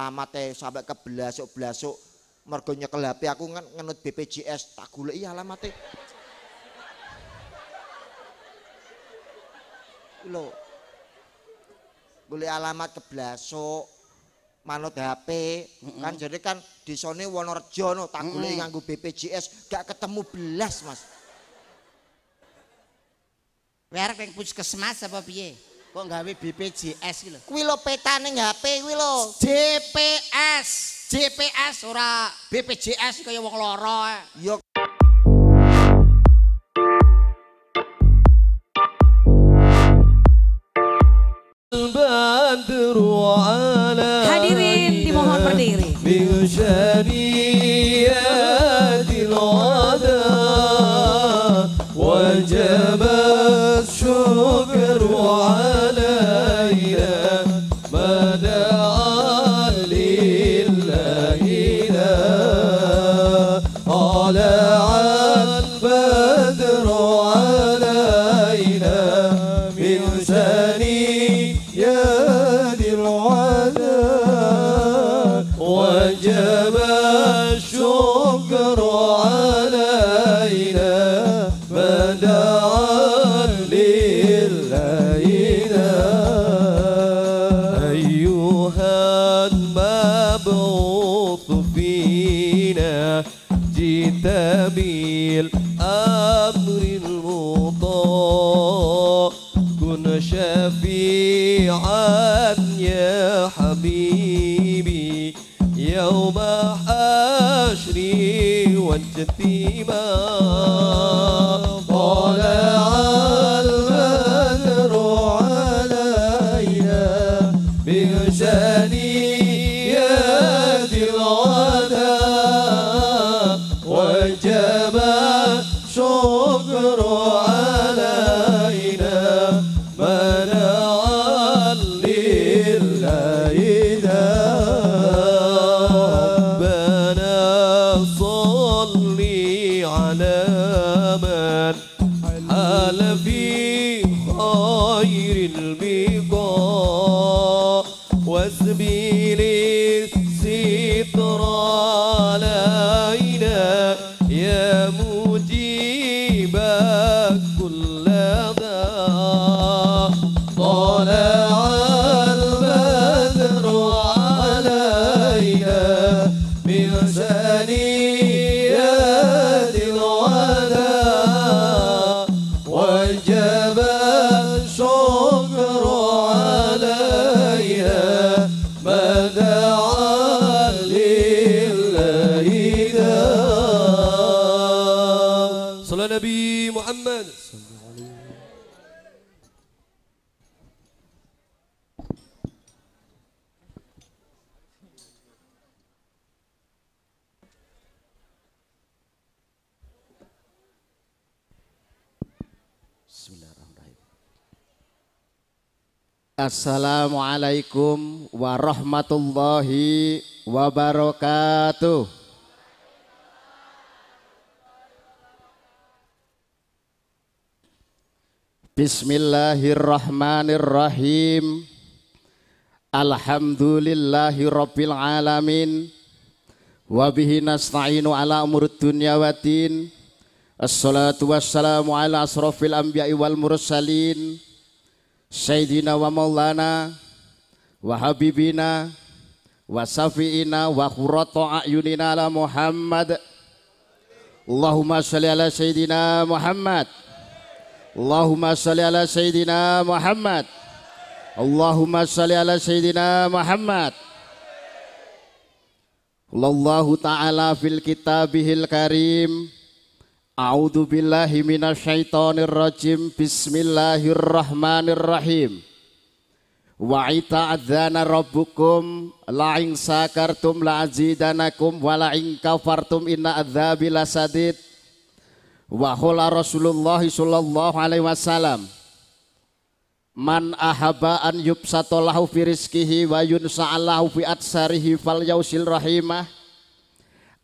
alamat e sampai keblasuk-blasuk mergo nyekel HP aku kan ngenut BPJS tak goleki alamat e. Lho. Golek alamat keblasuk manut HP mm -mm. kan jadi kan disone Wonorejo no tak goleki mm -mm. nganggo BPJS gak ketemu belas Mas. Werek ping puskesmas apa piye? kok gawe BPJS iki lho. Kuwi lho petane HP kuwi lho. JPS, JPS ora BPJS kaya wong lara. Eh. Ya Assalamualaikum warahmatullahi wabarakatuh. Bismillahirrahmanirrahim. Alhamdulillahi rabbil alamin. Wa bihi nasta'inu ala umurid dunya watin. Assalatu wassalamu ala asrafil anbiya'i wal mursalin Sayyidina wa maulana wa habibina wa safiina wa qurrata ayunina ala Muhammad Allahumma salli ala Sayyidina Muhammad Allahumma salli ala Sayyidina Muhammad Allahumma salli ala Sayyidina Muhammad Allahu ta'ala fil kitabihil karim A'udzu billahi minasyaitonir rajim. Bismillahirrahmanirrahim. Wa ita'adzana rabbukum la in sakartum la azidanakum wa la in kafartum inna adzabi lasadid. Wa qala Rasulullah sallallahu alaihi wasallam Man ahaba an yubsata fi rizqihi wa yunsa'allahu fi atsarihi falyausil rahimah.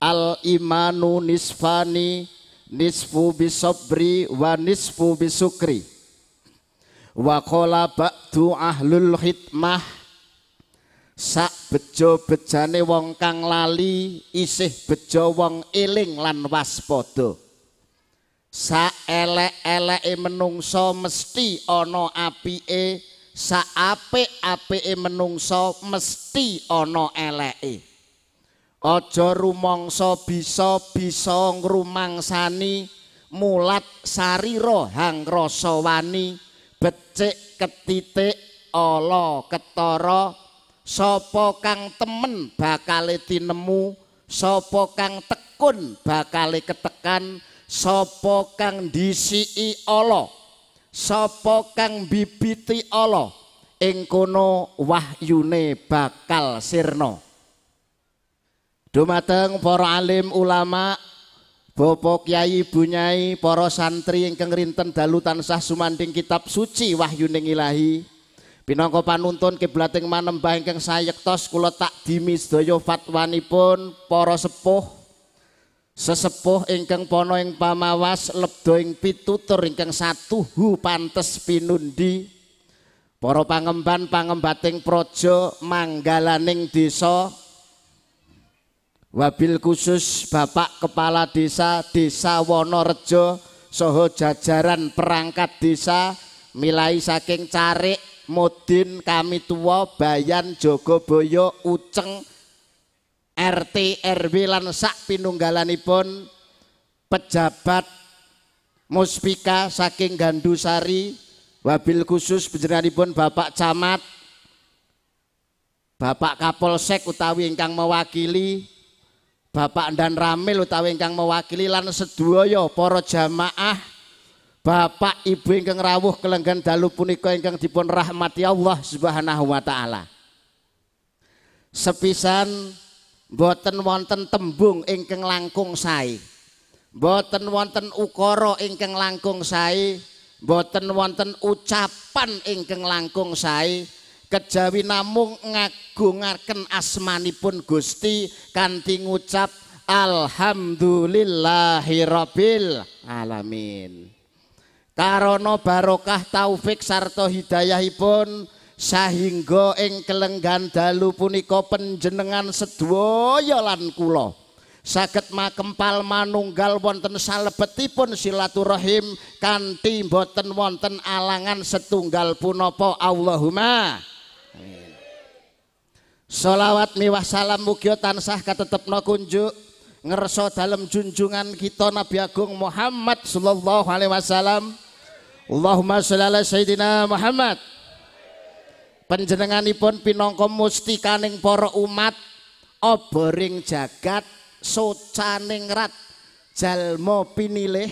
Al imanu nisfani nisfu bisobri wa nisfu bisukri wa qala ba'du ahlul hikmah sak bejo bejane wong kang lali isih bejo wong eling lan waspada Sa elek-eleke menungso mesti ana apike Sa apik-apike menungso mesti ana eleke Ojo rumongso bisa-bisa ngrumangsani mulat sariro hang rosowani becek ketitik olo ketoro sopo kang temen bakale tinemu sopo kang tekun bakale ketekan sopo kang disi'i olo sopo kang bibiti olo ingkono wahyune bakal sirno Dumateng para alim ulama, bapak kyai bunyai, para santri ingkang rinten dalutan tansah sumanding kitab suci wahyuning Ilahi. Pinangka panuntun kiblating manembah ingkang sayektos kula tak dimis daya fatwanipun para sepuh sesepuh ingkang pono ing pamawas lebdo ing pitutur ingkang satuhu pantes pinundi para pangemban pangembating projo manggalaning desa Wabil khusus Bapak Kepala Desa Desa Wonorejo soho jajaran perangkat desa milai saking carik Modin kami tua Bayan Jogoboyo Uceng RT RW lan sak pinunggalanipun pejabat Muspika saking Gandusari wabil khusus panjenenganipun Bapak Camat Bapak Kapolsek utawi ingkang mewakili Bapak dan Ramil utawi ingkang mewakili lan sedoyo para jamaah Bapak Ibu ingkang rawuh kelenggan dalu punika ingkang dipun rahmati Allah Subhanahu wa taala. Sepisan boten wonten tembung ingkang langkung sae. Boten wonten ukara ingkang langkung sae, boten wonten ucapan ingkang langkung sae. kejawi namung ngagungaken asmanipun Gusti kanthi ngucap alhamdulillahirabbil alamin karana barokah taufik sarta hidayahipun sahingga ing kelenggan dalu punika panjenengan sedaya lan kula saged makempal manunggal wonten salebetipun silaturahim kanthi boten wonten alangan setunggal punapa Allahumma Solawat miwah salam mugio tansah no kunjuk ngerso dalam junjungan kita Nabi Agung Muhammad Sallallahu Alaihi Wasallam Allahumma sholli Sayyidina Muhammad Panjenenganipun pinangka mustikaning poro umat obering jagat socaning rat jalmo pinilih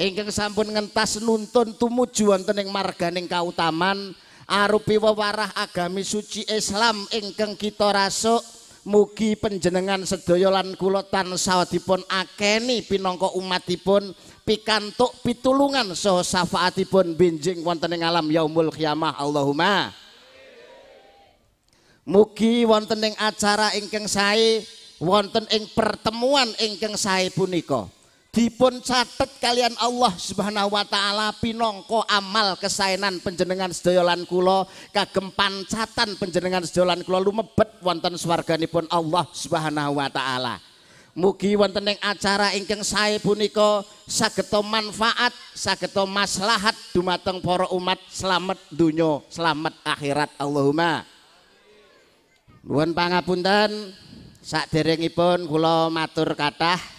ingkang sampun ngentas nuntun tumuju wonten ing marganing kautaman arupi wawarah agami suci Islam ingkang kita rasuk mugi panjenengan sedaya lan kula tansah dipun akeni pinangka umatipun pikantuk pitulungan saha syafaatipun binjing wonten ing alam yaumul kiamah Allahumma Mugi wonten ing acara ingkang sae wonten ing pertemuan ingkang sae punika. dipun catet kalian Allah Subhanahu wa taala pinongko amal kesainan penjenengan sedoyolan kulo kula kagem pancatan penjenengan sedoyolan lan kula lumebet wonten swarganipun Allah Subhanahu wa taala. Mugi wonten ing acara ingkang sae punika saged manfaat, saged maslahat dumateng para umat selamat donya, selamat akhirat Allahumma. Nuwun pangapunten saderengipun kula matur kathah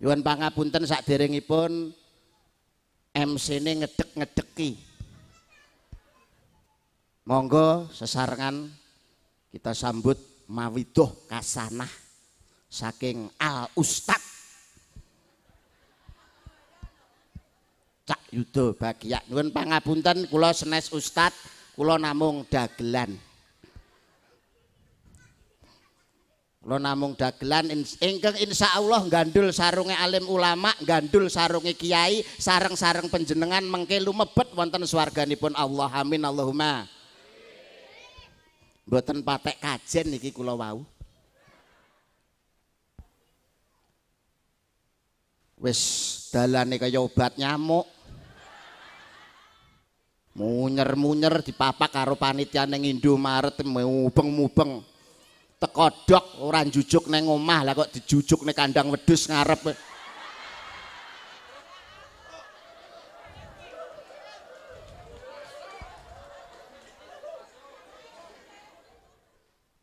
Yuwun pangapunten sakderengipun MC-ne ngedek-ngedeki. Monggo sesarengan kita sambut mawidoh kasanah saking Al Ustad Cak Yudo Bagia. Nuwun pangapunten kula senes Ustad, kula namung dagelan. Lo namung dagelan ingkang Allah gandul sarungnya alim ulama, gandul sarungnya kiai, sarang-sarang penjenengan mengkelu mebet wonten pun Allah. Amin Allahumma. Mboten patek kajen niki kula wau. Wis dalane kaya obat nyamuk. Munyer-munyer dipapak karo panitia ning Indomaret mubeng-mubeng. tekodok ora jujuk neng omah lah kok dijujuk neng kandang wedus ngarep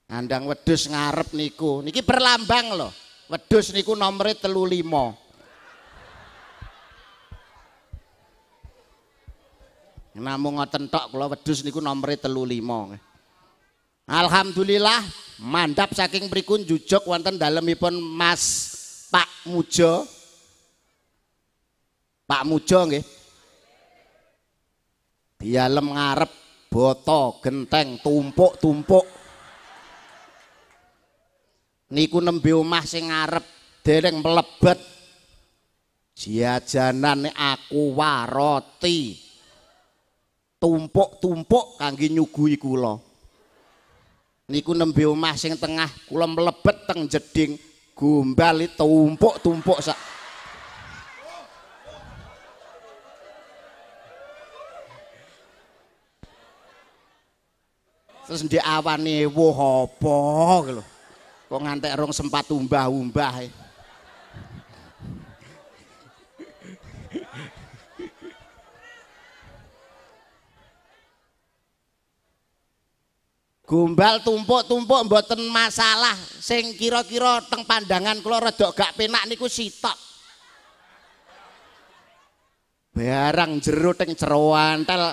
kandang wedus ngarep niku niki berlambang loh wedus niku nomornya telu limo namun ngotentok kalau wedus niku nomornya telu limo Alhamdulillah mandap saking berikut jujok dalam dalemipun Mas Pak Mujo. Pak Mujo nggih. Dialem ngarep boto genteng tumpuk-tumpuk. Niku nembe omah sing ngarep dereng melebet. Jajanane aku waroti. Tumpuk-tumpuk kangge nyuguhi kula. niku nembe omah sing tengah kula mlebet teng jeding gombali tumpuk-tumpuk sak terus di awan nih wah apa kok ngantek rong sempat umbah-umbah ya. E. gombal tumpuk-tumpuk mboten masalah sing kira-kira teng pandangan kula rada gak penak niku sitok barang jero teng cerowantel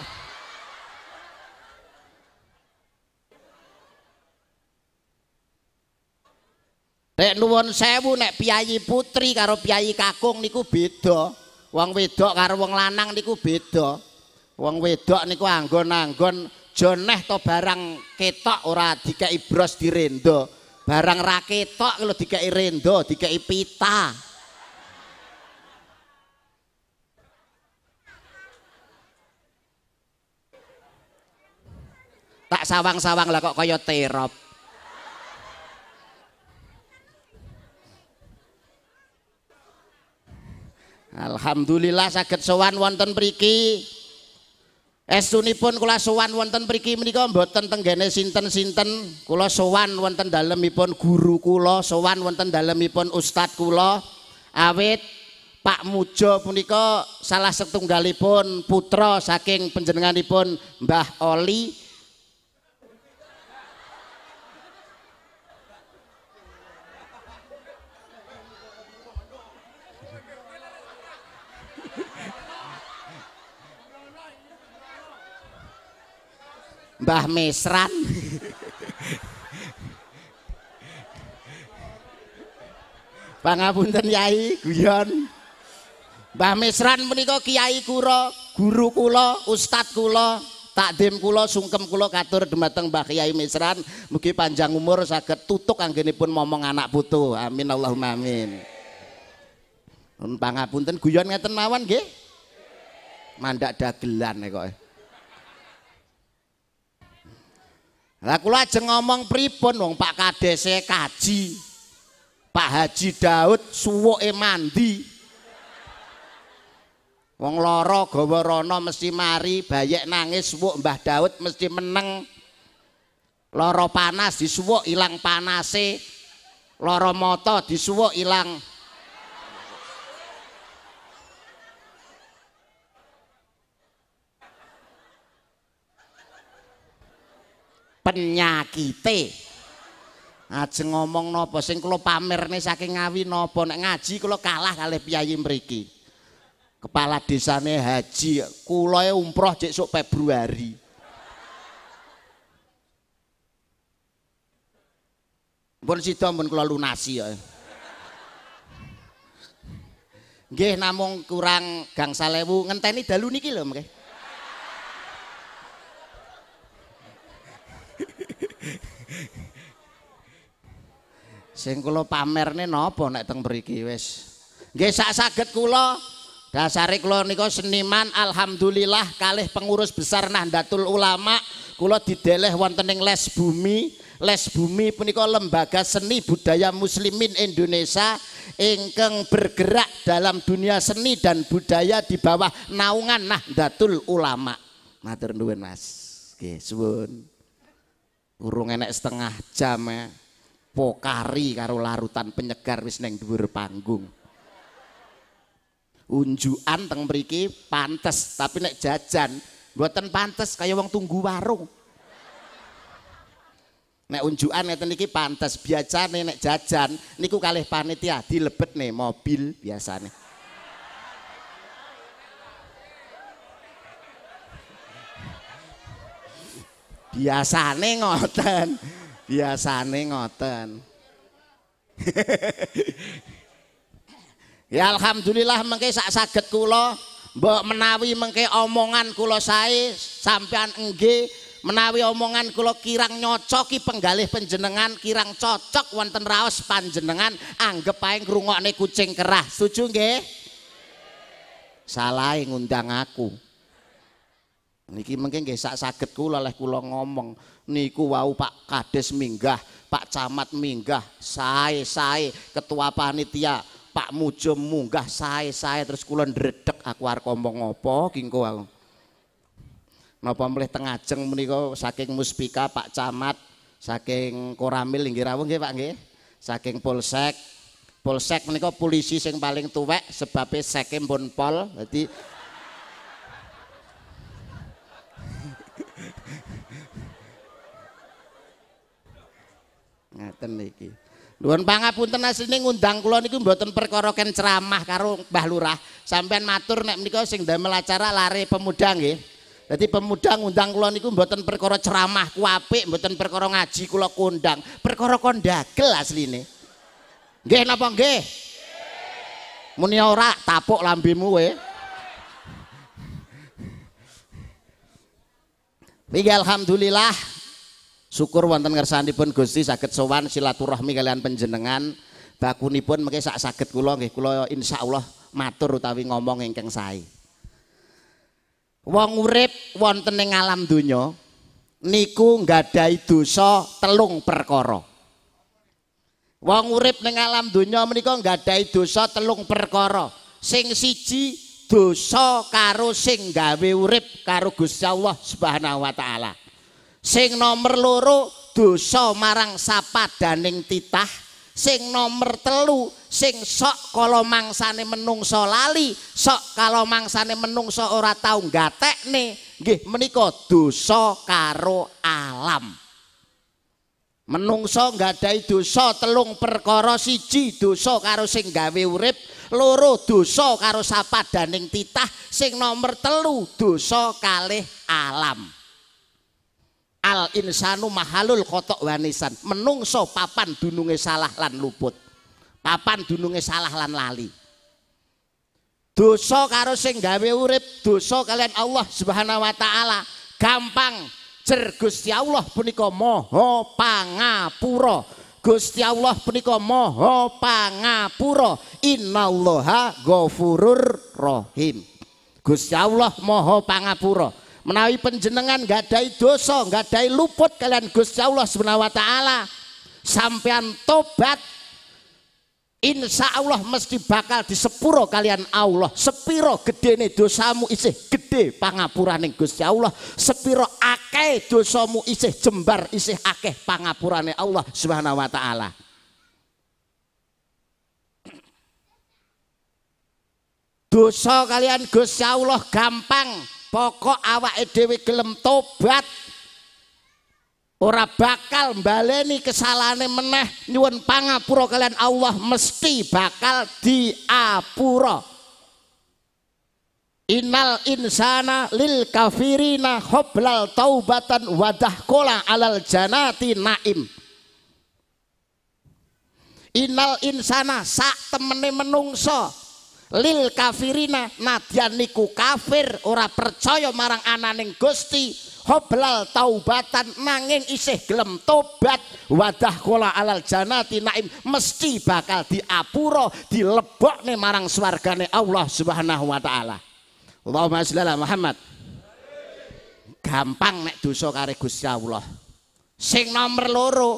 Nek nuwun sewu nek piyayi putri karo piyayi kakung niku beda. Wong wedok karo wong lanang niku beda. Wong wedok niku anggon-anggon joneh to barang ketok ora dikai bros direndo barang raketok kalau dikai rendo dikai pita tak sawang-sawang lah kok kaya terop Alhamdulillah sakit sowan wonten priki Estunipun kula sowan wonten mriki menika mboten tenggene sinten-sinten kula sowan wonten dalemipun guru kula sowan wonten dalemipun ustad kula awit Pak Mujo punika salah setunggalipun putra saking penjenenganipun Mbah Oli Mbah Mesran. Pangapunten Yai guyon. Mbah Mesran menika Kiai Kura, guru kula, ustad kula, takdim kula, sungkem kula katur dumateng Mbah Kiai Mesran, mugi panjang umur saged tutuk anggenipun momong anak putu. Amin Allahumma amin. Pangapunten guyon ngeten mawon nggih. Mandak dagelan kok. Lah kula ajeng ngomong pripun wong Pak Kadese kaji. Pak Haji Daud suwuke mandi. Wong lara gawarana mesti mari, bayek nangis suwuk Mbah Daud mesti meneng. Loro panas disuwuk ilang panase. loro mata disuwuk ilang penyakite. Ajeng ngomong napa sing kula pamirne saking ngawi napa nek ngaji kula kalah kalih piyayi mriki. Kepala desane haji kula e umroh cek Februari. Mun sida mun kula lunasi ya. Nggih namung kurang gangsal ewu ngenteni dalu niki lho nggih. Okay. sing kula pamerne napa nek teng mriki wis nggih sak saged kula dasare kula nika seniman alhamdulillah kalih pengurus besar Nahdlatul Ulama kula dideleh wonten ing Les Bumi Les Bumi punika lembaga seni budaya muslimin Indonesia ingkang bergerak dalam dunia seni dan budaya di bawah naungan Nahdlatul Ulama matur nuwun Mas nggih suwun urung enek setengah jam ya. pokari karo larutan penyegar wis neng dhuwur panggung. Unjukan teng mriki pantes, tapi nek jajan mboten pantes kaya wong tunggu warung. Nek unjukan ngeten iki pantes, biasane nek jajan niku kalih panitia dilebet nih mobil biasane. Biasane ngoten. Biasane ngoten. ya alhamdulillah mengke sak saged kula mbok menawi mengke omongan kula sae sampean nggih menawi omongan kula kirang nyocoki penggalih penjenengan kirang cocok wonten raos panjenengan anggap ae ngrungokne kucing kerah setuju nggih salah ngundang aku niki mungkin gak sak saged kula oleh kula ngomong niku wau Pak Kades minggah, Pak Camat minggah, sae sae ketua panitia Pak Mujo munggah sae sae terus kula ndredeg aku arep ngomong apa kingko aku. Napa mleh tengajeng menika saking Muspika Pak Camat saking Koramil nggih rawuh nggih Pak nggih. Saking Polsek Polsek menika polisi sing paling tuwek sebabe sekem bon pol. Dadi Ngaten niki. Nuwun pangapunten asline ngundang kula niku mboten perkara ken ceramah karo Mbah Lurah. Sampeyan matur nek menika sing ndamel acara lare pemuda nggih. Dadi pemuda ngundang kula niku mboten perkara ceramah ku apik, mboten perkara ngaji kula kondang, perkara kondagel asline. Nggih napa nggih? Muni ora tapuk lambemu kowe. Iki alhamdulillah Syukur wonten ngersanipun Gusti saged sowan silaturahmi kalian panjenengan. Bakunipun mengke sak saged kula nggih kula insyaallah matur utawi ngomong ingkang sae. Wong urip wonten ing alam donya niku nggadahi dosa telung perkara. Wong urip ning alam donya menika nggadahi dosa telung perkara. Sing siji dosa karo sing gawe urip karo Gusti Allah Subhanahu wa taala. sing nomor loro dosa marang sapadaning titah sing nomor telu sing sok kala mangsane menungsa lali sok kala mangsane menungsa ora tau gatekne nggih menika dosa karo alam menungsa nggadahi dosa telung perkara siji dosa karo sing gawe urip loro dosa karo sapadaning titah sing nomor telu dosa kalih alam Al insanu mahalul kotok wanisan. Menungso papan dununge salah lan luput. Papan dununge salah lan lali. Dosa karo sing gawe urip, dosa kalian Allah Subhanahu wa taala. Gampang jer Gusti Allah punika moho pangapura. Gusti Allah punika moho pangapura. Innallaha ghafurur rahim. Gusti Allah moho pangapura menawi penjenengan gadai dosa gadai luput kalian Gusti Allah subhanahu wa ta'ala sampean tobat Insya Allah mesti bakal disepuro kalian Allah sepiro gede nih dosamu isih gede pangapurane Gusti Allah sepiro akeh dosamu isih jembar isih akeh pangapurane Allah subhanahu wa ta'ala dosa kalian Gusti Allah gampang pokok awak dhewe gelem tobat ora bakal mbaleni kesalane meneh nyuwun pangapura kalian Allah mesti bakal diapura Innal insana lil kafirina hoblal taubatan wadah kola alal janati naim. Innal insana sak temene menungso lil kafirina nadian niku kafir ora percaya marang ananing Gusti hoblal taubatan nanging isih gelem tobat wadah kola alal janati naim mesti bakal diapuro dilebok nih marang swargane Allah Subhanahu wa taala Allahumma sallala Muhammad gampang nek dosa kare Gusti Allah sing nomor loro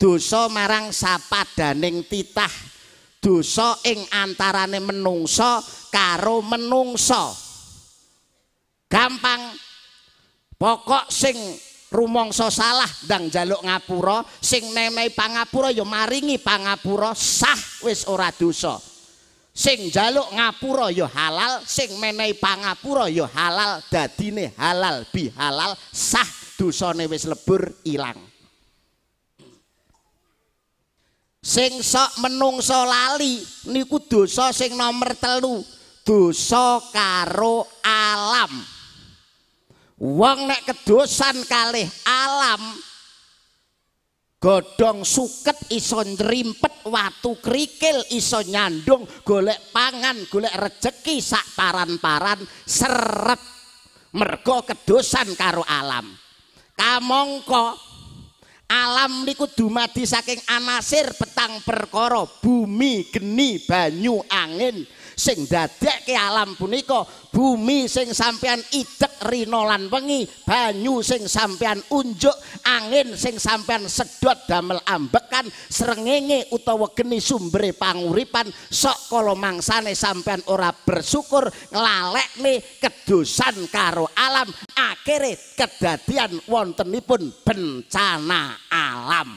dosa marang sapadaning titah dosa ing antarane menungsa karo menungsa gampang pokok sing rumangsa salah ndang jaluk ngapura sing nemei pangapura ya maringi pangapura sah wis ora dosa sing jaluk ngapura ya halal sing menehi pangapura ya halal dadine halal bi halal sah dosane wis lebur ilang sing sok menungso lali niku dosa sing nomor telu dosa karo alam wong nek kedosan kalih alam godhong suket iso nrimpet watu krikil iso nyandung golek pangan golek rejeki sak paran-paran seret mergo kedosan karo alam kamangka alam niku dumadi saking anasir petang perkara bumi geni banyu angin sing dadekke alam punika bumi sing sampean idek rino lan wengi banyu sing sampean unjuk angin sing sampean sedot damel ambekan srengenge utawa geni sumbre panguripan sok kala mangsane sampean ora bersyukur nglalekne kedusan karo alam akhire kedadian wontenipun bencana alam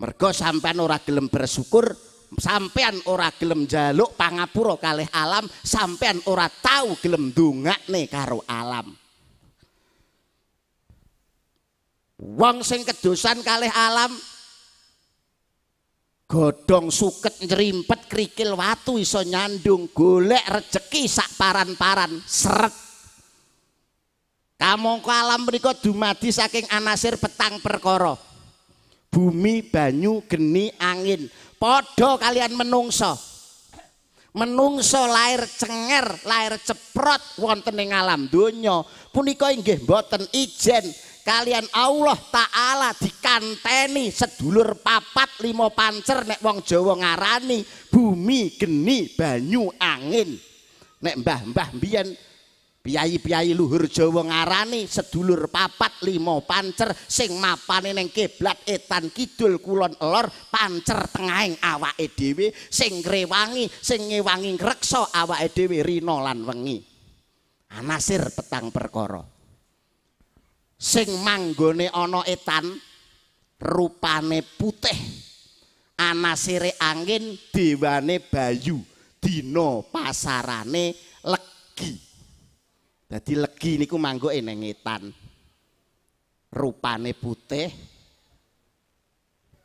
mergo sampean ora gelem bersyukur sampean ora gelem jaluk pangapura kalih alam sampean ora tahu gelem dongakne karo alam wong sing kedosan kalih alam godhong suket nyrimpet krikil watu iso nyandung golek rejeki sak paran-paran seret kamangka alam menika dumadi saking anasir petang perkara bumi banyu geni angin padha kalian menungso menungso lair cenger lair ceprot wonten ing alam donya punika inggih boten ijen kalian Allah taala dikanteni sedulur papat lima pancer nek wong Jawa ngarani bumi geni banyu angin nek mbah-mbah mbiyen piyai-piyai luhur Jawa ngarani sedulur papat limo pancer sing mapane ning kiblat etan kidul kulon elor, pancer tengahing awake dhewe sing ngrewangi sing ngewangi ngreksa awake dhewe rino lan wengi anasir petang perkara sing manggone ana etan rupane putih anasire angin dewane bayu dina pasarane legi Dadi legi niku manggo ning etan. Rupane putih.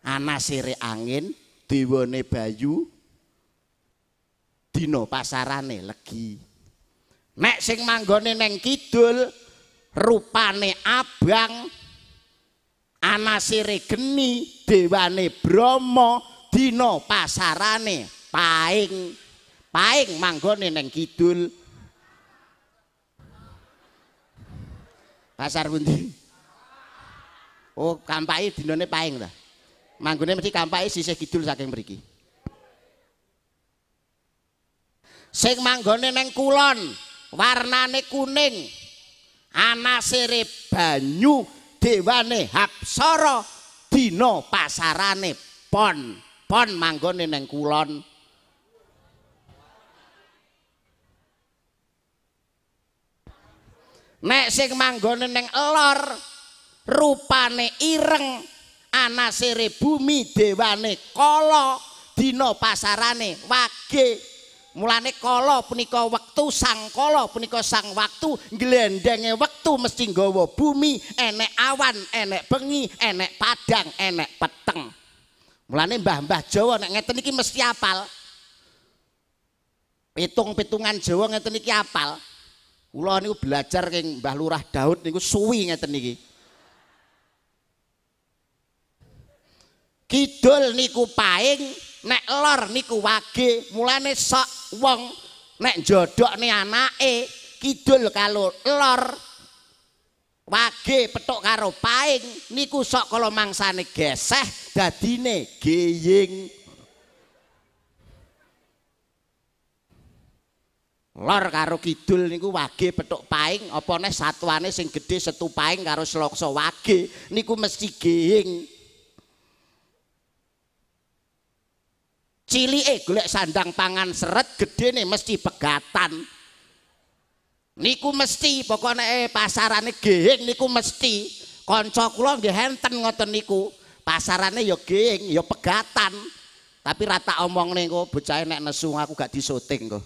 Ana sire angin, dewane bayu. Dina pasarane legi. Nek sing manggone ning kidul, rupane abang. Ana sire geni, dewane Brahma, dina pasarane paing. Paing manggone ning kidul. Pasar pundi? Oh, kampai dinone paing ta. Manggone mesti kampai sisih kidul saking mriki. Sing manggone neng kulon, warnane kuning. Anasere banyu dewane Hapsara dina pasarane pon. Pon manggone neng kulon. nek sing manggone ning Elor, rupane ireng anasire bumi dewane kala dina pasarane wage mulane kala punika wektu sang kala punika sang waktu glendenge wektu mesti nggawa bumi enek awan enek bengi enek padang enek peteng mulane mbah-mbah Jawa nek ngeten iki mesti apal pitung-pitungan Jawa ngeten iki apal Kula niku belajar keng Mbah Lurah Daud niku suwi ngeten niki. Kidul niku paing, nek lor niku wage, mulane sok wong nek jodhokne anake kidul kalau lor wage petuk karo paing niku sok kala mangsane geseh dadine geying lor karo kidul niku wage petuk paing apa neh satwane sing gedhe setu paing karo sloksa wage niku mesti geing cilike golek sandang pangan seret gedhene mesti pegatan niku mesti pokoke eh, pasarane geing niku mesti kanca kula nggih enten ngoten niku pasarane ya geing ya pegatan tapi rata omong niku bocah nek nesu aku gak disoting kok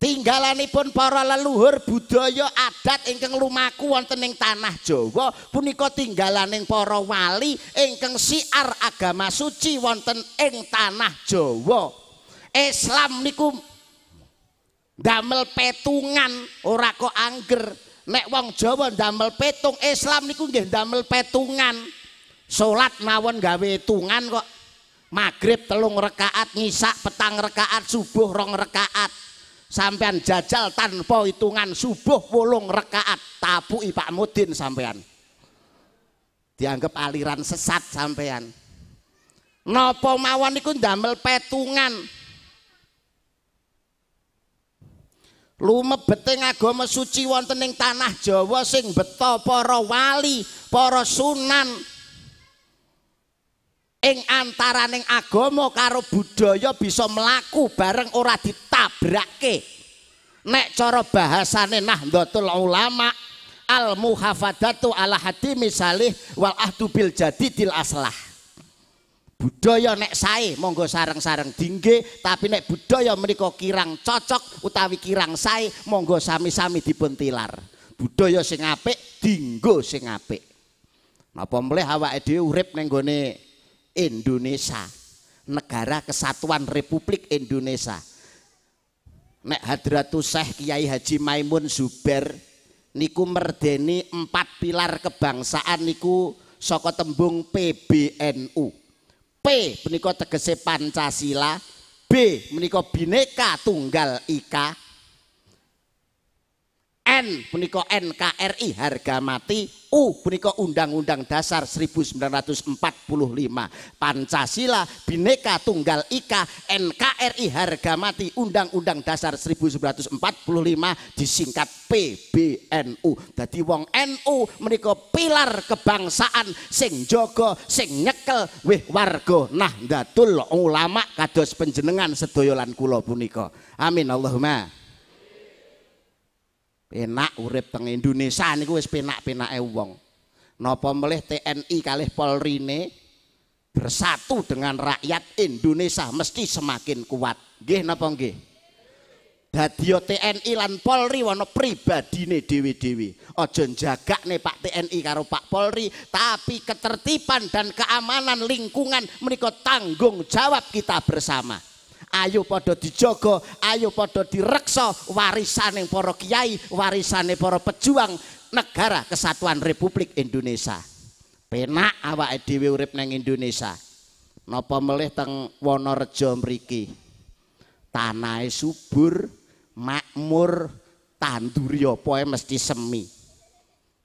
Tinggalanipun para leluhur budaya adat ingkang lumaku wonten ing tanah Jawa punika tinggalaning para wali ingkang siar agama suci wonten ing tanah Jawa. Islam niku damel petungan ora kok angger. Nek wong Jawa damel petung, Islam niku nggih damel petungan. Salat mawon gawe tungan kok. Maghrib telung rekaat, ngisak petang rekaat, subuh rong rekaat. sampean jajal tanpa hitungan subuh wolung rekaat tapui Pak Mudin sampean dianggap aliran sesat sampean nopo mawon iku ndamel petungan lumebete agama suci wonten ing tanah Jawa sing beto para wali para sunan ing antaraning agama karo budaya bisa melaku bareng ora ditabrake nek cara bahasane Ndutul ulama al muhafadatu ala hati misalih wal ahdu bil jadidil aslah budaya nek sae monggo sareng-sareng dingge tapi nek budaya mereka kirang cocok utawi kirang sae monggo sami-sami dipuntilar budaya sing apik dinggo sing apik napa mleh awake dhewe urip neng gone Indonesia. Negara Kesatuan Republik Indonesia. Nek Hadratus Syekh Kiai Haji Maimun Zuber niku merdeni empat pilar kebangsaan niku saka tembung PBNU. P menika tegese Pancasila, B menika Bhinneka Tunggal Ika, N punika NKRI harga mati U punika Undang-Undang Dasar 1945 Pancasila Bhinneka Tunggal Ika NKRI harga mati Undang-Undang Dasar 1945 disingkat PBNU Jadi wong NU menika pilar kebangsaan sing jogo sing nyekel wih warga datul Ulama kados penjenengan sedoyolan kulo puniko. punika amin Allahumma Penak urip teng Indonesia niku wis penak-penake wong. Napa melih TNI kalih Polri ne bersatu dengan rakyat Indonesia mesti semakin kuat. Nggih napa nggih? Dadi TNI lan Polri wono pribadine dewi-dewi. Aja jagakne Pak TNI karo Pak Polri, tapi ketertiban dan keamanan lingkungan menika tanggung jawab kita bersama. ayo padha dijogo ayo padha direksa warisane para kiai warisane para pejuang negara kesatuan Republik Indonesia penak awake dhewe urip ning Indonesia napa melih teng Wonorejo mriki tanahe subur makmur tanduri apa mesti semi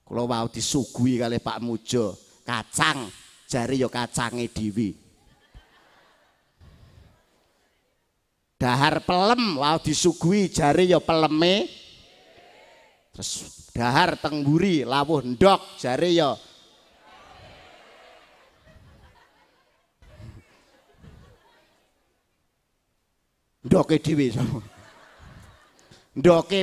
kula wau disugui kali Pak Mujo kacang jari ya kacange dhewe Dahar pelem, wow disuguhi jari ya peleme. Terus dahar tengguri, lawuh ndok jari ya ndoke dok sama. Ndoke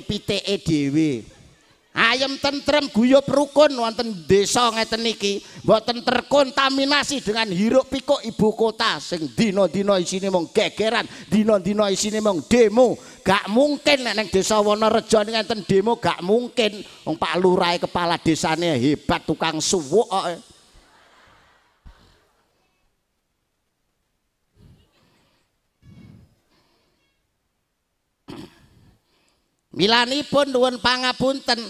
ayam tentrem guyup rukun wonten desa ngeten iki mboten terkontaminasi dengan hiruk pikuk ibu kota sing dina-dina isine mung gegeran dina-dina isine mung demo gak mungkin nek ning desa Wonorejo ngeten demo gak mungkin wong Pak Lurah kepala desane hebat tukang suwuk kok Milanipun nuwun pangapunten.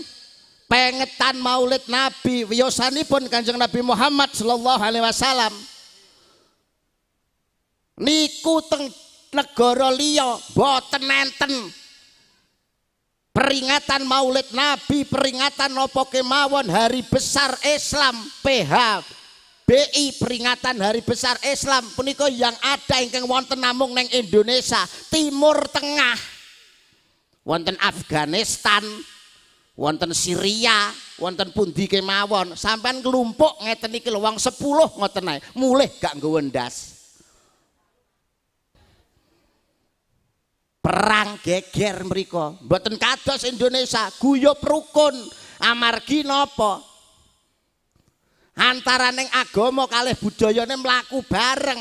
Pengetan Maulid Nabi wiyosanipun Kanjeng Nabi Muhammad sallallahu alaihi wasallam. Niku teng negara liya boten enten peringatan Maulid Nabi, peringatan nopo kemawon hari besar Islam PH BI peringatan hari besar Islam punika yang ada ingkang wonten namung neng Indonesia Timur Tengah wonten Afghanistan, wonten Syria, wonten pundi kemawon, sampean kelumpuk ngeten iki wong 10 ngoten ae, mulih gak nggo ndas. Perang geger mereka, buatan kados Indonesia, guyup rukun, amargi nopo, antara agama agomo kalih budaya melaku bareng,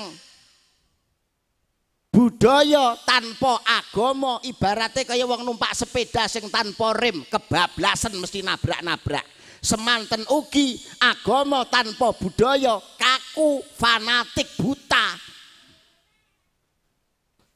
budaya tanpa agama ibaratnya kayak wong numpak sepeda sing tanpa rem kebablasan mesti nabrak-nabrak semanten ugi agama tanpa budaya kaku fanatik buta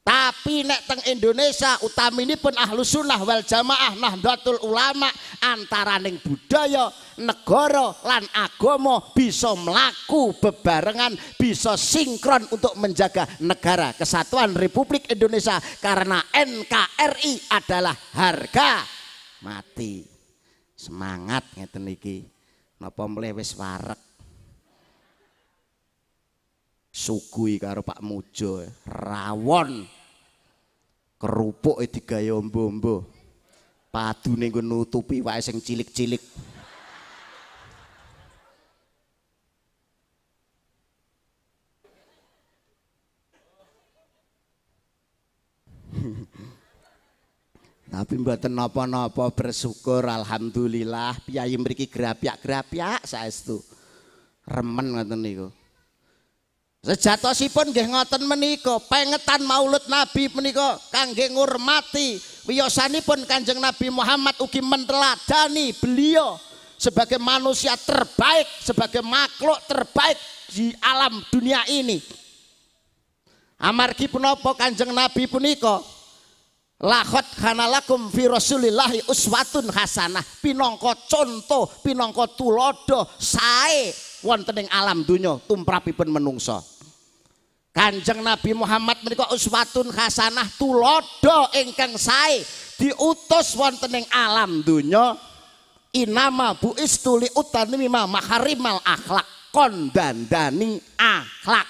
Tapi nek teng Indonesia utami ini pun ahlu sunnah wal jamaah nahdlatul ulama antara neng budaya negoro, lan agomo bisa melaku bebarengan bisa sinkron untuk menjaga negara kesatuan Republik Indonesia karena NKRI adalah harga mati semangat ngeten nopo napa mleh wis warek sugui karo Pak Mujo rawon kerupuk e itu ombo-ombo nih nggo nutupi wae sing cilik-cilik Tapi mbak napa-napa bersyukur alhamdulillah piyayi mriki grapyak saya itu Remen ngoten niku. Sejatosipun nggih ngoten menika, pengetan Maulud Nabi menika kangge ngurmati pun Kanjeng Nabi Muhammad uki meneladani beliau sebagai manusia terbaik, sebagai makhluk terbaik di alam dunia ini. Amargi punapa Kanjeng Nabi punika lahot kanalakum fi rasulillahi uswatun hasanah Pinongko contoh, pinongko tulodo sae wonten alam tumprapi pun menungso. Kanjeng Nabi Muhammad menika uswatun hasanah tulodo ingkang sae diutus wonten ing alam donya inama bu istuli utani ma harimal akhlak kondandani akhlak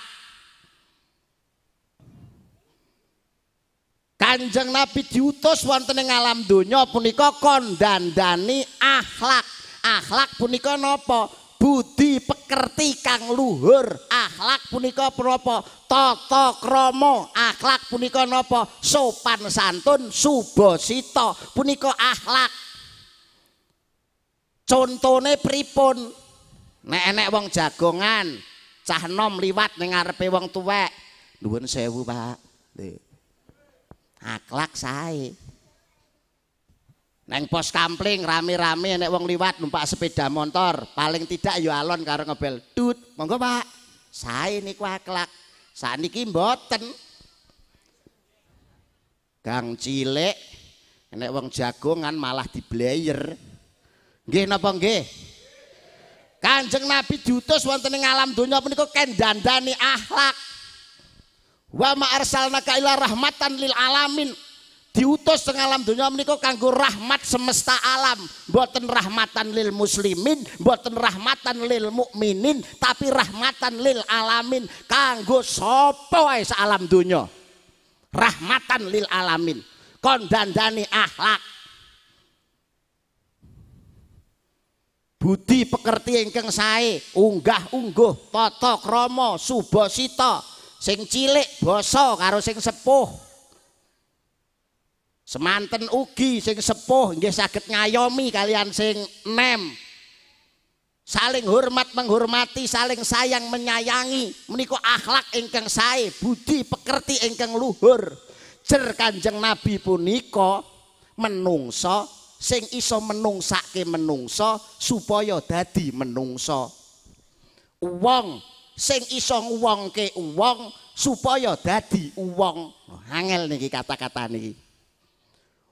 Kanjeng Nabi diutus wonten ing alam donya punika kondandani akhlak akhlak punika nopo budi pekerti kang luhur akhlak punika propo tata krama akhlak punika napa sopan santun subasita punika akhlak contone pripun nek enek wong jagongan cah nom liwat ning ngarepe wong tuwek nuwun sewu pak akhlak sae Neng pos kampling rame-rame nek wong liwat numpak sepeda motor, paling tidak yo alon karo ngebel. Dut, monggo Pak. Sae niku akhlak. Saniki mboten. Gang cilik nek wong jagongan malah dibleyer. Nggih napa nggih? Kanjeng Nabi diutus wonten ing alam donya menika kendandani akhlak. Wa ma arsalnaka ila rahmatan lil alamin diutus teng alam dunia menika kanggo rahmat semesta alam boten rahmatan lil muslimin boten rahmatan lil mukminin tapi rahmatan lil alamin kanggo sapa wae alam dunia rahmatan lil alamin kon dandani akhlak budi pekerti ingkang saya unggah ungguh tata krama subasita sing cilik basa karo sing sepuh Semanten ugi sing sepuh nggih saged ngayomi kalian sing nem. Saling hormat menghormati, saling sayang menyayangi, menika akhlak ingkang sae, budi pekerti ingkang luhur. Jer Kanjeng Nabi punika menungso sing iso menungsake menungso supaya dadi menungso. Wong sing iso nguwongke wong supaya dadi wong. Angel niki kata-kata niki.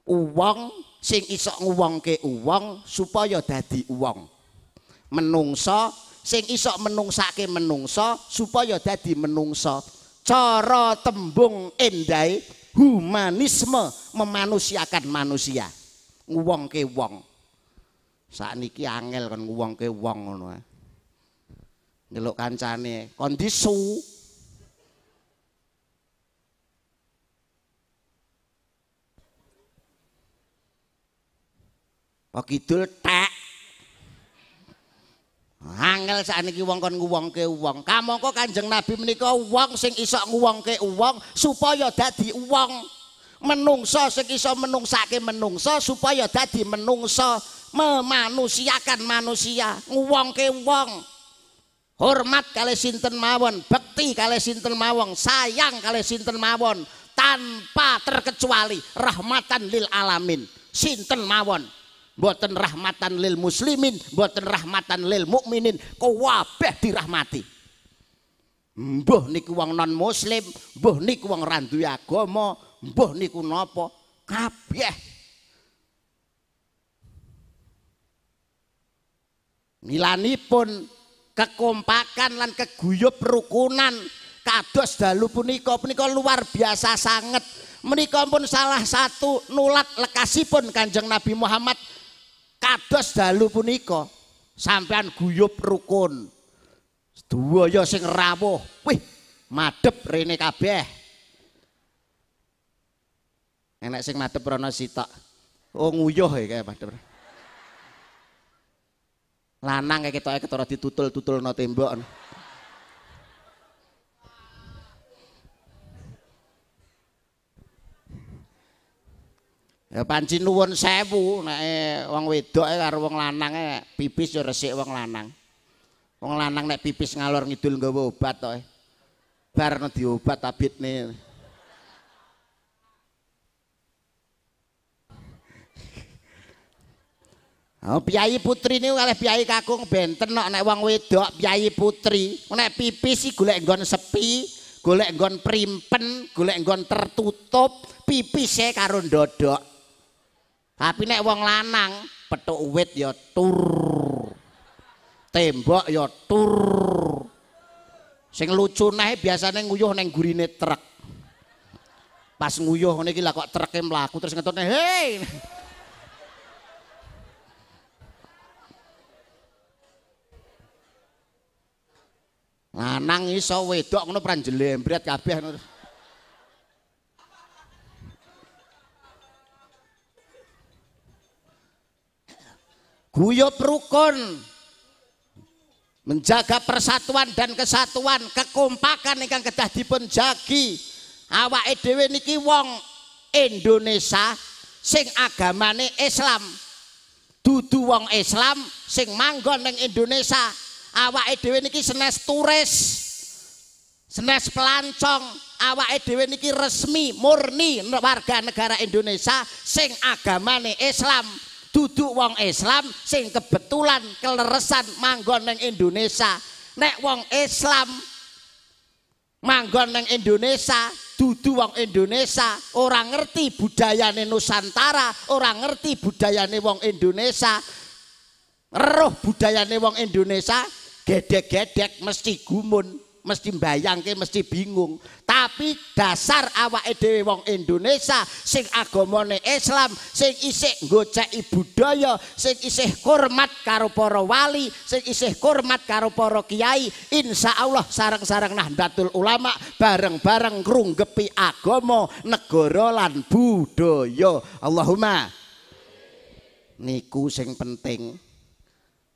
uwong sing iso nguwongke uwong supaya dadi uwong. Menungsa sing iso menungsake menungsa supaya dadi menungsa. Cara tembung endai humanisme memanusiakan manusia. Nguwongke wong. Sakniki angel kon nguwongke wong ngono. Ngeluk kancane, kondisi Pak Kidul tek. Angel sakniki wong kon nguwongke wong. Kamangka Kanjeng Nabi menika wong sing iso nguwongke wong supaya dadi wong. Menungsa sing iso menungsake menungsa supaya dadi menungsa, memanusiakan manusia, nguwongke wong. Hormat kali sinten mawon, bekti kali sinten mawon, sayang kali sinten mawon, tanpa terkecuali rahmatan lil alamin. Sinten mawon buatan rahmatan lil muslimin, buatan rahmatan lil mukminin, kau wabeh dirahmati. Mbah niku wong non muslim, mbah niku wong randu ya agama, mbah niku nopo, Kabeh. Milanipun kekompakan lan keguyub rukunan kados dalu punika punika luar biasa sangat menika pun salah satu nulat lekasipun Kanjeng Nabi Muhammad kados dalu punika sampean guyub rukun duwa sing rawuh wih madhep rene kabeh enek sing madhep rono sitok oh nguyuh iki padhep lanang iki ketoke ketara ditutul-tutulno tembok no. Ya panci nuwun sewu nek eh, wong wedok e karo wong lanang e, pipis resik wong lanang. Wong lanang nek pipis ngalor ngidul nggawa obat to. E. Barno diobat tabitne. Oh, piyai putri ini oleh piyai kakung benten nak no, wang wedok piyai putri nak pipis si gulek gon sepi gulek gon primpen gulek gon tertutup pipi saya karun dodok Tapi nek wong lanang petuk wit ya tur. Tembok ya tur. Sing lucune biasane nguyuh ning gurine truk. Pas nguyuh ngene iki lah kok truke mlaku terus ngetone, "Hei!" Lanang iso wedok ngono pranjelembret kabeh ngono. guyup rukun menjaga persatuan dan kesatuan kekompakan ingkang kedah dipunjagi awake dhewe niki wong Indonesia sing agamane Islam dudu wong Islam sing manggon ning Indonesia awake dhewe niki senes turis senes pelancong awake dhewe niki resmi murni warga negara Indonesia sing agamane Islam duduk wong Islam sing kebetulan keleresan manggon neng Indonesia nek wong Islam manggon neng Indonesia dudu wong Indonesia orang ngerti budayane Nusantara orang ngerti budayane wong Indonesia roh budayane wong Indonesia gedek-gedek mesti gumun mesti mbayangke mesti bingung tapi dasar awake dhewe wong Indonesia sing agamane Islam sing isih goceki budaya sing isih hormat karo para wali sing isih hormat karo para kiai insyaallah sareng-sareng nahdlatul ulama bareng-bareng ngrunggepi agama negara lan budaya Allahumma niku sing penting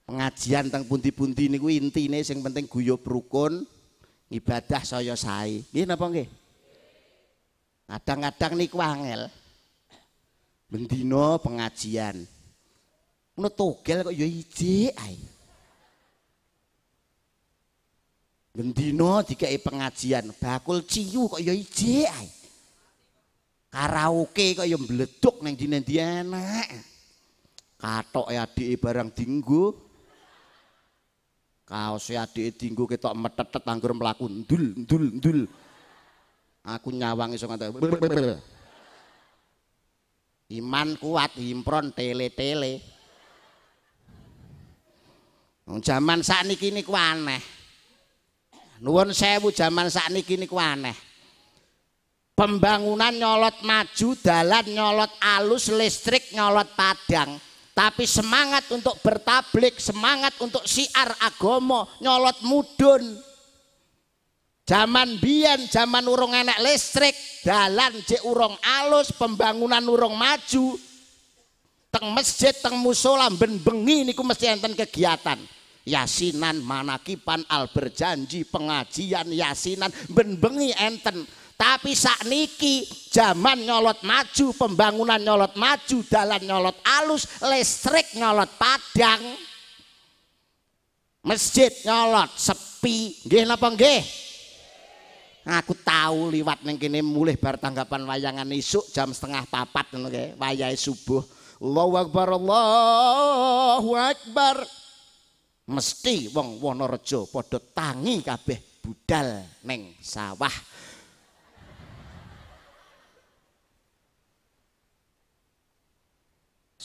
pengajian teng pundi-pundi niku intine sing penting guyub rukun ibadah saya sae. Nggih napa nggih? Kadang-kadang niku angel. Bendino pengajian. Ngono togel kok ya ijik ae. Bendino dikei pengajian, bakul ciu kok ya ijik ae. Karaoke kok ya mbleduk nang dinen ndi enak. ya adike barang dinggo. kaos e adike dinggo ketok metetet anggur mlaku ndul ndul ndul aku nyawang iso ngantuk iman kuat impron tele tele zaman sakniki niku aneh nuwun sewu zaman sakniki niku aneh pembangunan nyolot maju dalan nyolot alus listrik nyolot padang Tapi semangat untuk bertablik, semangat untuk siar agomo, nyolot mudun. Zaman bian, zaman urung enek listrik, dalan je urung alus, pembangunan urung maju. Teng masjid, teng musola, ben bengi niku mesti enten kegiatan. Yasinan, manakipan, al berjanji, pengajian, yasinan, ben bengi enten. Tapi saat niki zaman nyolot maju, pembangunan nyolot maju, dalan nyolot alus, listrik nyolot padang. Masjid nyolot sepi. gih napa gih? Aku tahu liwat neng kini mulih bar tanggapan wayangan isuk jam setengah papat neng wayai Wayai subuh. Allahu akbar Allahu akbar. Mesti wong Wonorejo podot tangi kabeh budal neng sawah.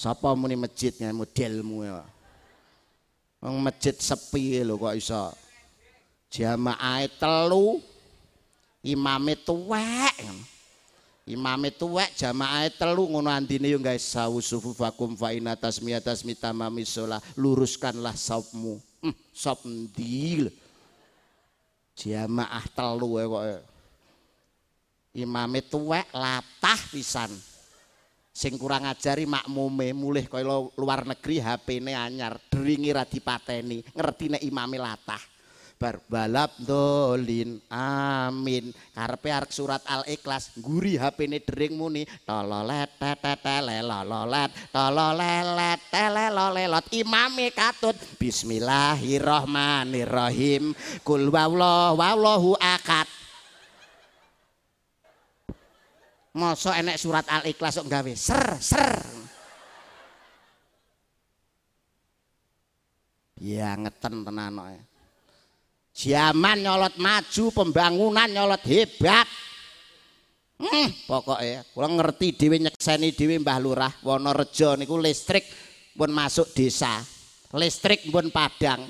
Sapa muni masjid ya modelmu ya. Wong masjid sepi lho kok iso. Jamaah telu imame tuwek. Imame tuwek jamaah telu ngono andine yo guys sawu sufu fakum fa ina tasmiyah tasmi tamami Luruskanlah sopmu. Hm, sop endi Jamaah telu ya kok. Imame tuwek latah pisan. sing kurang ajari makmume mulih kaya luar negeri HP-ne anyar deringi ra dipateni ngerti nek imame latah bar balap dolin amin karepe arek surat al ikhlas nguri HP-ne dering muni tololet tetetele lololet tololelet telelolelot imame katut bismillahirrahmanirrahim kul wallahu wallahu akad moso enek surat al ikhlas kok gawe ser ser ya ngeten tenan kok e. zaman nyolot maju pembangunan nyolot hebat eh, hm, pokoknya kula ngerti dhewe nyekseni dhewe Mbah Lurah Wonorejo niku listrik pun masuk desa listrik pun padang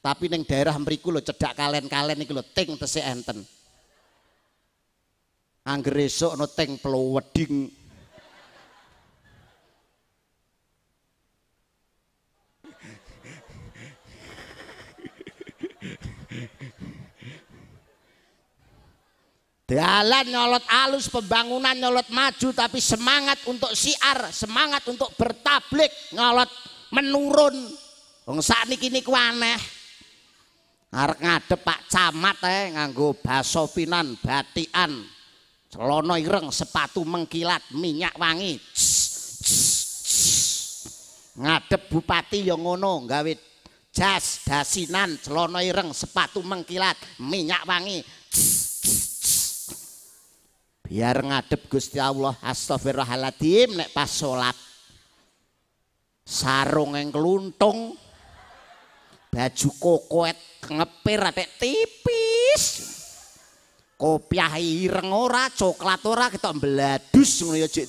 tapi neng daerah mriku lo cedak kalen-kalen niku lo ting tesih enten Angger esuk ana teng ploweding. Dalan nyolot alus, pembangunan nyolot maju, tapi semangat untuk siar, semangat untuk bertablik, nyolot menurun. Wong ini niku aneh. Arek ngadep Pak Camat eh, nganggo baso pinan batian. celana ireng, sepatu mengkilat, minyak wangi. Ngadep bupati yang ngono gawe jas dasinan, celana ireng, sepatu mengkilat, minyak wangi. Biar ngadep Gusti Allah, astagfirullahaladzim nek pas salat. Sarung yang keluntung baju kokoet ngepir ada tipis. kopiah ireng ora coklat ora ketok bledus ngono ya cek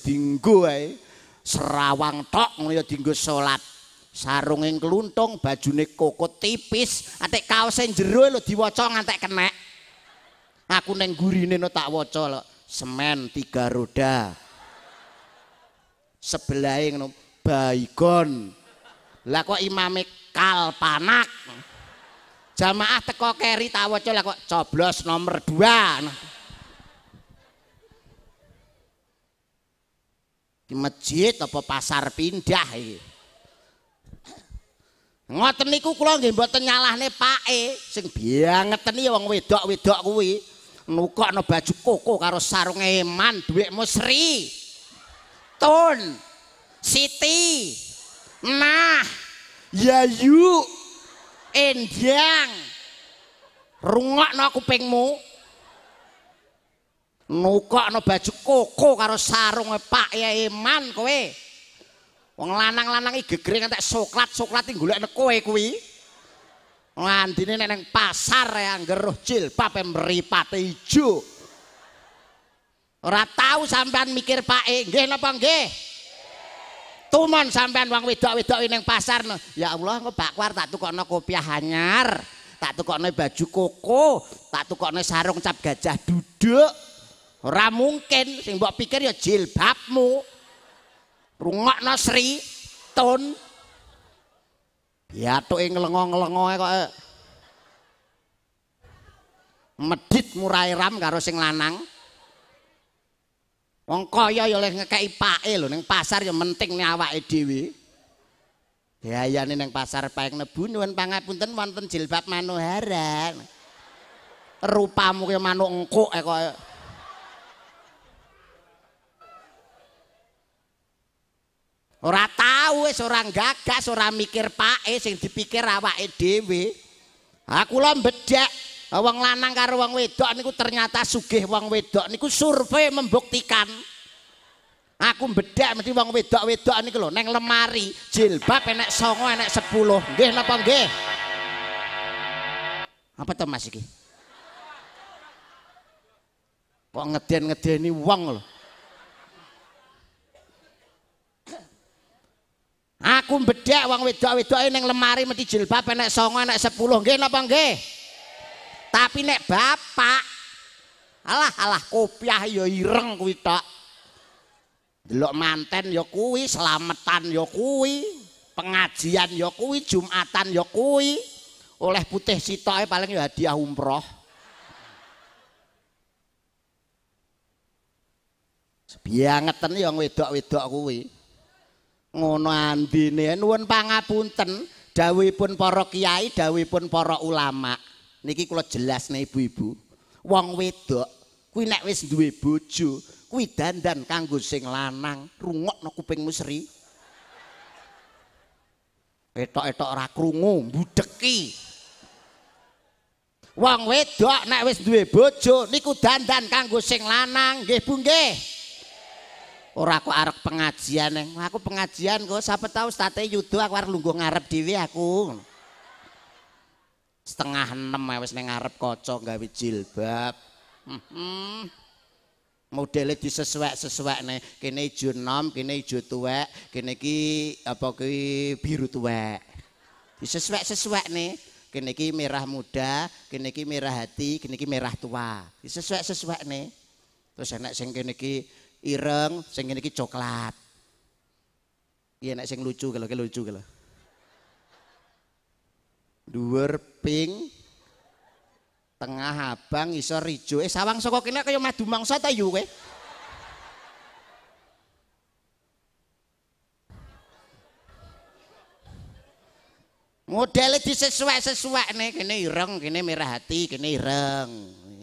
ae serawang tok ngono ya dinggo salat sarung ing kluntung bajune koko tipis atik kaos e jero lho diwaca ngantek kenek aku neng gurine no tak waca lho semen tiga roda sebelahing ngono baikon lah kok imame kal panak jamaah teko keri tawaco lah kok coblos nomor dua di masjid apa pasar pindah ini ngoten niku kula nggih mboten nyalahne Pak E sing biangeten ya wong wedok-wedok kuwi nukokno baju koko karo sarung eman dhuwitmu Sri Tun Siti Mah Yayu Endiang. Rungokno kupingmu. Nukokno baju koko karo sarunge Pak iman kowe. Wong lanang-lanang iki gegering entek soklat-soklat iki golekne kowe kuwi. Ngandine nek nang pasar ya cil, jilbab mripate ijo. Ora tahu sampean mikir Pak, e, nggih napa nggih? tumon sampean wong wedok-wedok ning pasar no. Ya Allah engko bakwar tak tukokno kopiah anyar, tak tukokno baju koko, tak tukokno sarung cap gajah duduk. Ora mungkin sing mbok pikir ya jilbabmu. Rungokno Sri Ton. Ya tuke ngelengo-ngelengoe kok. Eh. Medit murai karo sing lanang. Wong kaya ya oleh ngekeki pake lho ning pasar ya penting ne awake dhewe. Biayane ning pasar paek nebu e nyuwun pangapunten wonten jilbab manuhara. Rupamu kaya manuk engkuk eh, kaya. Ora tau wis ora gagas, ora mikir pake sing dipikir awake dhewe. Aku lo mbedek Wong lanang karo wong wedok niku ternyata sugih wong wedok niku survei membuktikan. Aku bedek mesti wong wedok-wedok niku lho neng lemari jilbab enek 9 enek 10. Nggih napa nggih? Apa to Mas iki? Kok ngeden-ngedeni wong lho. Aku bedek wong wedok-wedok e neng lemari mesti jilbab enek 9 enek 10. Nggih napa nggih? tapi nek bapak alah alah kopiah ya ireng kuwi tok delok manten ya kuwi selametan ya kuwi pengajian ya kuwi jumatan ya kuwi oleh putih sitoke paling ya hadiah umproh. Sebiangeten yang wedok-wedok kuwi. Ngono andine nuwun pangapunten dawuhipun para kiai, dawuhipun para ulama. niki kula jelasne ibu-ibu wong wedok kuwi nek wis duwe bojo kuwi dandan kanggo sing lanang rungokno kuping musri etok-etok ora krungu mbudheki wong wedok nek wis duwe bojo niku dandan kanggo sing lanang nggih Bu nggih ora kok arep pengajian neng aku pengajian kok sapa tau state yudo aku arep lungguh ngarep dhewe aku setengah enam wis ning ngarep kaca gawe jilbab. Hmm. Modele disesuai sesuaikne kene ijo enom, kene ijo tuwek, kene iki apa kuwi biru tuwek. disesuai sesuaikne kene iki merah muda, kene iki merah hati, kene iki merah tua. Disesuaik-sesuaikne. Terus enek sing kene iki ireng, sing kene iki coklat. Iya enek sing lucu kalau lucu kalau dhuwur pink tengah abang iso rijo eh sawang saka kene kaya madu mangsa ta yu iya kowe modele disesuai nih, kene ireng kene merah hati kene ireng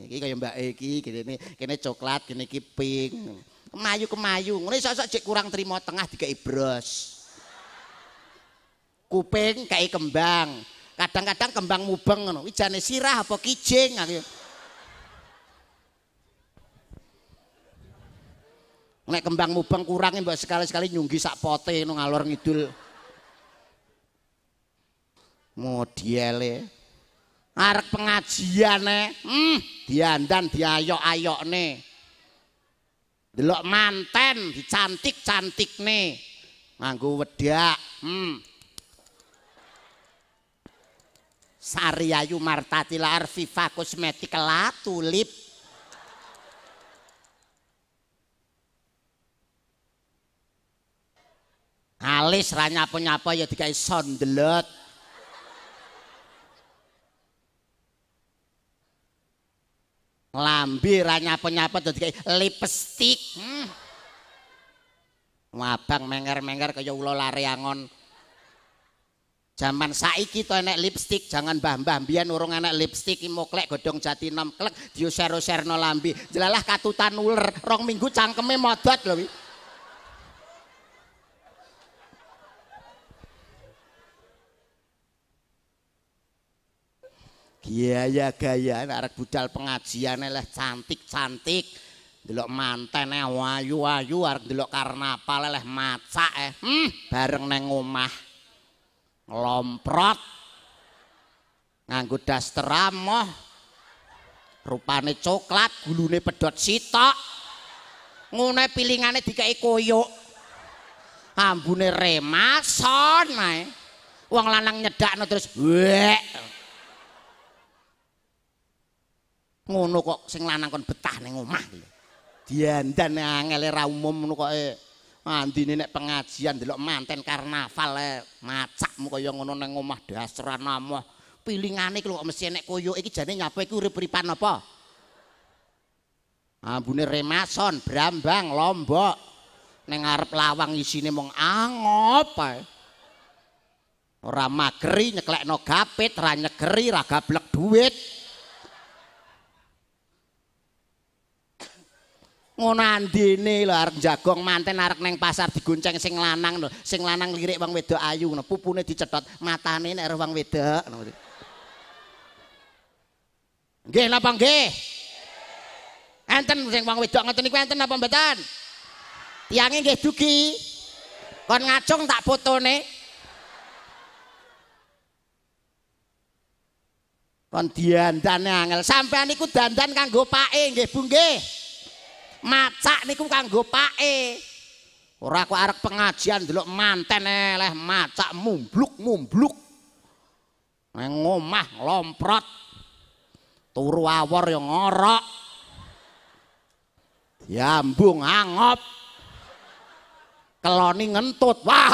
iki kaya mbak iki kene kene coklat kene iki pink kemayu kemayu ngono sosok sok kurang terima tengah dikai bros kuping kai kembang kadang-kadang kembang mubeng ngono wijane sirah apa kijing Nek kembang mubeng kurang mbok sekali-sekali nyunggi sak pote nang ngalor ngidul. Modiele. Arek pengajian e, hmm, diandan diayok-ayokne. Delok manten dicantik-cantikne. Nganggo wedak, hmm, Sariayu Martatila Arviva Kosmetik Tulip. Alis ranya nyapa-nyapa ya dikai sondelot. Lambi ranya nyapa-nyapa ya dikai lipstik. Hmm. Wabang menger-menger kaya ula lari angon. Zaman saiki to enek lipstik, jangan mbah-mbah mbiyen urung enek lipstik iki moklek godhong jati nom klek diuser-userno lambi. Jelalah katutan uler, rong minggu cangkeme modot lho Gaya gaya arek budal pengajian leh cantik-cantik. Delok manten wayu-wayu arek delok karnaval leh macak eh. Hmm, bareng neng omah. lomprot nganggo das teramoh rupane coklat gulune pedot sitok ngune pilingane dikai koyok ambune remason nae uang lanang nyedak terus wek ngono kok sing lanang kon betah neng omah diandan angel era umum ngono kok e. Mandine nek pengajian delok manten karnaval le eh, macakmu kaya ngono nang omah dasrana mah. Pilingane kok mesti nek koyo iki jane nyapa iki urip-uripan apa? Ambune remason, brambang, lombok. Neng ngarep lawang isine mung angop ae. Ora magri nyeklekno gapit, ra nyegeri, ra gablek duit. ngono andene lho arek jagong manten arek neng pasar digonceng sing lanang lho sing lanang lirik wong wedok ayu ngono pupune dicetot matane nek wong wedok ngono nggih napa nggih enten sing wong wedok ngoten niku enten apa mboten tiange nggih dugi kon ngacung tak fotone kon diandane angel sampean niku dandan kanggo pake nggih bu nggih macak niku kanggo pake. Ora kok arek pengajian delok manten eleh macak mumbluk-mumbluk. Nang lomprot. Turu awor yo ngorok. Diambung angop. Keloni ngentut. Wah.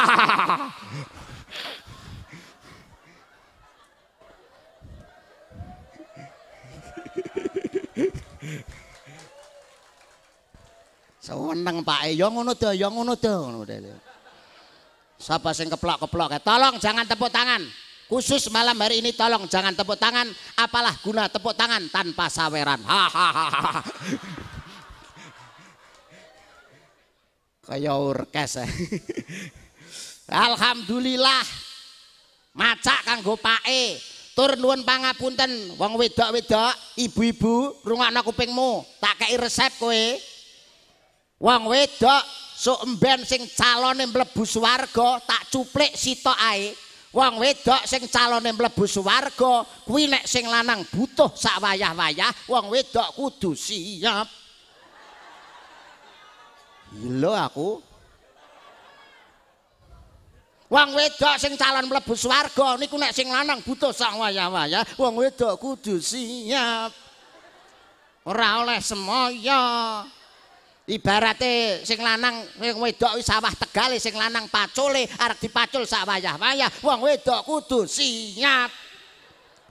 Hehehehe Seneng Pak E, ya ngono do, ya ngono do ngono Sapa sing keplok-keplok, tolong jangan tepuk tangan. Khusus malam hari ini tolong jangan tepuk tangan, apalah guna tepuk tangan tanpa saweran. Hahaha. Kaya orkes. Eh. Alhamdulillah. Macak kanggo Pak E. Tur nuwun pangapunten wong wedok-wedok, ibu-ibu, rungokno kupingmu, tak kei resep kowe. Wong wedok sok mben sing calone mlebu swarga tak cuplik sitok ae. Wong wedok sing calone mlebu swarga kuwi nek sing lanang butuh sak wayah-wayah wong wedok kudu siap. Lho aku. Wong wedok sing calon mlebu swarga niku nek sing lanang butuh sak wayah-wayah wong wedok kudu siap. Ora oleh semoyo. ibarate sing lanang sing wedok sawah tegale sing lanang pacule arek dipacul sak wayah-wayah wong wedok kudu singat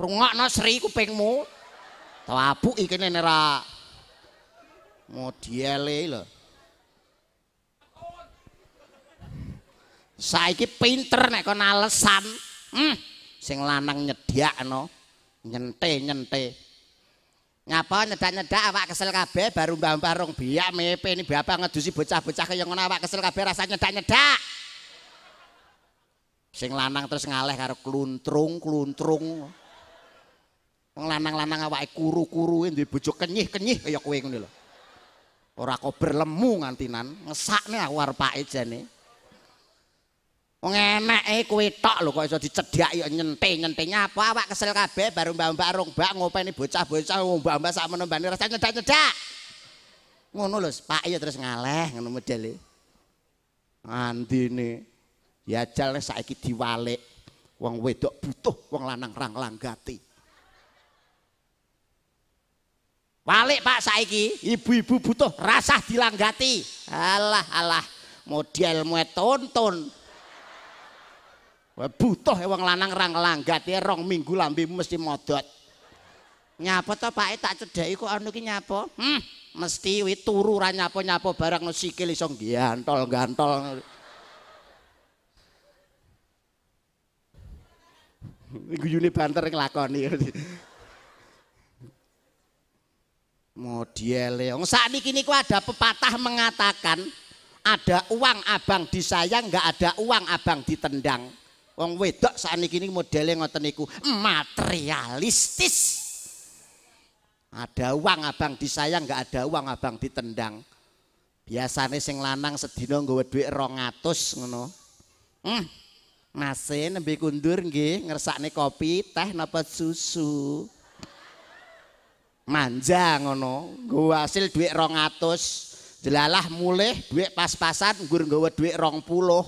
rungokno sri kupingmu ta apuki kene ora modiele lho saiki pinter nek kon alesan hmm. sing lanang nyediakno nyente nyente Ngapa nyedak-nyedak awak kesel kabeh baru mbah biak mepe ini bapak ngedusi bocah-bocah kaya ngono awak kesel kabeh rasa nyedak-nyedak. Sing lanang terus ngaleh karo kluntrung kluntrung. Wong lanang-lanang awake kuru-kuru duwe bojo kenyih-kenyih kaya kowe ngene lho. Ora kober lemu ngantinan, ngesakne aku arep pake jane. Ya. Wong enek e kuwi tok lho kok iso dicedhaki nyenteng-nyentengnya apa awak kesel kabeh baru mbak-mbak rombak ngopeni bocah-bocah mbak-mbak sak menembane rasa nyedak-nyedak. Ngono lho Pak ya terus ngaleh ngono model e. ya jale saiki diwalik wong wedok butuh wong lanang rang langgati. Walik Pak saiki ibu-ibu butuh rasah dilanggati. Alah alah model muet tonton. Butuh wong lanang ra nglanggate rong minggu lambemu mesti modot. Nyapo to pake eh, tak cedheki kok anu iki nyapo. Hmm, mesti wi turu ra nyapo nyapa barang no sikil iso gantol-gantol. Guyune banter nglakoni. Modiele. Wong sakniki niku ada pepatah mengatakan ada uang abang disayang enggak ada uang abang ditendang. Wong wedok saat ini modelnya ngoten niku materialistis. Ada uang abang disayang, enggak ada uang abang ditendang. Biasanya sing lanang sedino gue duit rongatus ngono. Hmm. Masih nembe kundur nge, ngerasak kopi, teh napa susu. Manja ngono, gue hasil duit rongatus. Jelalah mulih duit pas-pasan, gue gue duit rong puluh.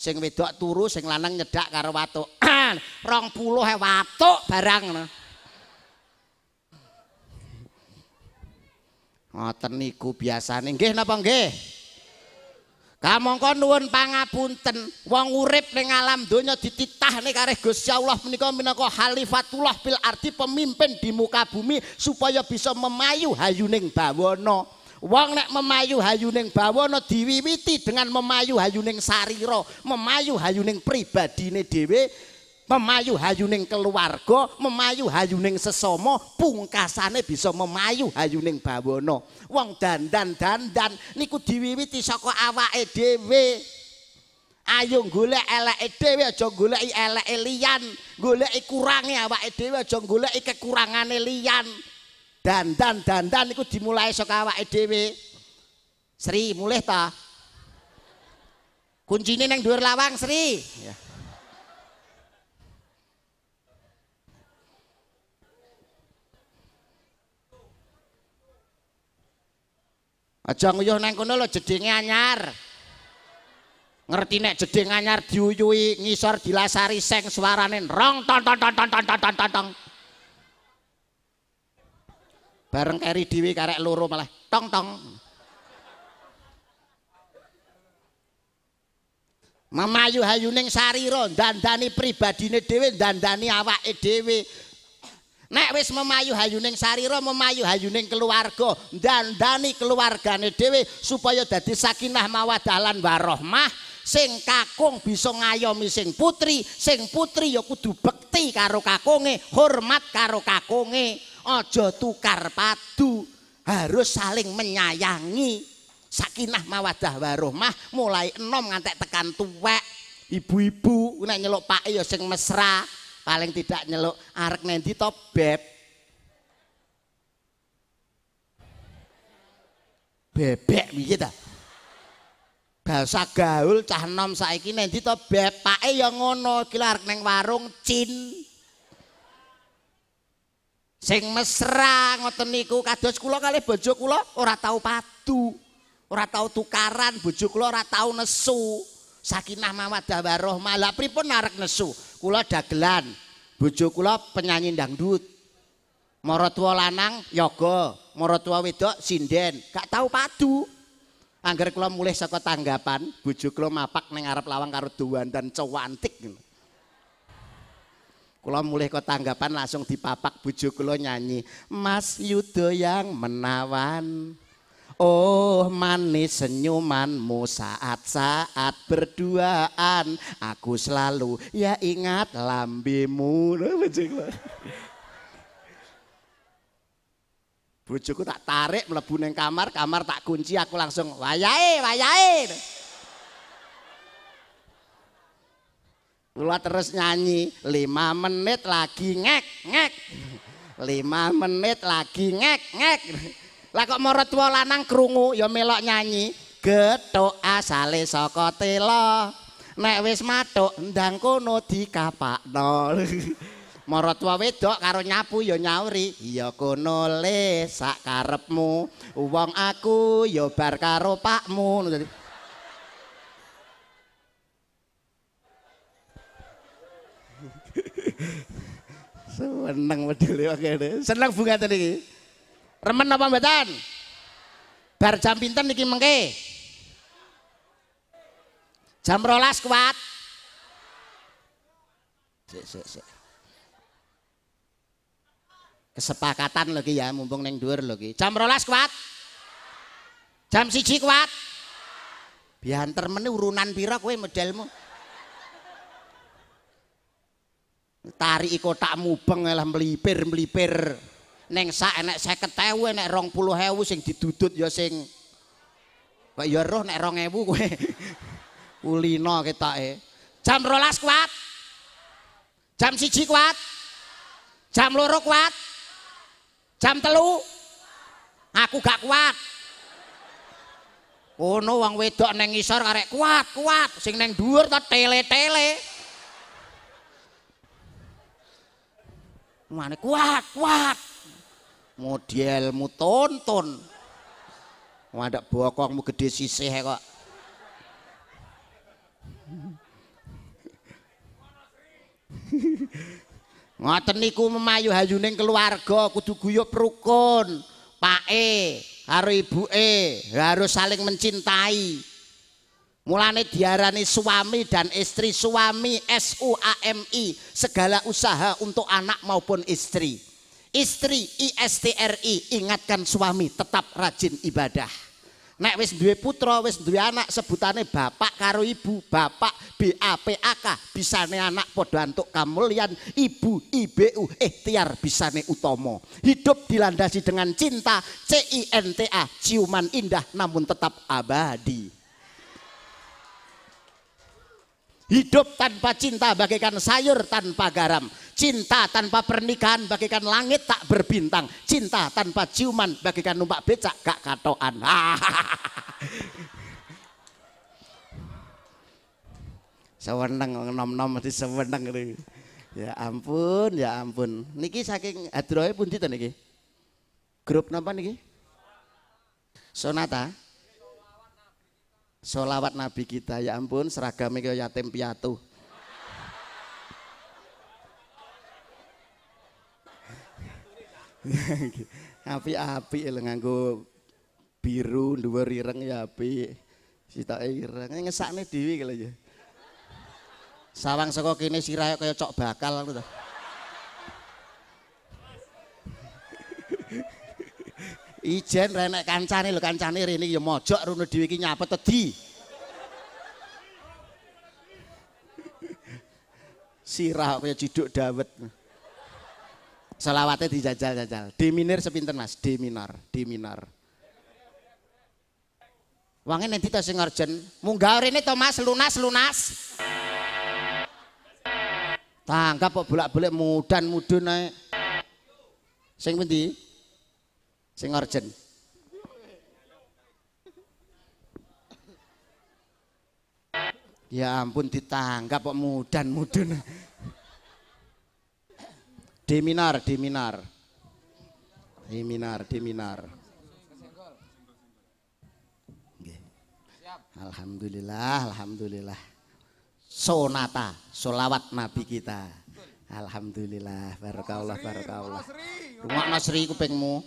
sing wedok turu sing lanang nyedak karo watu, ah, rong puluh he watuk barang ngoten niku biasane nggih napa nggih Kamangka nuwun pangapunten, wong urip ning alam donya dititahne kareh Gusti Allah menika minangka Khalifatullah bil arti pemimpin di muka bumi supaya bisa memayu hayuning bawana. No. Wong nek memayu hayuning bawono diwiwiti dengan memayu hayuning sarira, memayu hayuning pribadine dhewe, memayu hayuning keluarga, memayu hayuning sesama, pungkasane bisa memayu hayuning bawana. Wong dandan-dandan niku diwiwiti saka awake dhewe. Ayo golek eleke dhewe aja goleki eleke liyan, goleki kurange awake dhewe aja goleki kekurangane liyan. dandan dandan itu dimulai saka awake dhewe Sri mulih ta kuncine nang dhuwur lawang Sri ya. aja nguyuh nang kono lo jedenge anyar ngerti nek jedeng anyar diuyui ngisor dilasari seng suarane rong tong tong tong tong tong tong tong tong bareng keri dhewe karek loro malah tong tong Mamayu hayuning sarira dandani pribadine dhewe dandani awake dhewe Nek wis memayu hayuning sarira memayu hayuning keluarga dandani keluargane dhewe supaya dadi sakinah mawadah lan warohmah sing kakung bisa ngayomi sing putri sing putri ya kudu bekti karo kakunge hormat karo kakunge Ojo tukar padu, harus saling menyayangi. Sakinah mawadah warohmah mulai enom ngantek tekan tuwek. Ibu-ibu nek nyeluk pak e ya sing mesra, paling tidak nyeluk arek nendi to beb. Bebek piye ta? bahasa gaul cah nom saiki nendi to pak e ya ngono iki arek neng warung cin sing mesra ngoten niku kados kula kali bojo kula ora tau padu ora tau tukaran bojo kula ora tau nesu sakinah mawaddah warahmah lha pripun arek nesu kula dagelan bojo kula penyanyi dangdut maratua lanang yoga maratua wedok sinden gak tau padu anggere kula mulih saka tanggapan bojo kula mapak ning arep lawang karo duwan dan cowantik ngono Kalau mulai kok tanggapan langsung dipapak bojo kula nyanyi. Mas Yudo yang menawan. Oh manis senyumanmu saat-saat berduaan Aku selalu ya ingat lambimu. Bujuku tak tarik melebunin kamar, kamar tak kunci aku langsung wayai, wayai. Kula terus nyanyi 5 menit lagi ngek ngek. 5 menit lagi ngek ngek. Lah kok marane tuwa lanang krungu ya melok nyanyi getok asale saka tela. Nek wis matuk ndang kono dikapakno. Marane tuwa wedok karo nyapu ya nyauri, ya kono le sak karepmu. Wong aku ya bar karo pakmu. Seneng meduli pakene. Ya, Seneng bunga tadi Remen apa mboten? Bar jam pinten niki mengke? Jam rolas kuat. Sik sik sik. Kesepakatan lagi ya mumpung neng dhuwur lagi Jam rolas kuat. Jam siji kuat. Bianter mene urunan pira kowe modelmu? tari iko tak mubeng lah melipir melipir neng sak enek saya enek rong puluh hewu sing didudut ya sing pak ya roh enek rong hewu kue ulino kita eh jam rolas kuat jam siji kuat jam loro kuat jam telu aku gak kuat Kono oh, wong wedok neng isor karek kuat kuat sing neng dhuwur to tele tele Mane kuat, kuat. Modelmu tonton. Wanda bokongmu gede sisih kok. Ngoten niku memayu hayuning keluarga kudu guyub rukun. Pake, karo ibuke harus saling mencintai. Mulane diarani suami dan istri, suami S U A M I, segala usaha untuk anak maupun istri. Istri I S T R I, ingatkan suami tetap rajin ibadah. Nek wis duwe putra, wis duwe anak sebutane bapak karo ibu, bapak B A P A K, bisane anak padha antuk kamulyan, ibu I B U, ikhtiar eh, bisane utama. Hidup dilandasi dengan cinta C I N T A, ciuman indah namun tetap abadi. Hidup tanpa cinta bagaikan sayur tanpa garam. Cinta tanpa pernikahan bagaikan langit tak berbintang. Cinta tanpa ciuman bagaikan numpak becak gak katoan. seweneng nom-nom di seweneng Ya ampun, ya ampun. Niki saking hadrohe pun to niki? Grup napa niki? Sonata. Solawat Nabi kita ya ampun seragamnya kayak yatim piatu. Api-api lenganku biru dua ireng ya api. si Sitoke ireng nih dewi kalau ya. Sawang ini si raya kaya cok bakal ngono Ijen renek kancane lho kancane rene ya mojok rene dhewe iki nyapet Sirah kaya ciduk dawet. Selawatnya dijajal-jajal. D minor sepinten Mas? D minor, D minor. Wangi nanti to sing urgent. Munggah rene lunas lunas. Tangkap kok bolak-balik mudan mudun naik. Sing pundi? Sing arjen Ya ampun ditanggap kok mudan mudun. Diminar, diminar. Diminar, diminar. Alhamdulillah, alhamdulillah. Sonata, solawat Nabi kita. Alhamdulillah, barakallah, barakallah. Rumah Nasri kupengmu.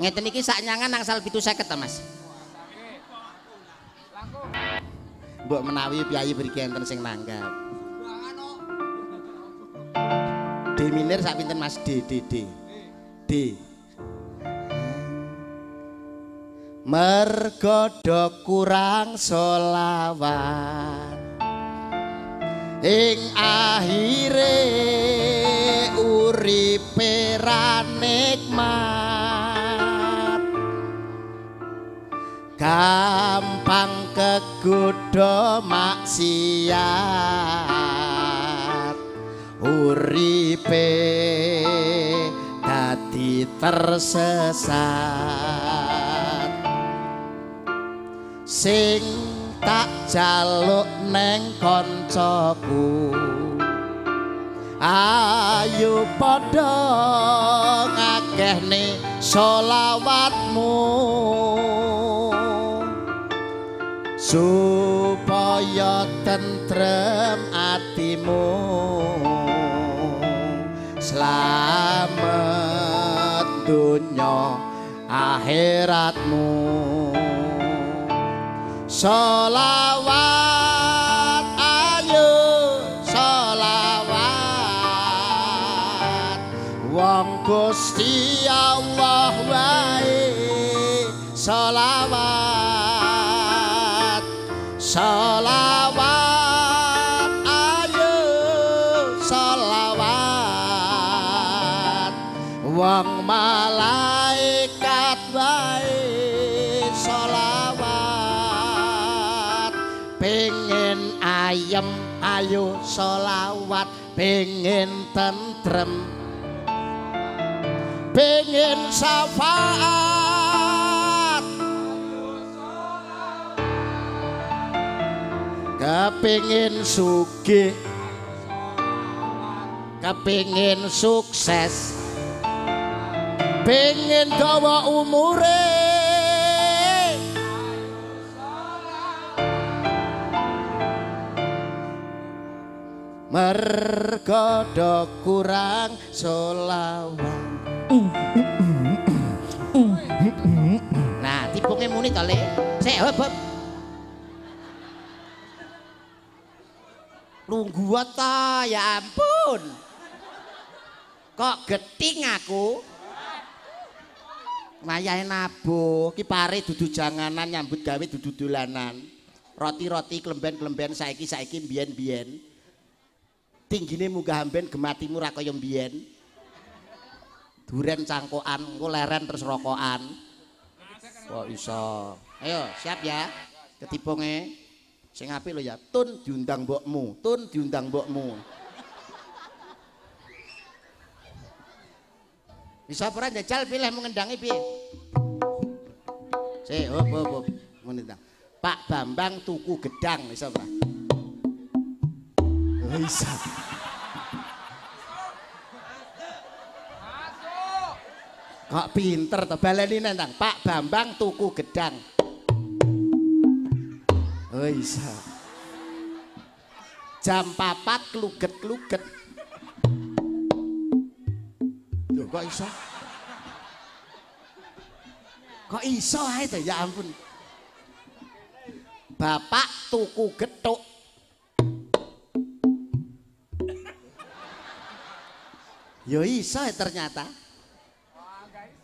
Ngeten iki sak nyangan angsal 750 ta, Mas. Mbok menawi piyayi mriki enten sing nanggap. D minor sak pinten Mas D D D. D. Mergodo kurang solawat ing akhire uripe nikmat gampang kegoda maksiat uripe dadi tersesat sing tak jaluk neng koncoku ayu podo ngakeh nih supaya tentrem hatimu selamat dunia akhiratmu Salawat ayu salawat Wong Gusti Allah wae salawat ayu solawat pengen tentrem pengen syafaat kepingin sugi kepingin sukses pengen dawa umurin mergodo kurang solawang nah tipungnya muni kali. saya hop hop lunggu ya ampun kok geting aku wayahe abu, ki pare dudu janganan nyambut gawe dudu dulanan. roti-roti klemben-klemben saiki saiki bien-bien tingginya muga hampir gematimu murah kaya mbiyen. Duren cangkoan engko leren terus rokokan. Kok iso. Ayo, siap ya. ketipungnya e. sing api lo ya. Tun diundang mbokmu, tun diundang mbokmu. Bisa peran jajal pilih mengendangi piye? Si, hop oh, oh, hop oh. hop. Ngono Pak Bambang tuku gedang bisa, Pak. Bisa. Kok pinter to baleni nang Pak Bambang tuku gedang. Oh iso. Iya. Jam papat kluget-kluget. Loh kok iso? Kok iso ae to ya ampun. Bapak tuku getuk. Yo iso ternyata.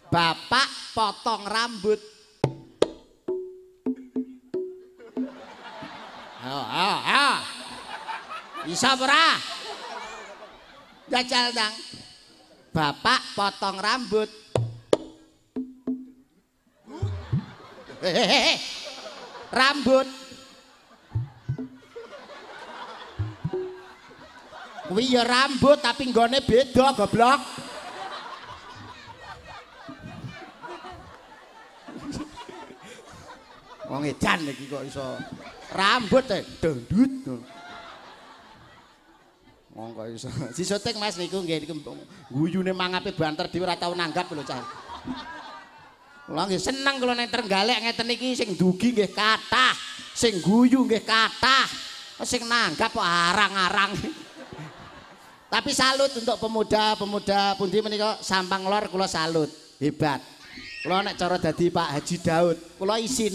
Bapak potong rambut. Oh, oh, oh. Bisa berah. Jajal dang. Bapak potong rambut. Rambut. Kuwi ya rambut tapi nggone beda goblok. Wong edan iki kok iso rambut eh dendut. Wong kok iso. Si syuting Mas niku nggih niku guyune mangape banter dhewe ora tau nanggap lho Cah. Kula nggih seneng kula nek Trenggalek ngeten iki sing dugi nggih kathah, sing guyu nggih kathah, sing nanggap kok arang-arang. Tapi salut untuk pemuda-pemuda pundi menika Sampang Lor kula salut. Hebat. Kula nek cara dadi Pak Haji Daud, kula isin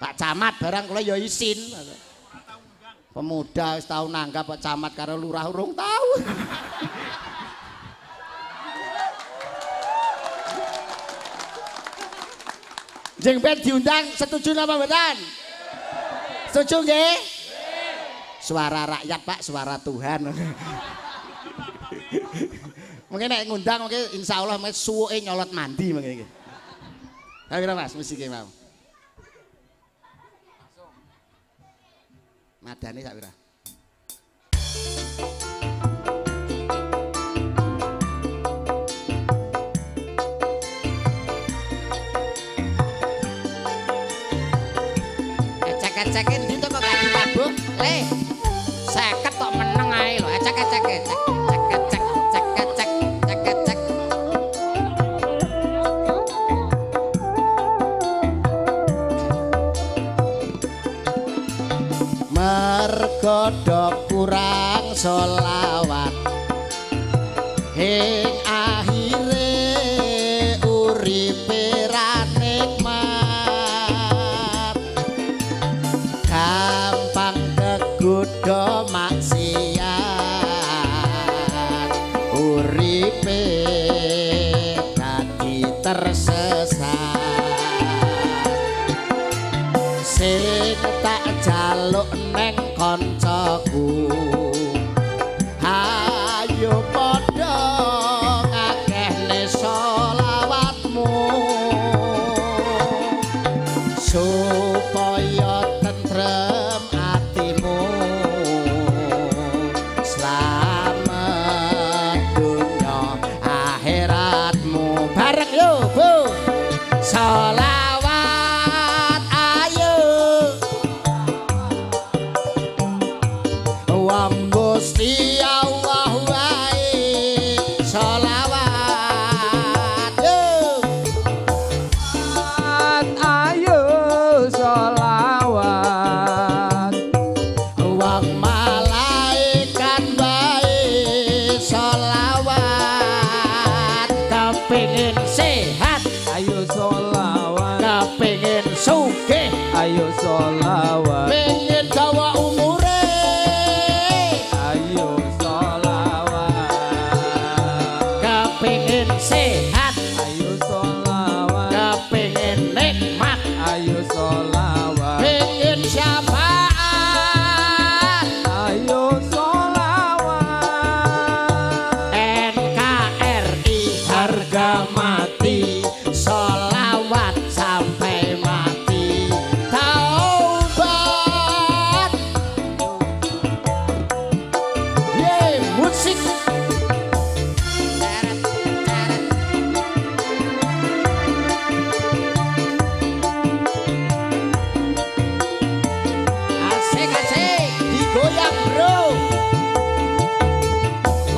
Pak Camat barang kula ya isin. Pemuda wis tau nanggap Pak Camat karo lurah urung tau. Jeng Ben diundang setuju napa mboten? Setuju nggih? Suara rakyat Pak, suara Tuhan. mungkin nek ngundang mungkin insyaallah mungkin suwe nyolot mandi mungkin iki. kira Mas musiknya mau. Adane sak pira? sholat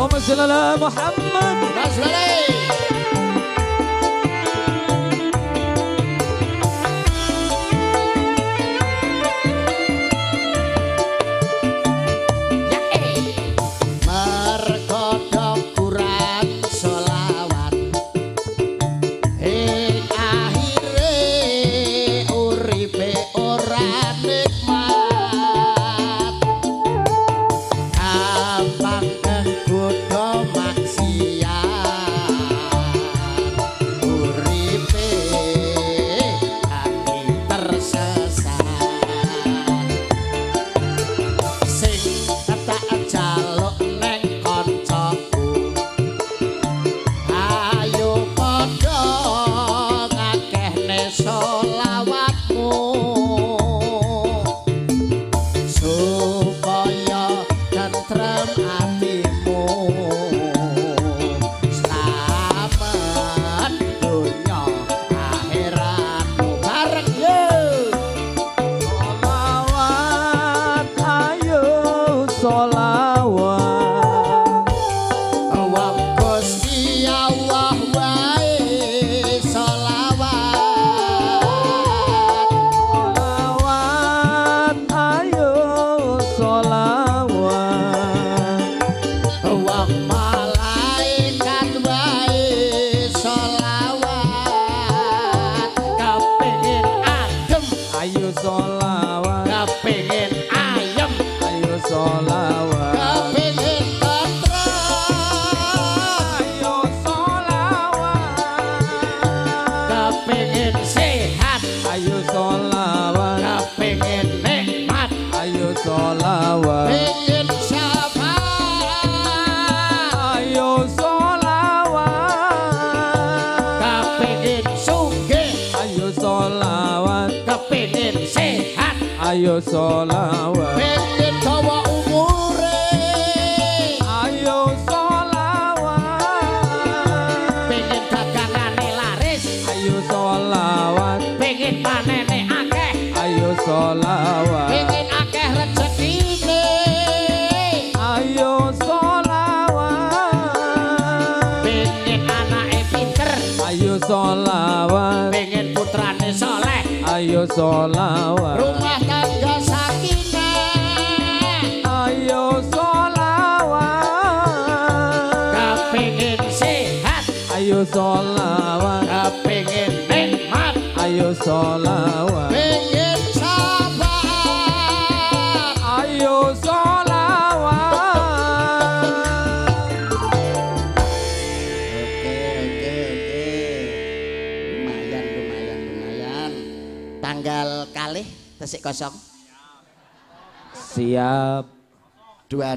اللهم صل على محمد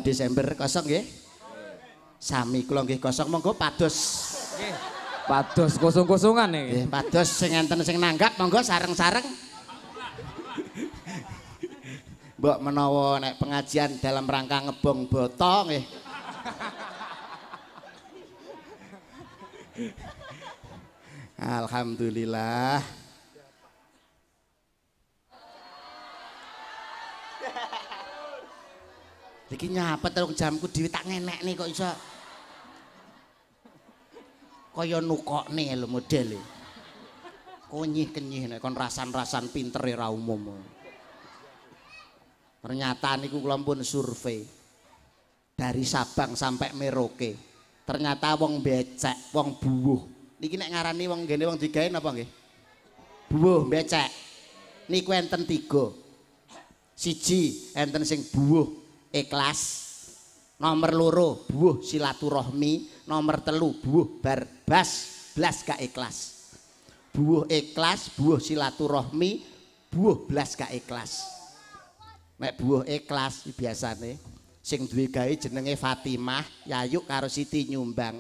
Desember kosong ya, Sami kula nggih kosong monggo padus padus kosong-kosongan nih, Nggih, padus sing enten sing nanggap monggo sareng-sareng. Mbok menawa nek pengajian dalam rangka ngebong botong, nggih. Alhamdulillah. Iki nyapet terus jamku dhewe tak ngenek nih kok iso. Kaya nukokne lho modele. Kunyih-kenyih nek kon rasan-rasan pintere ra umum. Ternyata niku kula pun survei dari Sabang sampai Merauke. Ternyata wong becek, wong buwuh. Niki nek ngarani wong gene wong digawe apa nggih? Buwuh, becek. Niku enten tiga. Siji enten sing buwuh, ikhlas nomor loro buh silaturahmi nomor telu buh barbas belas gak ikhlas buh ikhlas buh silaturahmi buh belas gak ikhlas mek buh ikhlas biasane sing duwe gawe jenenge Fatimah yuk karo Siti nyumbang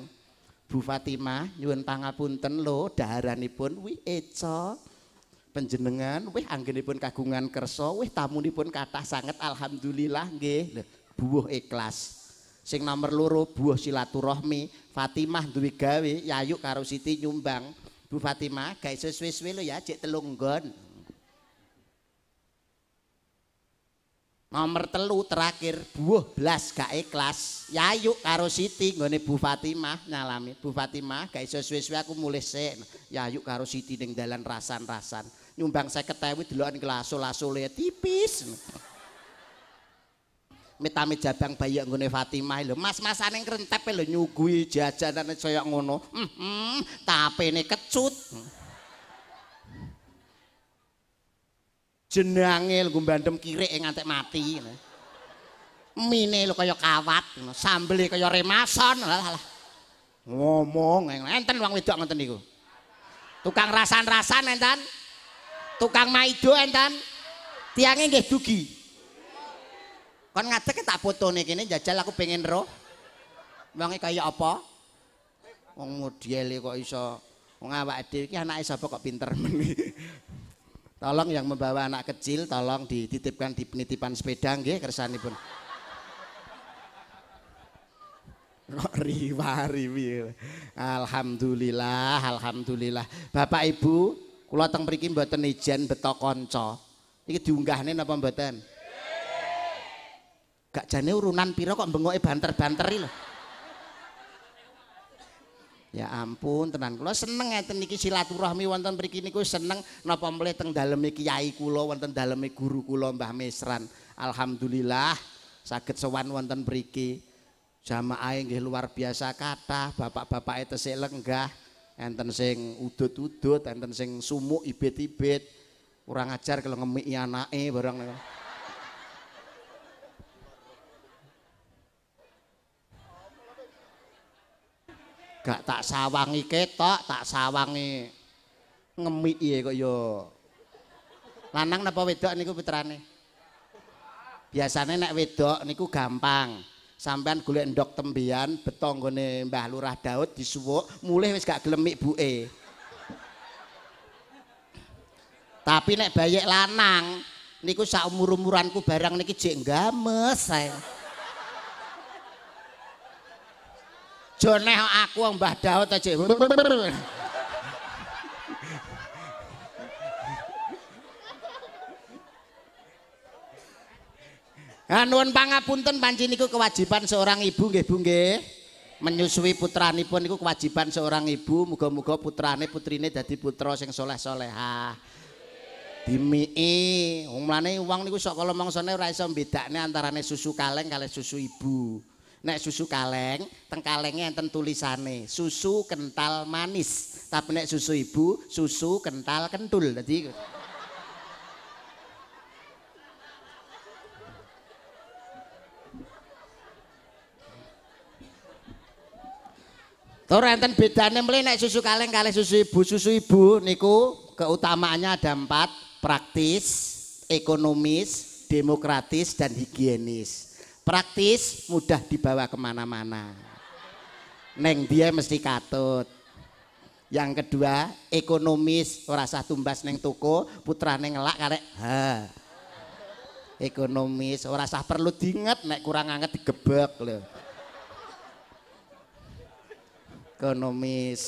Bu Fatimah nyuwun pangapunten lho daharanipun wi eca panjenengan wis anggenipun kagungan kersa wis tamunipun kathah sanget alhamdulillah nggih buah ikhlas sing nomor loro buah silaturahmi Fatimah duwe gawe yayuk karo Siti nyumbang Bu Fatimah gawe sesuwe-suwe ya cek telung nggon Nomor telu terakhir buah belas gak ikhlas yayuk karo Siti nggone Bu Fatimah nyalami Bu Fatimah gawe sesuwe-suwe aku mulih sik yayuk karo Siti ning dalan rasan-rasan nyumbang seket tewi diluan ke laso-laso liya tipis mitami jabang bayi ngune Fatimah lho mas-mas aneng rentep lho nyuguhi jajanan saya ngono hmm, tapi ini kecut jenangnya lho bandem kiri yang ngantik mati mine lho kaya kawat sambel kaya remason lalala. ngomong enten wang wedok ngeten niku tukang rasan-rasan enten -rasan, Tukang maido enten. tiangnya nggih dugi. Kon ngadek tak nih kene jajal aku pengen roh. Bangi kaya apa? Wong modele kok iso wong awake dhewe iki anake sapa kok pinter men Tolong yang membawa anak kecil tolong dititipkan di penitipan sepeda nggih kersanipun. Kok riwa riwi. Alhamdulillah, alhamdulillah. Bapak Ibu, Kula teng mriki mboten ijen beto kanca. Iki diunggahne napa mboten? Gak jane urunan pira kok bengoke banter-banteri lho. Ya ampun, tenan kula seneng ngeten iki silaturahmi wonten mriki niku seneng napa mleh teng daleme kiai kula wonten daleme guru kula Mbah Mesran. Alhamdulillah saged sowan wonten mriki. Jamaah nggih luar biasa kathah, bapak e tesih lenggah. enten sing udut-udut, enten sing sumuk ibet-ibet. Kurang ajar kalau ngemik anake barang nek. Gak tak sawangi ketok, tak sawangi ngemik ya kok ya. Lanang napa wedok niku putrane? Biasanya nek wedok niku gampang. sampean golek ndok tembian betonggone Mbah Lurah Daud di disuwuk mulih wis gak gelem ibuke tapi nek bayek lanang niku sak umur-umuranku barang niki jek games ae jeneh aku Mbah Daud aja Anuun pangapunten panci kewajiban seorang ibu nggih Bu nggih. Menyusui putranipun niku kewajiban seorang ibu, muga-muga putrane putrine dadi putra sing saleh-salehah. Dimiki, umlane wong niku sok kala mangsane ora iso bedakne antarane susu kaleng kalih susu ibu. Nek susu kaleng, teng kalenge enten tulisane, susu kental manis. Tapi nek susu ibu, susu kental kentul. Dadi Tuh enten bedanya mulai naik susu kaleng kali susu ibu. Susu ibu niku keutamaannya ada empat, praktis, ekonomis, demokratis dan higienis. Praktis mudah dibawa kemana-mana. Neng dia mesti katut. Yang kedua, ekonomis rasa tumbas neng toko, putra neng ngelak karek. Ha. Ekonomis rasa perlu diingat. naik kurang anget digebek loh. ekonomis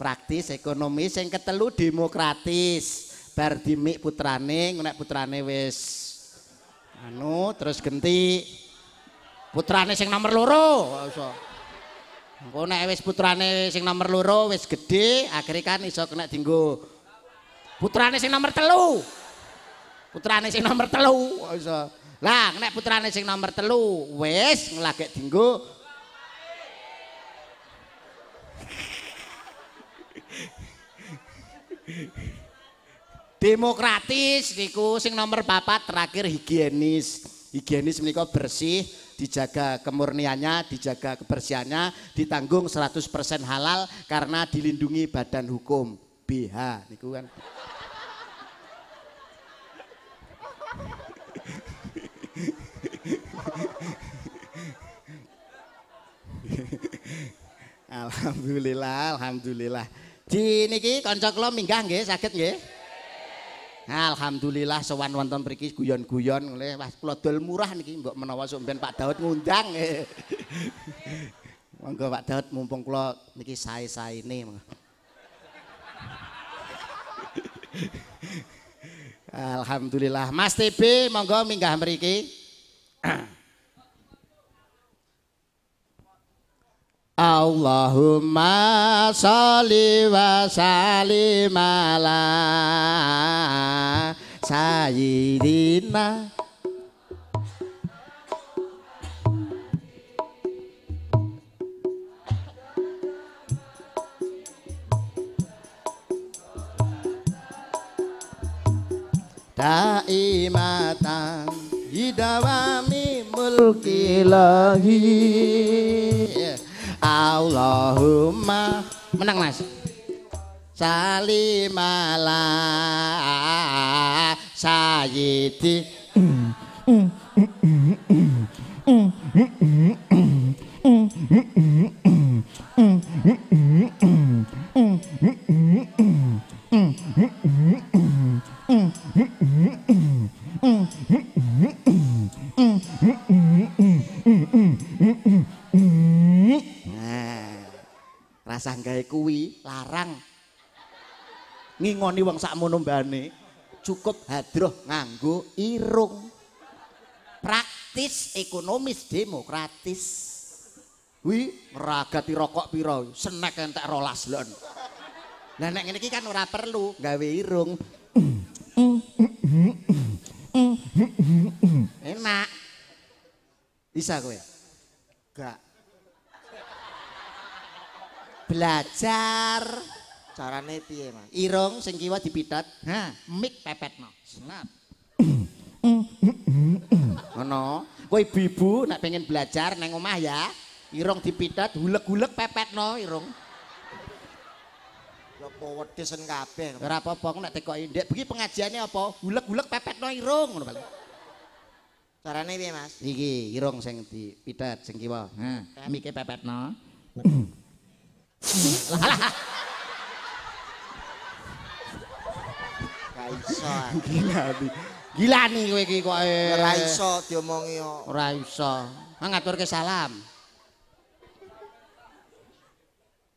praktis ekonomis yang ketelu demokratis bar dimik putrane ngunek putrane wis anu terus genti putrane sing nomor loro so. ngunek wis putrane sing nomor loro wis gede akhirnya kan iso kena dinggo putrane sing nomor telu putrane sing nomor telu so. lah ngunek putrane sing nomor telu wis ngelagek dinggo Demokratis niku sing nomor papat terakhir higienis. Higienis menika bersih, dijaga kemurniannya, dijaga kebersihannya, ditanggung 100% halal karena dilindungi badan hukum BH niku kan. alhamdulillah, alhamdulillah. Di niki kanca kula minggah nggih saged nggih. Alhamdulillah sowan wonten mriki guyon-guyon oleh wah kula dol murah niki mbok menawa sok ben Pak Daud ngundang nggih. Pak Daud mumpung kula niki sae-sae ini. Alhamdulillah Mas TB monggo minggah mriki. Allahumma salli wa sallim ala sayyidina Daimatan Hidawami mulki lahi Allahumma menang Mas salimala sayyidi Mm-mm. Hmm. Eh, rasah gawe kuwi larang ngingoni wong sakmono mbane cukup hadroh nganggo irung praktis ekonomis demokratis wi ragati rokok piro senek entek rolas lon lah nek ngene iki kan ora perlu gawe irung enak bisa kowe gak belajar carane piye mas irung sing kiwa dipitat ha mik pepetno snap ono kowe ibu-ibu nek pengen belajar nang omah ya irung dipitat hulek-hulek pepetno irung apa sen kabeh ora apa-apa nek tekoki ndek bengi pengajiane apa hulek-hulek pepetno irung ngono Carane piye, Mas? Iki irung sing dipidhat sing kiwa. Ha, mike pepetno. Gila iki. Gila nih kowe iki kok eh. ora iso diomongi kok. Ora iso. Mang ngaturke salam.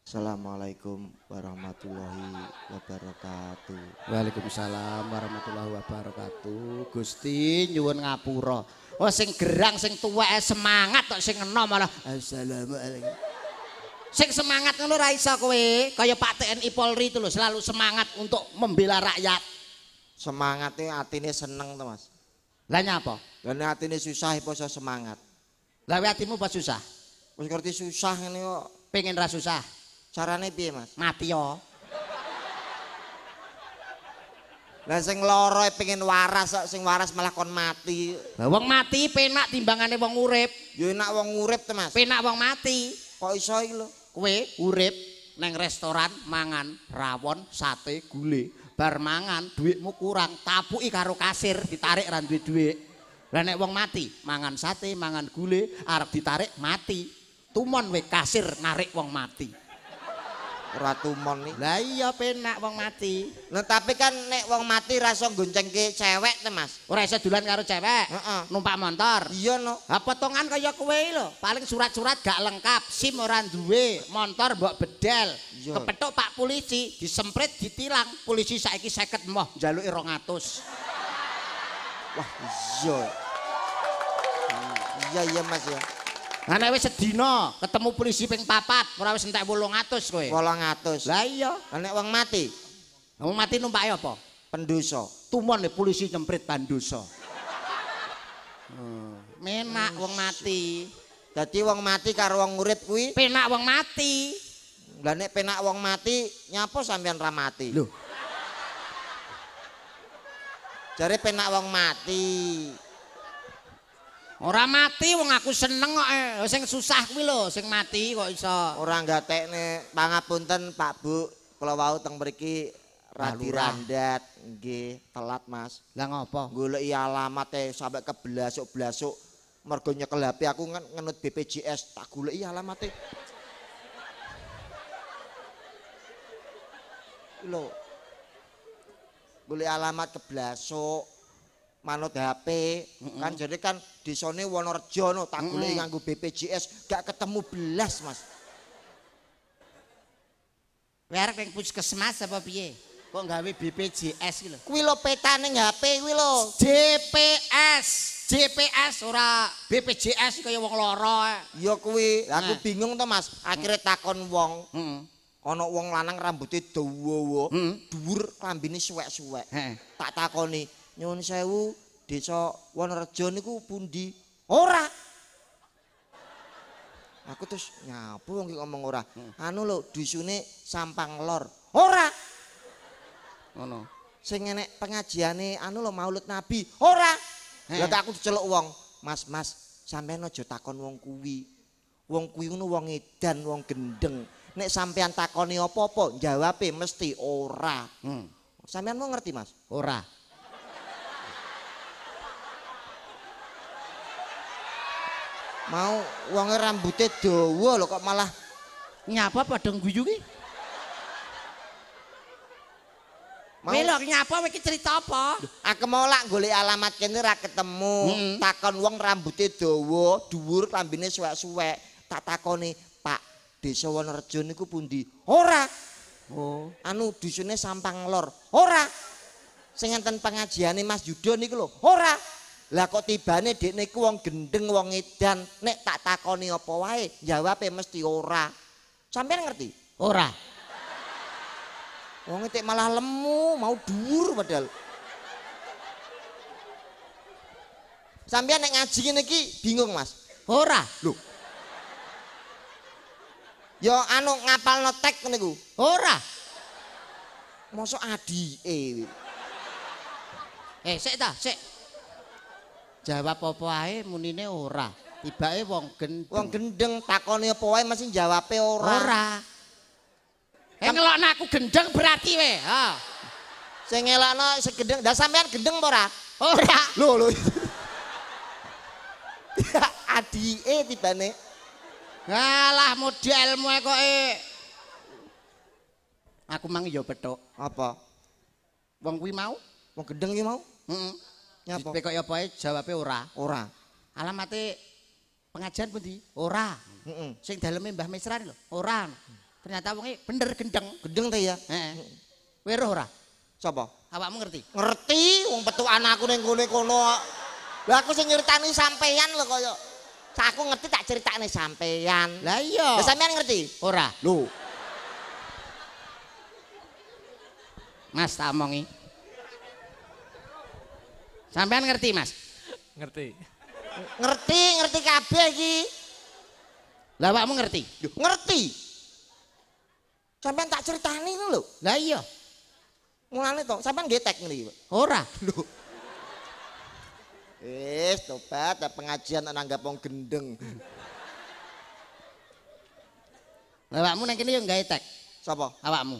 Assalamualaikum warahmatullahi wabarakatuh. Waalaikumsalam warahmatullahi wabarakatuh. Gusti nyuwun ngapura. Oh sing gerang sing tuwek semangat kok sing enom malah assalamualaikum. Sing semangat ngono ra iso kowe, kaya Pak TNI Polri itu lho selalu semangat untuk membela rakyat. Semangatnya atine seneng to, Mas. Lah nyapa? Lah atine susah apa ya iso semangat? Lah hatimu pas susah? Wis ngerti susah ngene kok pengen ra susah. Carane piye, Mas? Mati yo. Lah sing lara pengen waras kok sing waras malah kon mati. Lah wong mati penak timbangane wong urip. Ya enak wong urip ta, Mas. Penak wong mati. Kok iso iki lho? Kowe urip nang restoran mangan rawon, sate, gule. Bar mangan duitmu kurang, tapuki karo kasir ditarik ra duwe duit. Lah nek wong mati, mangan sate, mangan gule arep ditarik mati. Tumon we kasir narik wong mati. ratumon nih lah iya penak wong mati nah, tapi kan nek wong mati raso gonceng ke cewek tuh mas orang bisa duluan karo cewek numpak motor iya no apa tongan kaya kue lo paling surat-surat gak lengkap sim orang duwe motor bok bedel iya. kepetuk pak polisi disemprit ditilang polisi saiki seket moh jalui rongatus wah iya iya iya mas ya Ana wis sedina ketemu polisi ping 4, ora wis entek 800 kowe. 800. Lah iya, nek wong mati. Wong mati numpak e apa? Pendosa. Tumon nek polisi nyemprit pandosa. Hmm. Menak wong mati. Dadi wong mati karo wong urip kuwi penak wong mati. Lah nek penak wong mati, nyapo sampean ra mati? Lho. Jare penak wong mati. Ora mati wong aku seneng kok eh. Oh, sing susah kuwi lho sing mati kok iso. Ora gatekne pangapunten Pak Bu, kula wau teng mriki radi randat nggih telat Mas. Lah ngopo? Goleki alamat e sampe keblasuk-blasuk mergo nyekel HP aku kan ngenut BPJS tak goleki alamat e. Lho. Goleki alamat keblasuk manut HP kan jadi kan di sana Wonorejo no tak boleh mm BPJS gak ketemu belas mas merek yang pus kesemas apa piye kok nggawe BPJS gitu kuwi lo peta neng HP kuwi lo JPS JPS ora BPJS kaya wong loro eh. ya kuwi aku bingung to mas akhirnya takon wong mm ana wong lanang rambutnya dawa-dawa mm dhuwur klambine suwek-suwek tak takoni nyuwun sewu desa Wonorejo niku pundi? Ora. Aku terus nyapu wong ngomong ora. Hmm. Anu lho dusune Sampang Lor. Ora. Ngono. Sing ngene pengajiane anu lho maulid Nabi. Ora. Lah aku diceluk wong, Mas Mas, sampean aja takon wong kuwi. Wong kuwi ngono wong edan, wong gendeng. Nek sampean takoni apa-apa, jawabe mesti ora. Hmm. Sampean mau ngerti, Mas? Ora. mau uangnya rambutnya dawa lo kok malah nyapa padang guyu ki Mau Melok nyapa iki cerita apa? Aku mau lak golek alamat kene ra ketemu. Hmm. Takon wong rambutnya dawa, dhuwur, lambene suwek-suwek. Tak takoni, Pak, Desa Wonorejo niku pundi? Ora. Oh. Anu dusune Sampang Lor. Ora. Sing enten pengajiane Mas Yudo niku lho. Ora. Lah kok tibane dek niku wong gendeng wong edan, nek tak takoni apa wae, jawabe mesti ora. Sampeyan ngerti? Ora. Wong etik malah lemu, mau dur padahal. Sampeyan nek ngaji ngene bingung, Mas. Ora. Lho. Ya anu ngapalno tek niku. Ora. Mosok adike. Eh, sik ta, sik. Jawab apa ae munine ora. Tibake wong gendeng. Wong gendeng takone apa wae mesti jawabe ora. Ora. Eh aku gendeng berarti we. Ha. Sing ngelokno segendeng, dah sampean gendeng apa ora? Ora. Lho lho. Adike tibane. Alah modelmu kok e. Aku mang yo petuk. Apa? Wong kuwi mau? Wong gendeng iki mau? Heeh. Mm -mm. Nyapa? kok ya apa jawabnya ora. Ora. alamatnya pengajian pun di Ora. Heeh. Mm -mm. Sing daleme Mbah Mesran lho, ora. Ternyata wonge bener gendeng. Gendeng ta ya? Heeh. Weruh ora? Coba, Awakmu ngerti? Ngerti, wong petukan anakku ning kene kono. Lah aku sing nyritani sampeyan lho kaya. Aku ngerti tak ceritakne sampeyan. Lah iya. Lah sampeyan ngerti? Ora. Lho. Mas tak omongi. Sampean ngerti, Mas? Ngerti. Ngerti, ngerti kabeh lagi. Lah awakmu ngerti? ngerti. Sampean tak ceritani ngono lho. Lah iya. Mulane to, sampean getek ngene iki, Ora. Lho. Eh, tobat pengajian nanggap wong gendeng. Awakmu nang kene yo gawe tek. Sapa? Awakmu.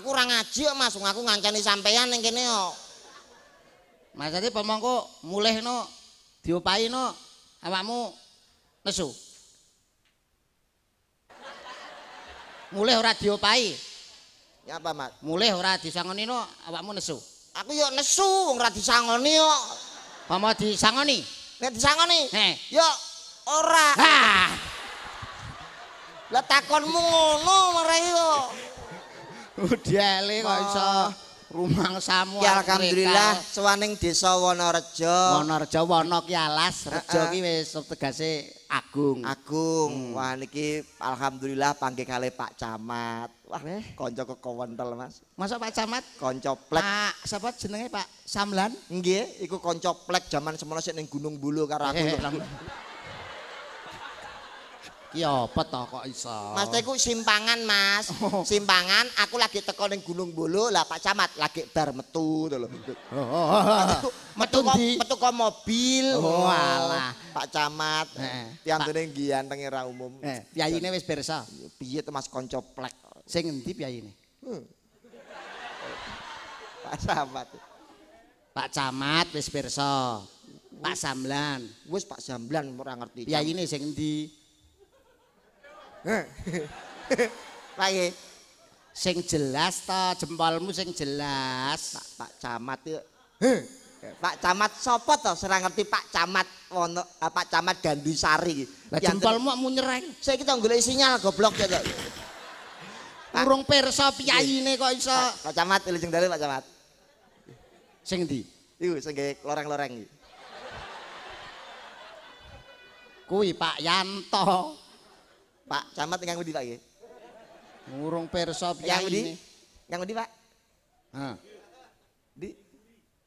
Aku orang ngaji kok Mas, aku ngancani sampean ning kene kok. Maksudnya pemangku mulih no, diupai no, awakmu nesu. Mulih ora diupai. Ya mas? Mulih ora disangoni no, awakmu nesu. Aku yuk nesu, ora disangoni yuk. Pama disangoni? Nek disangoni? Heh. ora. Hah! Letakon mungu, no, marah yuk. Udah, li, kok iso. rumang samu ya alhamdulillah sewaning desa wonorejo wonorejo wonok ya alas rejo uh -uh. tegase agung agung hmm. wah ini alhamdulillah panggil kali pak camat wah eh. konco ke mas masa pak camat konco plek pak siapa jenengnya pak samlan enggak iku konco plek zaman semuanya yang gunung bulu karena aku eh, eh, Iya, apa kok iso? Mas Teguh simpangan, Mas. Oh. Simpangan aku lagi teko neng Gunung Bulu lah Pak Camat lagi bar metu tuh metu metu, metu kok mobil. Oh, oh Pak Camat. Heeh. Piantune gian, ra umum. Eh, ini wes pirsa. Piye itu Mas konco plek. Saya endi piyayine? Hmm. Pak Camat. Pak Camat wes pirsa. Pak Samblan. Wes Pak Samblan orang ngerti. ini saya ngerti. he.. Pak sing jelas to jempolmu sing jelas Pak Pak Camat he.. Pak Camat sopo to serang ngerti Pak Camat wono eh, Pak Camat Gandisari lah jempolmu mau nyereng saya kita nggak sinyal goblok ya kok kurung persa ini kok iso Pak, Camat ilu jeng Pak Camat sing di iya sing di loreng-loreng kuih Pak Yanto Pak camat yang ngudi Pak ya? Ngurung perso Yang ngendi? Yang ngudi Pak? Heeh. Di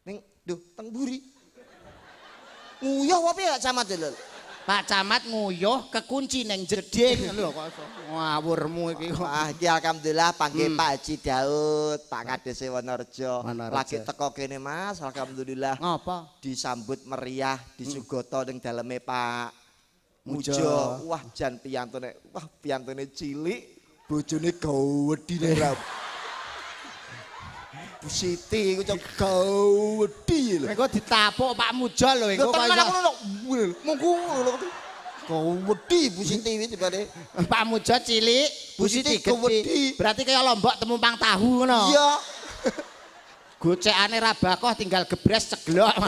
ning duh teng buri. Nguyuh apa ya camat ya, lho. Pak camat nguyuh kekunci neng jeding lho kok ngawurmu iki Ah iki alhamdulillah panggil hmm. Pak Haji Daud, Pak Kades Wonorejo. Lagi teko kene Mas, alhamdulillah. Ngapa? Disambut meriah di hmm. Sugoto ning daleme Pak Mujo. Wah jan piantone, wah piantone cilik. Bojone gawedi nih rap. Bu Siti, aku cok gawedi lho. Aku ditapok Pak Mujo lho. Lho teman aku nuk, mungku lho. Bu Siti ini Pak Mujo cilik, Bu Siti Berarti kayak lombok temu pang tahu no. Iya. Gocek aneh rabakoh tinggal gebres ceglok.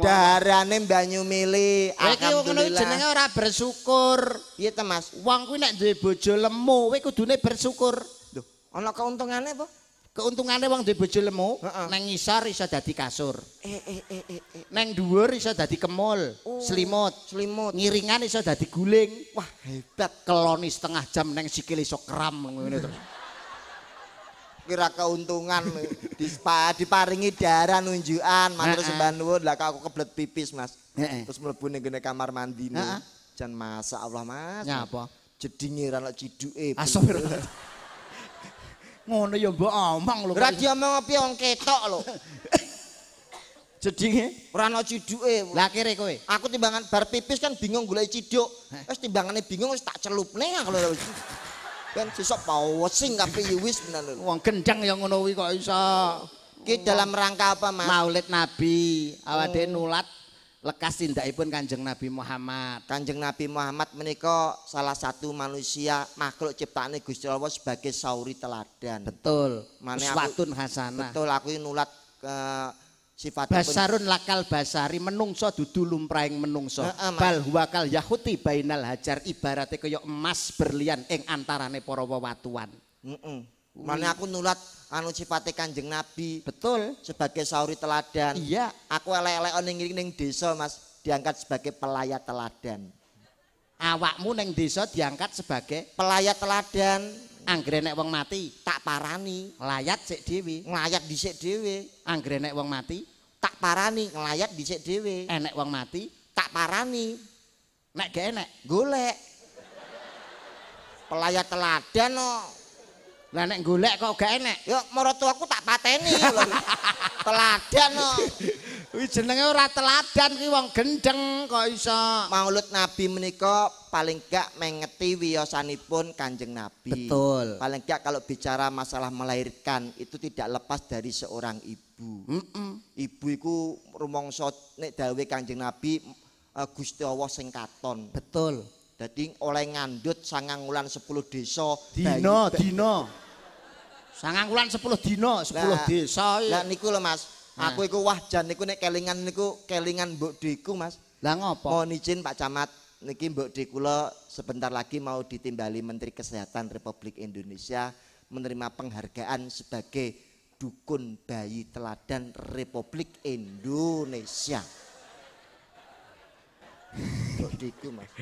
darane banyu mili alhamdulillah iki jenenge ora bersyukur piye ta mas wong kuwi nek duwe bojo lemu kowe kudune bersyukur lho ana keuntungane apa keuntungane wong duwe bojo lemu uh -uh. ngisor iso dadi kasur eh eh eh eh e. Eh. nang dhuwur iso dadi kemul uh, selimut selimut ngiringan iso dadi guling wah hebat keloni setengah jam nang sikil iso kram ngene terus kira keuntungan spa diparingi darah nunjukan mas terus mbah nuwun lah aku keblet pipis mas terus mlebu ning kamar mandi nih jan masa Allah mas nyapa ya jadi ra lek ciduke ngono ya mbok omong lho ora diomong apa ya, wong ketok lho jadi, ora ana ciduke lah kere kowe aku timbangan bar pipis kan bingung golek ciduk wis timbangannya bingung wis tak celupne aku lho Ben sesok bawa sing kape yuwis benar lho. Wong gendang yang ngono kok iso. Ki dalam rangka apa, Mas? Maulid Nabi. Awak dhewe nulat lekas tindakipun Kanjeng Nabi Muhammad. Kanjeng Nabi Muhammad menika salah satu manusia makhluk ciptane Gusti Allah sebagai sauri teladan. Betul. Mane aku, hasanah. Betul, aku nulat ke eh, sifatipun basarun lakal basari menungso dudu Praeng menungso uh, uh, bal huwakal yahuti bainal hajar ibaratnya kaya emas berlian ing antarane para wewatuan heeh mm aku nulat anu sifatnya Kanjeng Nabi betul sebagai sauri teladan iya aku elek-elek ning ning desa Mas diangkat sebagai pelayat teladan awakmu Neng desa diangkat sebagai pelayat teladan anggere nek wong mati tak parani layat sik dhewe nglayat dhisik dhewe anggere nek wong mati tak parani ngelayat dicek dewe enek uang mati tak parani nek gak enek golek pelayat teladan no Lah nek golek kok gak enak. Yo maratuaku tak pateni. teladan kok. Kuwi jenenge ora teladan kuwi wong gendeng kok iso. Maulud Nabi menika paling gak mengeti wiyosanipun Kanjeng Nabi. Betul. Paling gak kalau bicara masalah melahirkan itu tidak lepas dari seorang ibu. Mm -mm. Ibu iku rumangsa nek dawuh Kanjeng Nabi eh, Gusti Allah sing katon. Betul. Jadi oleh ngandut sangang wulan 10 desa dino dino. Sangang wulan sepuluh dino, 10 lah, desa. Iya. Lah niku lho Mas, nah. aku iku wah jan niku nek kelingan niku kelingan mbok diku Mas. Lah ngopo? Mohon izin Pak Camat, niki mbok di kula sebentar lagi mau ditimbali Menteri Kesehatan Republik Indonesia menerima penghargaan sebagai dukun bayi teladan Republik Indonesia. Mbok diku Mas.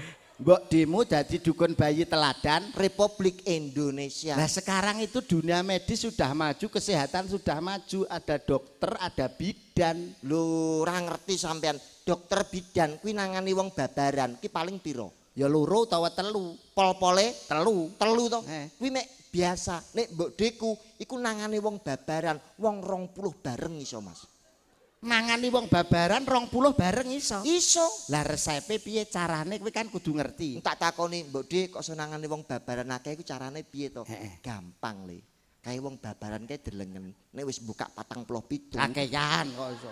Mbok demo jadi dukun bayi teladan Republik Indonesia. Nah sekarang itu dunia medis sudah maju, kesehatan sudah maju, ada dokter, ada bidan. Lu ngerti sampean, dokter bidan kuwi nangani wong babaran, ki paling piro? Ya loro tawa telu. Pol-pole telu. Telu to. Eh. Kuwi mek biasa. Nek mbok deku iku nangani wong babaran, wong rong puluh bareng iso Mas. mangani wong babaran rong puluh bareng iso iso lah resepe piye carane kowe kan kudu ngerti tak takoni mbok dhe kok senangane wong babaran akeh iku carane piye to He -he. gampang le kae wong babaran kae delengen nek wis buka patang puluh pitu kakean kok iso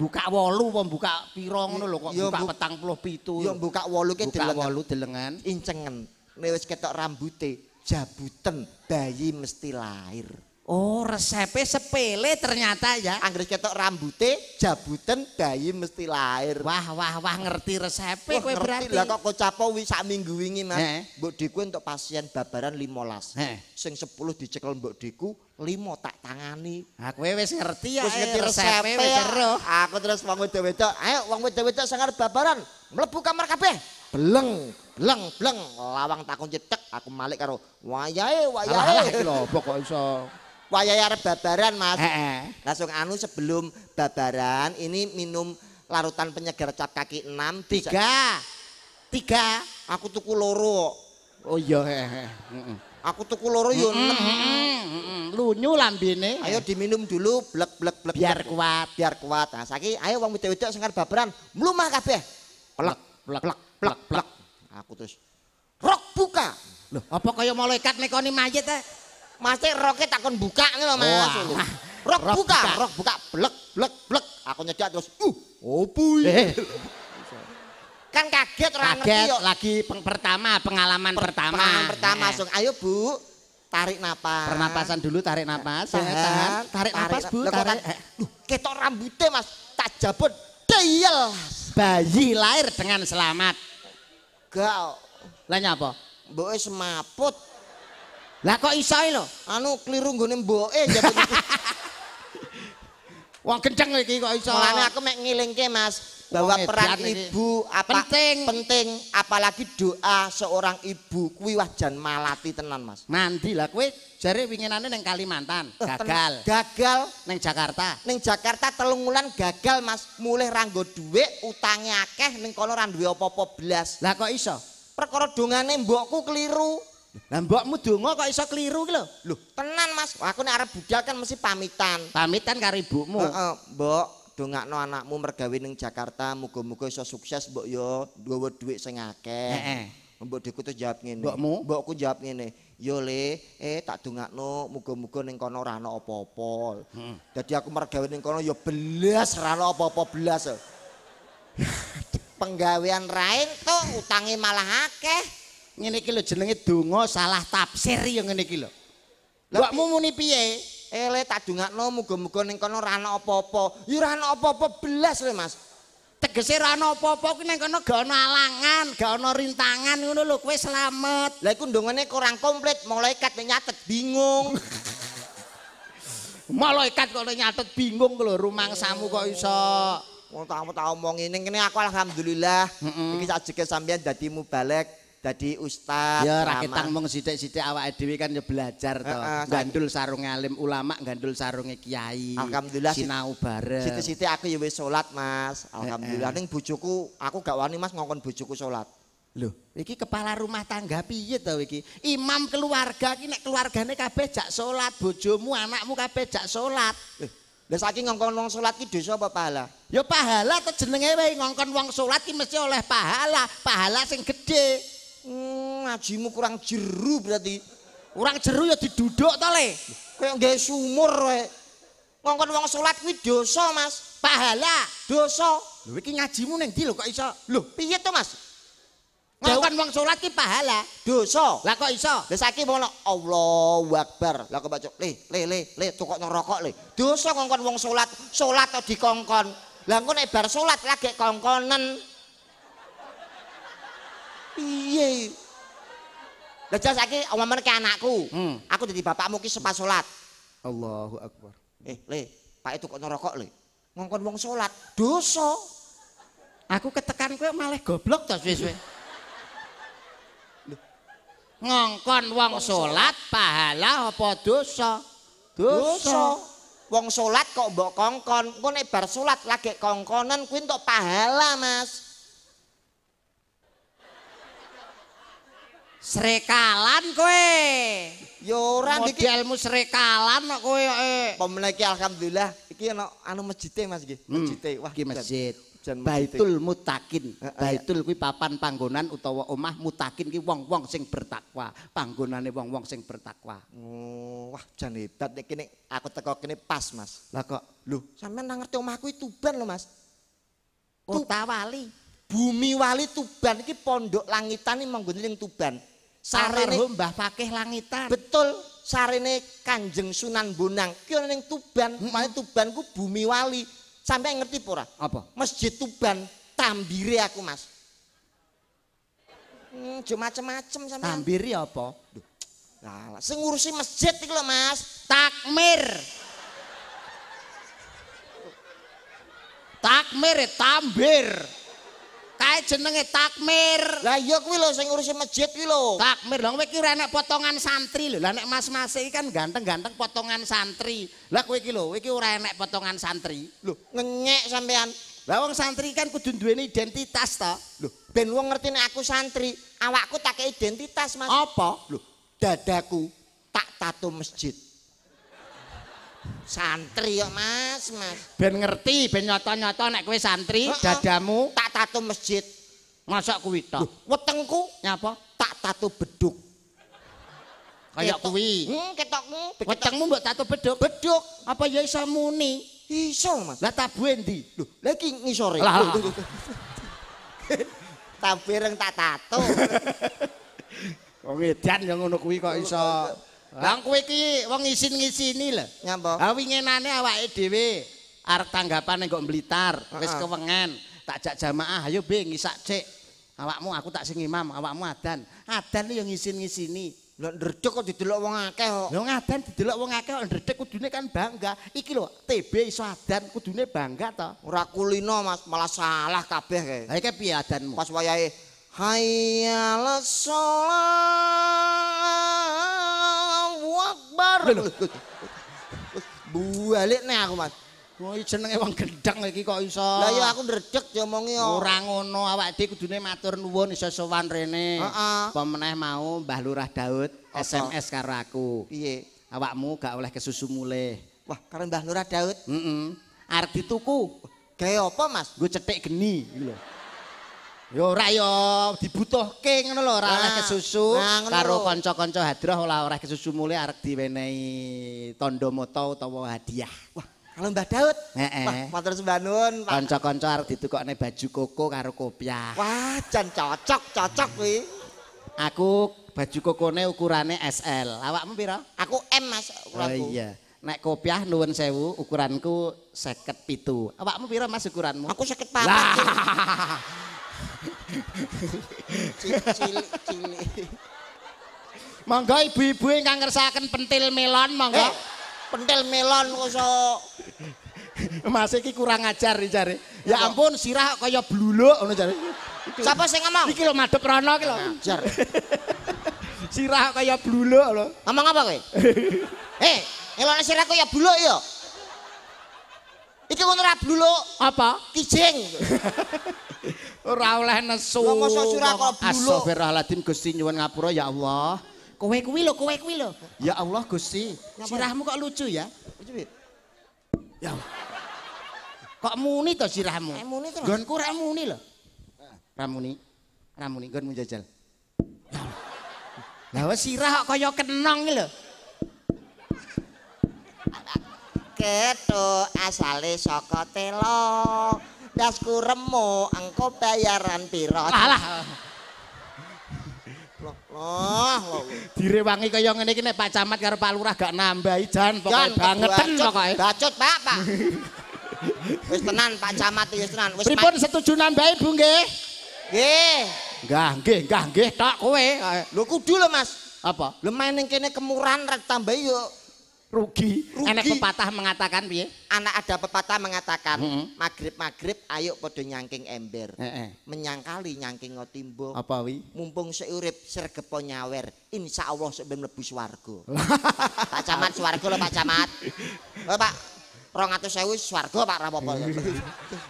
buka wolu wong buka piro ngono lho kok yo, buka, buka puluh pitu yo buka wolu ke delengen buka wolu delengan incengen nek wis ketok rambute jabuten bayi mesti lahir Oh resepnya sepele ternyata ya Anggir ketok rambute jabutan bayi mesti lahir Wah wah wah ngerti resepnya oh, kue ngerti berarti lah kok kocapa wih sak minggu wingi mas Mbok diku untuk pasien babaran limolas eh. Sing sepuluh dicekel mbok diku limo tak tangani Aku nah, wis ngerti ya Wis eh, ngerti resepnya ya. Aku terus wong wedo-wedo Ayo wong wedo-wedo sengar babaran Melebu kamar kabeh Beleng bleng bleng lawang tak kunci cek aku malik karo wayahe wayahe lho pokok iso wayahe arep babaran, Mas. eh. Langsung anu sebelum babaran ini minum larutan penyegar cap kaki 6 tiga. Tiga. Aku tuku loro. Oh iya, heeh. Aku tuku loro yo 6. Lunyu lambene. Ayo diminum dulu blek blek blek. Biar blek. kuat, biar kuat. Nah, saiki ayo wong wedok-wedok sing arep babaran, mlumah kabeh. Plek plek plek plek plek. Nah, aku terus rok buka. Loh, apa kaya malaikat nekoni mayit eh? Mas roket takon buka ngono Mas. Oh, rok, rok buka, buka, rok buka, blek blek blek. Aku nyedak terus, uh, opo iki? Eh. kan kaget orang kaget ngerti, lagi peng pertama pengalaman per pertama pengalaman pertama eh. langsung eh. ayo bu tarik napas pernapasan dulu tarik napas tahan, tahan. tarik, tarik napas bu tarik, tarik. Kan, ketok rambutnya mas tak jabut deyel bayi lahir dengan selamat gak lah nyapa mbok semaput Lah kok iso lho? Anu kliru nggone mboke njaluk. Wong kenceng iki kok iso. Lah aku mek ngilingke Mas bahwa peran ibu penting. penting apalagi doa seorang ibu kuwi wajan malati tenan Mas. Nanti lah kuwi jare winginane ning Kalimantan eh, gagal. Gagal ning Jakarta. Ning Jakarta telung wulan gagal Mas mulih ranggo dhuwit utange akeh ning kono ra duwe apa-apa blas. Lah kok iso? Perkara dongane mbokku keliru. Lah mbokmu donga kok iso keliru ki lho. Lho, tenan Mas. Aku nek arep budal kan mesti pamitan. Pamitan karo ibumu. Heeh, Mbok, dongakno anakmu mergawe ning Jakarta, muga-muga iso sukses Mbok yo, dua dhuwit sing akeh. Heeh. Mbok dikutus jawab ngene. Mbokmu? Mbokku jawab ngene. Yo le, eh tak dongakno muga-muga ning kono ora ana apa-apa. Hmm. Dadi aku mergawe ning kono yo belas ora ana apa-apa belas. Penggawean ra tuh utange malah akeh. ngene iki lho jenenge donga salah tafsir ya ngene iki lho. Lah muni piye? Ele eh, tak dungakno muga-muga ning kono ra ana apa-apa. Ya ra ana apa-apa belas lho Mas. Tegese ra ana apa-apa kuwi ning kono gak ana alangan, gak ana rintangan ngono lho kowe selamat. Lah iku dongane kurang komplit, malaikat nyatet bingung. malaikat kok nyatet bingung lho rumangsamu kok iso Mau tau mau tak omongin, ini aku alhamdulillah. Mm -mm. Ini saat juga sambian jadi mubalek. dadi ustaz ya raketang mung sithik-sithik awake dhewe kan ya belajar to uh, gandul sarung alim ulama gandul sarunge kiai alhamdulillah sinau bareng sithik-sithik aku ya wis salat mas alhamdulillah uh, uh. ning bojoku aku gak wani mas ngongkon bojoku salat lho iki kepala rumah tangga piye to iki imam keluarga iki nek keluargane kabeh jak salat bojomu anakmu kabeh jak salat eh, Lah saking ngongkon wong salat ki dosa apa pahala? Ya pahala to jenenge wae ngongkon wong salat ki mesti oleh pahala, pahala sing gedhe. Hmm, ngajimu kurang jeru berarti kurang jeru ya diduduk tau le kayak gak sumur le ngongkon wong sholat wih dosa mas pahala dosa lu ini ngajimu neng di lo kok iso loh piye tuh mas ngongkon wong sholat ki pahala dosa lah kok iso lu saki mau Allah wakbar lah kok baca le le le le tukok ngerokok le dosa ngongkon wong sholat sholat tuh dikongkon lah ngonek bar sholat lagi kongkonen Piye? Lah jelas saiki umpamane ke anakku. Hmm. Aku jadi bapakmu ki sempat salat. Allahu akbar. Eh, Le, Pak itu kok ngerokok, Le? Ngongkon wong salat, dosa. Aku ketekan kowe malah goblok to suwe-suwe. Ngongkon wong salat pahala apa dosa? Dosa. Wong salat kok mbok kongkon, engko nek bar lagi kongkonan kuwi untuk pahala, Mas. Srekalan kowe. Ya ora modelmu srekalan kok kowe kok. Eh. Pemeniki alhamdulillah iki ana anu masjide Mas Masjid, hmm. masjide. Wah, iki masjid. Baitul Mutakin. Baitul kuwi papan panggonan utawa omah mutakin ki wong-wong sing bertakwa. Panggonane wong-wong sing bertakwa. Oh, wah jan hebat iki nek aku teko kene pas, Mas. Lah kok, lho, sampean ngerti omahku iki Tuban lho, Mas. Kota Wali. Bumi Wali Tuban iki pondok langitan iki manggon ning Tuban. Sarene Mbah Fakih Langitan. Betul, sarene Kanjeng Sunan Bonang ki ana ning Tuban, hmm. mane Tuban ku bumi wali. Sampe ngerti apa ora? Apa? Masjid Tuban tambire aku, Mas. Hmm, jo macem-macem sampean. Tambire apa? Duh. Lah, sing ngurusi masjid iki lho, Mas. Takmir. Takmir tambir. Ae jenenge Takmir. Lah iya kuwi lho sing ngurusi masjid kuwi lho. Takmir lho kowe iki ora enak potongan santri lho. Lah nek mas-mase iki kan ganteng-ganteng potongan santri. Lah kowe iki lho, kowe iki ora enak potongan santri. Lho, ngenyek sampean. Lah wong santri kan kudu duweni identitas ta. Lho, ben wong ngerti nek aku santri, awakku tak identitas mas. Apa? Lho, dadaku tak tato masjid. santri yuk mas mas ben ngerti ben nyoto nyoto nek kue santri dadamu tak tatu masjid masak kue itu wetengku nyapa tak tatu beduk kayak kue hmm, ketokmu wetengmu mbak tatu beduk beduk apa ya isa muni iso mas lah tabu endi lho lagi ngisore lah lah tabu tak tatu Wong edan yang ngono kuwi kok iso Lang kowe iki wong ngisin-ngisini lho. Ngapa? Ha wingenane awake dhewe arep tanggapan nek kok Blitar, wis tak jak jamaah, ayo be ngisak cek. Awakmu aku tak sing imam, awakmu adan. Adan yo ngisin-ngisini. Lho ndredeg kok didelok wong akeh kok. Lho ngadan didelok wong akeh kok ndredeg kudune kan bangga. Iki lho TB iso adan kudune bangga to. Ora kulino Mas, malah salah kabeh kae. Lah iki piye adanmu? Pas wayahe hayya lasolat Balik nih aku mas. Woi jenenge wong gedhang iki kok iso. Lah iya aku ndredeg ya omong e. Ora ngono awak dhewe kudune matur nuwun iso sowan rene. Heeh. meneh mau Mbah Lurah Daud SMS karo aku. Piye? Awakmu gak oleh kesusu muleh Wah, karo Mbah Lurah Daud? Heeh. Arep dituku. Gawe apa, Mas? Gue cetek geni iki lho. Yo ora yo dibutuhke ngono lho ora nah, kesusu nah, karo kanca-kanca hadroh ora ora susu mule arek diwenehi tondo moto utawa hadiah. Wah, kalau Mbah Daud. Heeh. Matur sembah nuwun. Kanca-kanca arek ditukokne baju koko karo kopiah. Wah, jan cocok cocok kuwi. Aku baju kokone ukurane SL. Awakmu pira? Aku M Mas ukuranku. Oh iya. Nek kopiah nuwun sewu ukuranku seket pitu. Awakmu pira Mas ukuranmu? Aku seket papat. Cilik cilik. Monggo ibu-ibu ingkang pentil melon monggo. Eh, pentil melon koso Mas iki kurang ajar iki jare. Ya ampun sirah kaya bluluk ngono jare. Sapa sing ngomong? Iki lho madhep rono iki lho. Nah, ajar. sirah kaya bluluk lho. Ngomong apa kowe? eh, elone sirah kaya bluluk ya. Iki ngono ra bluluk. Apa? Kijing. Ora oleh nesu. Lah mosok Gusti nyuwun ngapura ya Allah. Kowe kuwi lho, kowe kuwi lho. Ya Allah Gusti, sirahmu kok lucu ya? Lucu Ya. Kok muni to sirahmu? Eh, muni to. Gonku muni lho. Eh. Ramuni. Ramuni gon jajal. Ya lah wis sirah kok kaya kenong lo. lho. Ketuk asale sokotelo. tasku remo engko bayaran piro alah loh loh direwangi kaya ngene iki nek Pak Camat karo Pak Lurah gak nambahi jan pokoke bangeten pokoke bacut Pak Pak wis tenan Pak Camat wis tenan wis pripun setuju nambahi Bu nggih nggih nggih nggih nggih tok kowe lho kudu lho Mas apa lho main ning kene kemuran rek tambahi yuk rugi. enek pepatah mengatakan piye? Anak ada pepatah mengatakan, mm -hmm. maghrib maghrib, ayo podo nyangking ember, eh, menyangkali nyangking ngotimbo. Apa wi? Mumpung seurip sergepo nyawer, insya Allah sebelum lebih swargo. pak camat swargo loh pak camat, loh, pak rong atau sewu pak rapopo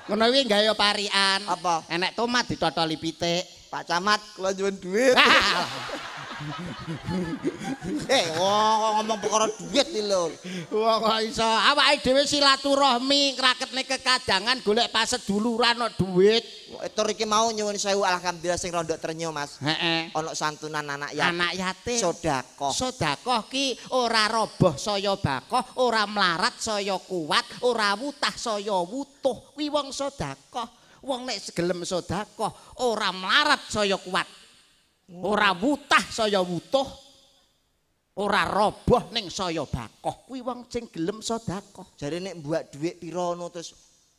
Menawi nggak yo parian? Apa? tomat ditotoli pite. Pak camat kelajuan duit. Eh, ngomong perkara duit iki lho. Wah kok iso. Awake dhewe silaturahmi kraketne kekadangan golek paseduluran kok duit. Tur iki mau nyuwun sewu alhamdulillah sing rondo ternyo Mas. Heeh. Ono santunan anak yatim. Anak yatim. Sedekah. Sedekah ki ora roboh saya bakoh, ora mlarat saya kuat, ora wutah saya wutuh. Ki wong sedekah. Wong nek segelem sedekah, ora mlarat saya kuat. Ora wutah saya wutuh. ora roboh ning saya bakoh kuwi wong sing gelem sedekah jare nek mbuak dhuwit pira terus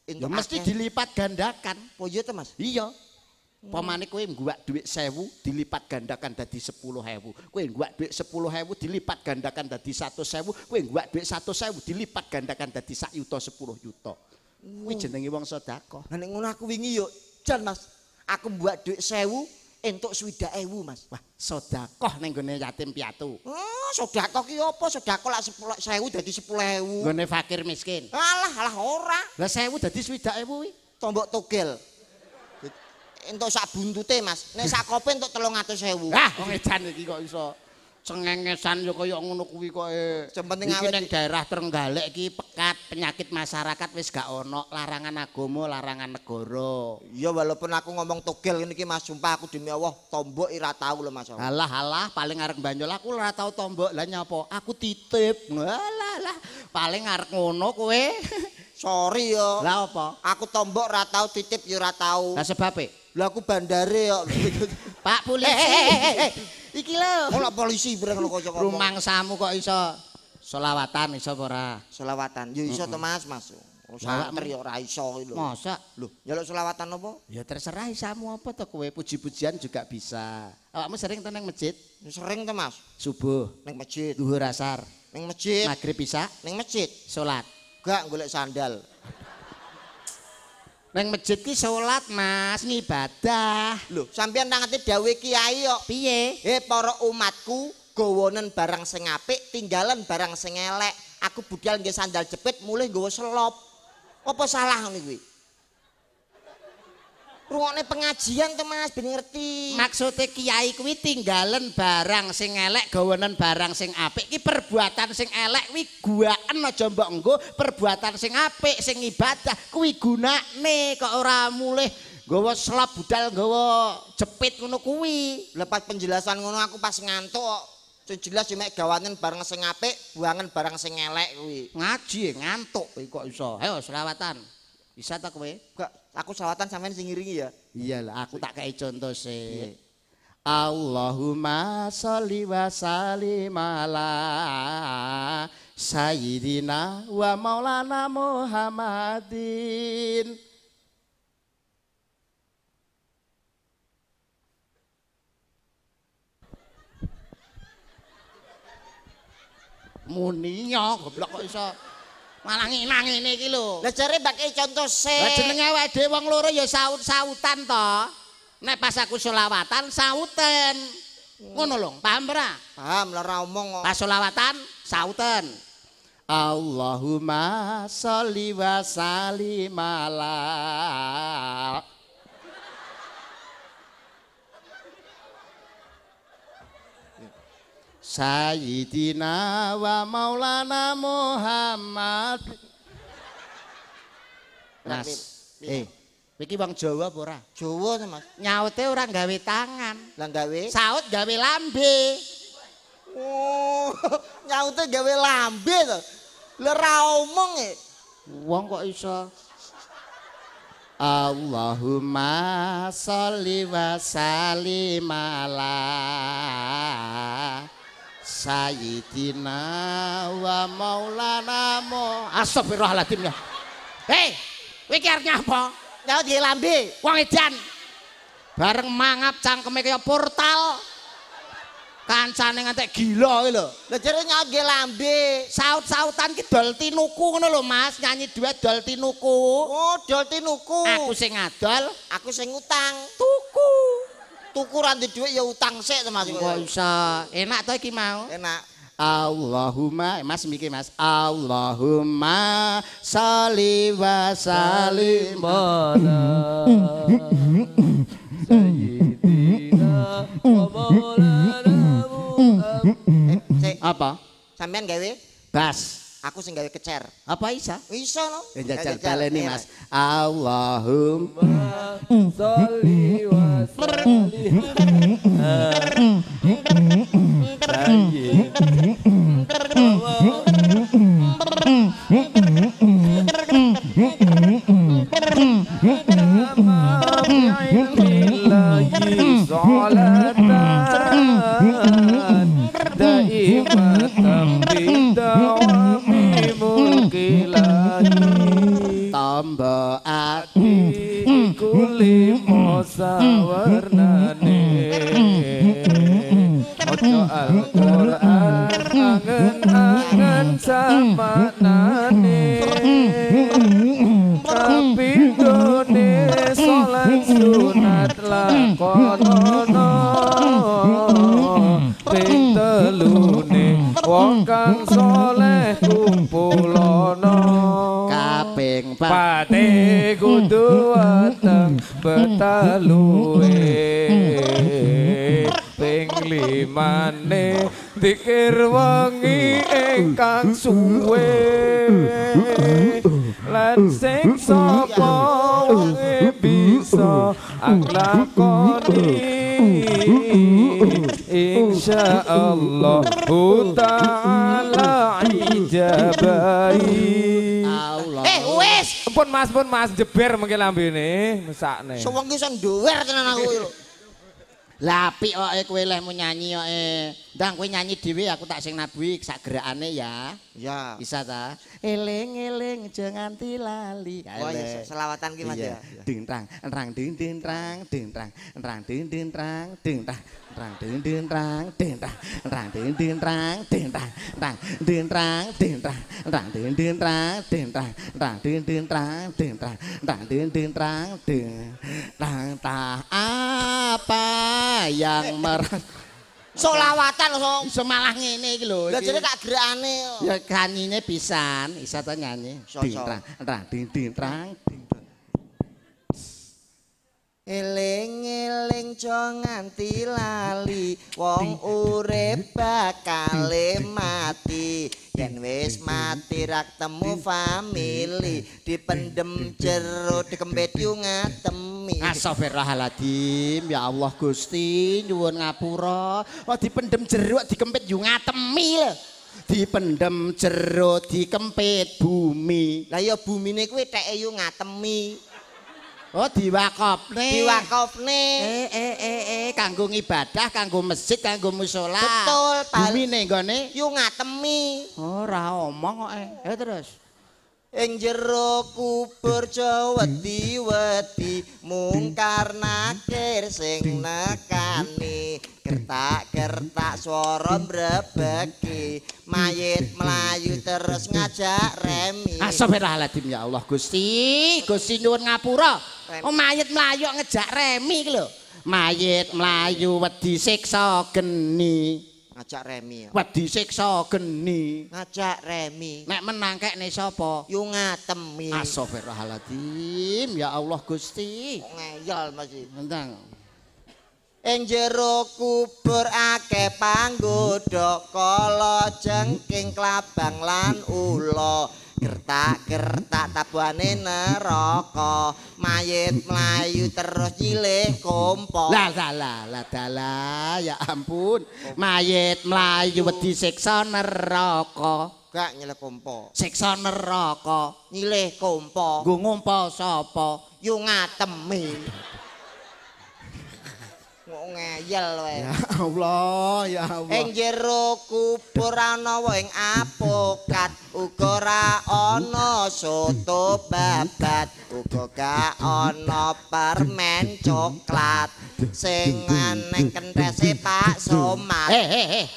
ya mesti dilipat gandakan oh iya to Mas iya hmm. Pemani kue mbuak duit sewu dilipat gandakan dadi sepuluh hewu. Kue mbuak duit sepuluh hewu dilipat gandakan dadi satu sewu. Kue mbuak duit satu sewu dilipat gandakan dadi sak yuto sepuluh yuto. Kue hmm. jenengi wong sodako. Nenek ngunah aku wingi yuk. Jan mas, aku mbuak duit sewu entuk swida ewu mas wah sodakoh neng gune yatim piatu oh sodakoh ki apa sodakoh lah sepuluh sewu jadi sepuluh ewu fakir miskin alah alah ora lah sewu jadi swida ewu wih tombok togel entuk sak buntute mas nek sak kopi entuk telung atas sewu wah ngejan lagi kok iso cengengesan yo kaya ngono kuwi kok e. Sepenting awake daerah Trenggalek iki pekat penyakit masyarakat wis gak ono larangan agama, larangan negara. Iya walaupun aku ngomong togel ngene iki Mas, sumpah aku demi Allah tombok ora tau lho Mas. Halah-halah, paling arek Banyol aku ora tau tombok. Lah nyapa? Aku titip. Halah-halah. paling arek ngono kowe. Sorry yo. Lah apa? Aku tombok ora tau titip yo ora tau. Lah sebab e? Lah aku bandare yo. Pak polisi. Iki lho. Ono polisi bareng ngono Rumangsamu kok iso selawatan iso apa ora? Selawatan. Ya iso to Mas, oh, Mas. Santri ora iso lho. Masa? Lho, nyeluk selawatan apa? Ya terserah isamu apa to kowe puji-pujian juga bisa. Awakmu sering to nang masjid? Sering to Mas. Subuh nang masjid. Duhur asar nang masjid. Magrib isa nang masjid. Salat. Enggak golek sandal. Neng masjid ki salat Mas, ngibadah. Lho, sampeyan nangati dawuh kiai kok. Piye? He eh, para umatku, gawonen barang sing apik, tinggalen barang sing elek. Aku budhal nggih sandal jepit, mulih nggawa selop. Apa salah ngene kuwi? ruangnya pengajian tuh mas, ben ngerti. Maksudnya kiai kuwi tinggalan barang sing elek, gawenan barang sing apik. Ki perbuatan sing elek kuwi guaen aja mbok engko, perbuatan sing apik sing ibadah kuwi gunane kok ora mulih gawa selap budal gawa jepit ngono kuwi. Lepas penjelasan ngono aku pas ngantuk kok. jelas cuma gawanin barang sing apik, buangan barang sing elek kuwi. Ngaji ngantuk kok iso. Ayo selawatan. Bisa tak kowe? Aku selawatan sampean sing ngiringi ya. Iyalah, aku tak kei contoh sih. Iya. Allahumma sholli wa sallim ala sayyidina wa maulana Muhammadin. nyok ya, goblok kok iso malah ngine-ngine iki lho. Lah jare conto se. Lah jenenge wede wong loro ya saut-sautan to. Nek pas aku selawatan sauten. Ngono lho, paham ora? Paham, lara omong. Pas selawatan sauten. Allahumma sholli wa sallim ala Sayyidina wa Maulana Muhammad. Mas, eh, iki wong Jawa apa ora? Jawa ta, Mas. Nyaute ora gawe tangan. Lah gawe? Saut gawe lambe. Oh, nyaute gawe lambe to. Lera omong e. Wong kok iso Allahumma sholli wa sallim ala Sayyidina wa Maulana mo. Astagfirullah latim ya. Hei, pikirnya apa? Ya di lambe, wong edan. Bareng mangap cangkeme kaya portal. Kancane ngantek gila iki lho. Lah jare nyangge lambe, saut-sautan ki dol tinuku ngono lho Mas, nyanyi duet dol tinuku. Oh, dol tinuku. Aku sing ngadol, aku sing utang. Tuku. tuku ra ndek dhuwit ya utang sik to Mas. Enggak usah. Enak to iki mau. Enak. Allahumma eh, Mas miki Mas. Allahumma sholli wa sallim ala sayyidina wa maulana eh, Apa? Sampean gawe? Bas. Aku sing gawe kecer. Apa Isa? Isa no. jajal baleni Mas. Allahumma sholli wa tombo atiku limo sawernane Ojo Al-Quran angen-angen sama talu ping limane dikir wengi engkang suwe lan sing sapa bisa Insyaallah Insya Allah Allah ijabai pun mas pun mas jeber mungkin lambi ini mesak nih sewang kisah duwer tenan aku itu lapi oke kue lehmu nyanyi oke dan kue nyanyi diwi aku tak sing nabui kisah gerakan ya ya bisa ta eling eling jangan tilali oh iya selawatan gimana ya dintang rang din din rang dintang rang rang rang din rang ding ding rang ding ta rang ding ding rang ding ta rang ding rang ding ta rang ding ding rang ding ta rang ding ding rang ding ta rang ding ding rang ding rang ta apa yang mer solawatan so semalah ngene iki lho lha jane tak gerakane ya kanyine pisan iso ta nyanyi ding ding rang ding Eleng-eleng cong nganti lali wong urip bakal mati yen wis mati rak temu famili dipendem jero dikembet yu ngatemi astagfirullahaladzim ya Allah Gusti nyuwun ngapura wah dipendem jero dikempit yu ngatemi lho dipendem jero dikempit bumi lah ya bumine kuwi teke yu ngatemi Oh diwakopne. Diwakopne. Eh eh eh eh kanggo ibadah kanggo masjid, kanggo musala. Betul, Pak. Bumi nenggone yu ngatemi. Oh, ora omong kok eh. eh terus. ing jero kubur wedi-wedi mung karnakir sing nekani kertak-kertak swara mrebeki mayit melayu terus ngajak remi Astagfirullahaladzim ya Allah Gusti Gusti nuwun ngapura oh, mayit melayu ngejak remi lho mayit melayu wedi siksa geni ngajak Remi wadi seksa geni ngajak Remi nek menang kek nih sopo yu ngatemi ya Allah gusti ngeyol masih entang ing kubur ake panggodha kala jengking klabang lan ula gertak gertak tabuhane neraka mayit melayu terus nyilih kompo lah lah lah dalah ya ampun mayit melayu wedi siksa neraka gak nyilih kompo siksa neraka nyilih kompo nggo ngompo sapa yo ngatemi ngeyel wae. Ya Allah, ya Allah. Ing jero kubur ana wae ing apokat uga ra ana soto babat uga ga ana permen coklat sing aneng kentese Pak Somat. Eh eh eh.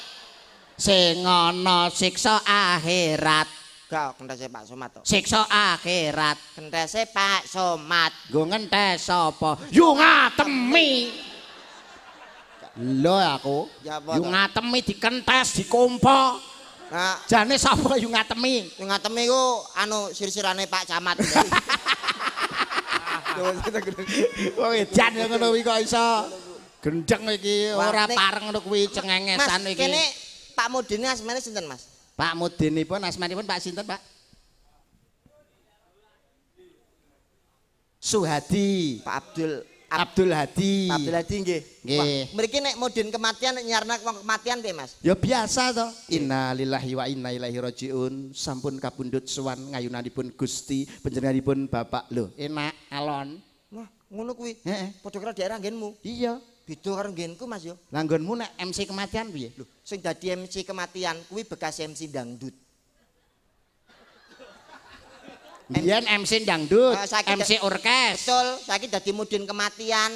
Sing ana siksa akhirat. Gak kentese Pak Somat Siksa akhirat kentese Pak Somat. Nggo ngentes sapa? Yo ngatemi. Lho aku. Yo ngatemi dikentes, dikompo. Nah, jane sapa yo ngatemi? Yo ngatemi ku anu sirsirane Pak Camat. Wong edan yo ngono kuwi kok iso. Gendeng iki ora pareng ngono kuwi cengengesan iki. Mas, kene Pak Mudini asmane sinten, Mas? Pak Mudini pun pun Pak sinten, Pak? Suhadi. Pak Abdul Abdul Hadi. Abdul Hadi nggih. Nggih. Mriki nek mudun kematian nek nyarna wong kematian teh Mas. Ya biasa to. Innalillahi wa inna ilaihi rajiun. Sampun kapundhut sowan ngayunanipun Gusti panjenenganipun Bapak lho. Enak alon. Wah, ngono kuwi. Heeh. Padha karo daerah nggenmu. Iya. Beda karo nggenku Mas yo. Lah nggonmu nek MC kematian piye? Lho, sing dadi MC kematian kuwi bekas MC dangdut. Biyen MC dangdut, uh, eh, MC orkes. Betul, saiki dadi mudin kematian.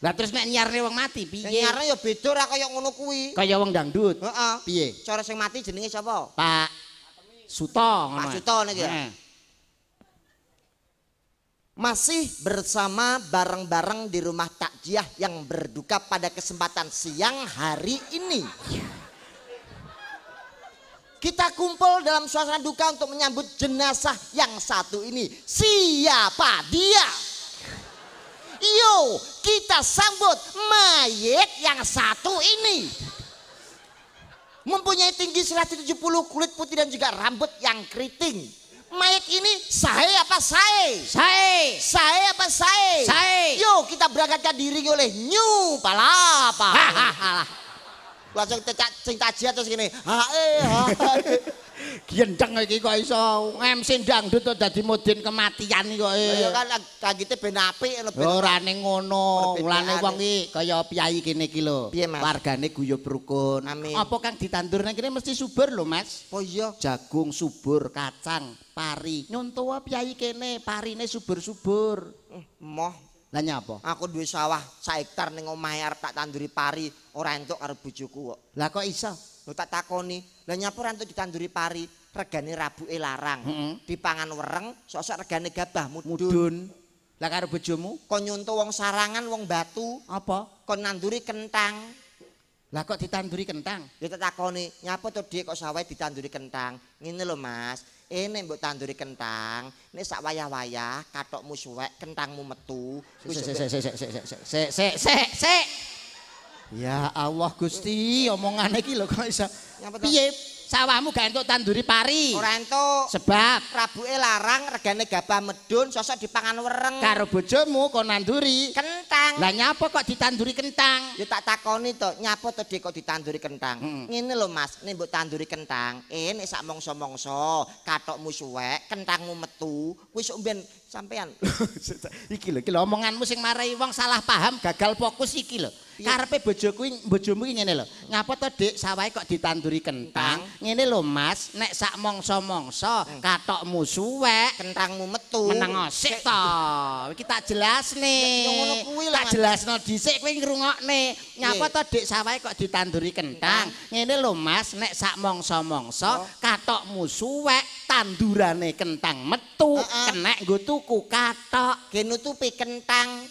Lah terus mek nyarne wong mati piye? Nyarne ya beda ora kaya ngono kuwi. Kaya wong dangdut. Heeh. Uh -uh. Piye? Cara sing mati jenenge sapa? Pak Suto ngono. Pak Suto niki ya? Heeh. Eh. Masih bersama bareng-bareng di rumah takjiah yang berduka pada kesempatan siang hari ini. Yeah. Kita kumpul dalam suasana duka untuk menyambut jenazah yang satu ini. Siapa dia? Yo, kita sambut mayat yang satu ini. Mempunyai tinggi 170 kulit putih dan juga rambut yang keriting. Mayat ini sae apa sae? Sae. Sae apa sae? Sae. Yo, kita berangkatkan diri oleh New Palapa. langsung tecak cinta tajia terus gini hae gendeng iki kok iso MC dangdut dadi modin kematian iki kok eh. ya kan kagite ben apik lebih ora ning ngono mulane wong iki kaya piyai kene iki lho wargane guyub rukun amin apa kang ditandur nang kene mesti subur lho Mas oh iya jagung subur kacang pari nyuntuh piyai kene parine subur-subur eh, moh Lah nyapa? Aku duwe sawah sak hektar ning omahe arep tak tanduri pari, ora entuk karo bojoku kok. Lah kok iso? Lu tak takoni, lah nyapa ora entuk ditanduri pari? Regane rabuke larang. Mm -hmm. Dipangan wereng, sok-sok regane gabah mudun. Lah karo bojomu? Kok nyuntu wong sarangan, wong batu. Apa? Kok nanduri kentang? Lah kok ditanduri kentang? Ya tak takoni, nyapa to dhek kok sawah ditanduri kentang? Ngene lho, Mas. ini mbok tanduri kentang ini sak wayah wayah katokmu suwek kentangmu metu ya Allah gusti omongan lagi lo kok bisa piye sawahmu gak entuk tanduri pari. Ora entuk. Sebab rabuke larang regane gabah medun sosok dipangan wereng. Karo bojomu kok nanduri kentang. Lah nyapa kok ditanduri kentang? Ya tak takoni to, nyapa to dek kok ditanduri kentang? Hmm. Ngene lho Mas, nek mbok tanduri kentang, eh nek sak mongso-mongso katokmu suwek, kentangmu metu, wis mbien sampean. iki lho, iki lho omonganmu sing marahi wong salah paham, gagal fokus iki lho. Karepe bojoku iki, bojomu iki ngene lho. Ngapa to, Dik, sawahe kok ditanduri kentang? Ngene lho, Mas, nek sak mangsa-mangsa hmm. katokmu suwek, kentangmu met metu. Menang sik to. Iki tak jelasne. Tak jelasno dhisik kowe ngrungokne. Nyapa to dik sawahe kok ditanduri kentang? Ngene lho Mas, nek sak mangsa-mangsa oh. katokmu suwek, tandurane kentang metu, kenek nggo tuku katok, genutupi kentang.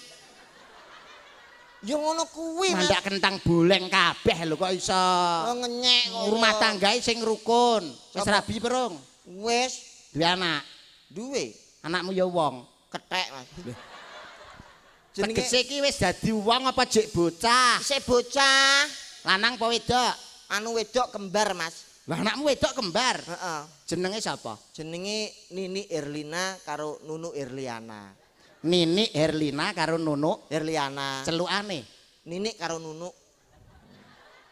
Ya ngono kuwi. Mandak kentang boleng kabeh lho kok iso. Oh ngenyek Rumah tangga sing rukun. Wis rabi perung. Wis. Duwe anak. Duwe. Anakmu ya wong, ketek Mas. Jenenge iki wis dadi wong apa jek bocah? Sik bocah. Lanang apa wedok? Anu wedok kembar, Mas. Lah anakmu wedok kembar? Heeh. Uh -uh. Jenenge sapa? Jenenge Nini Erlina karo Nunu Erliana. Nini Erlina karo Nunu Erliana. Celukane Nini karo Nunu.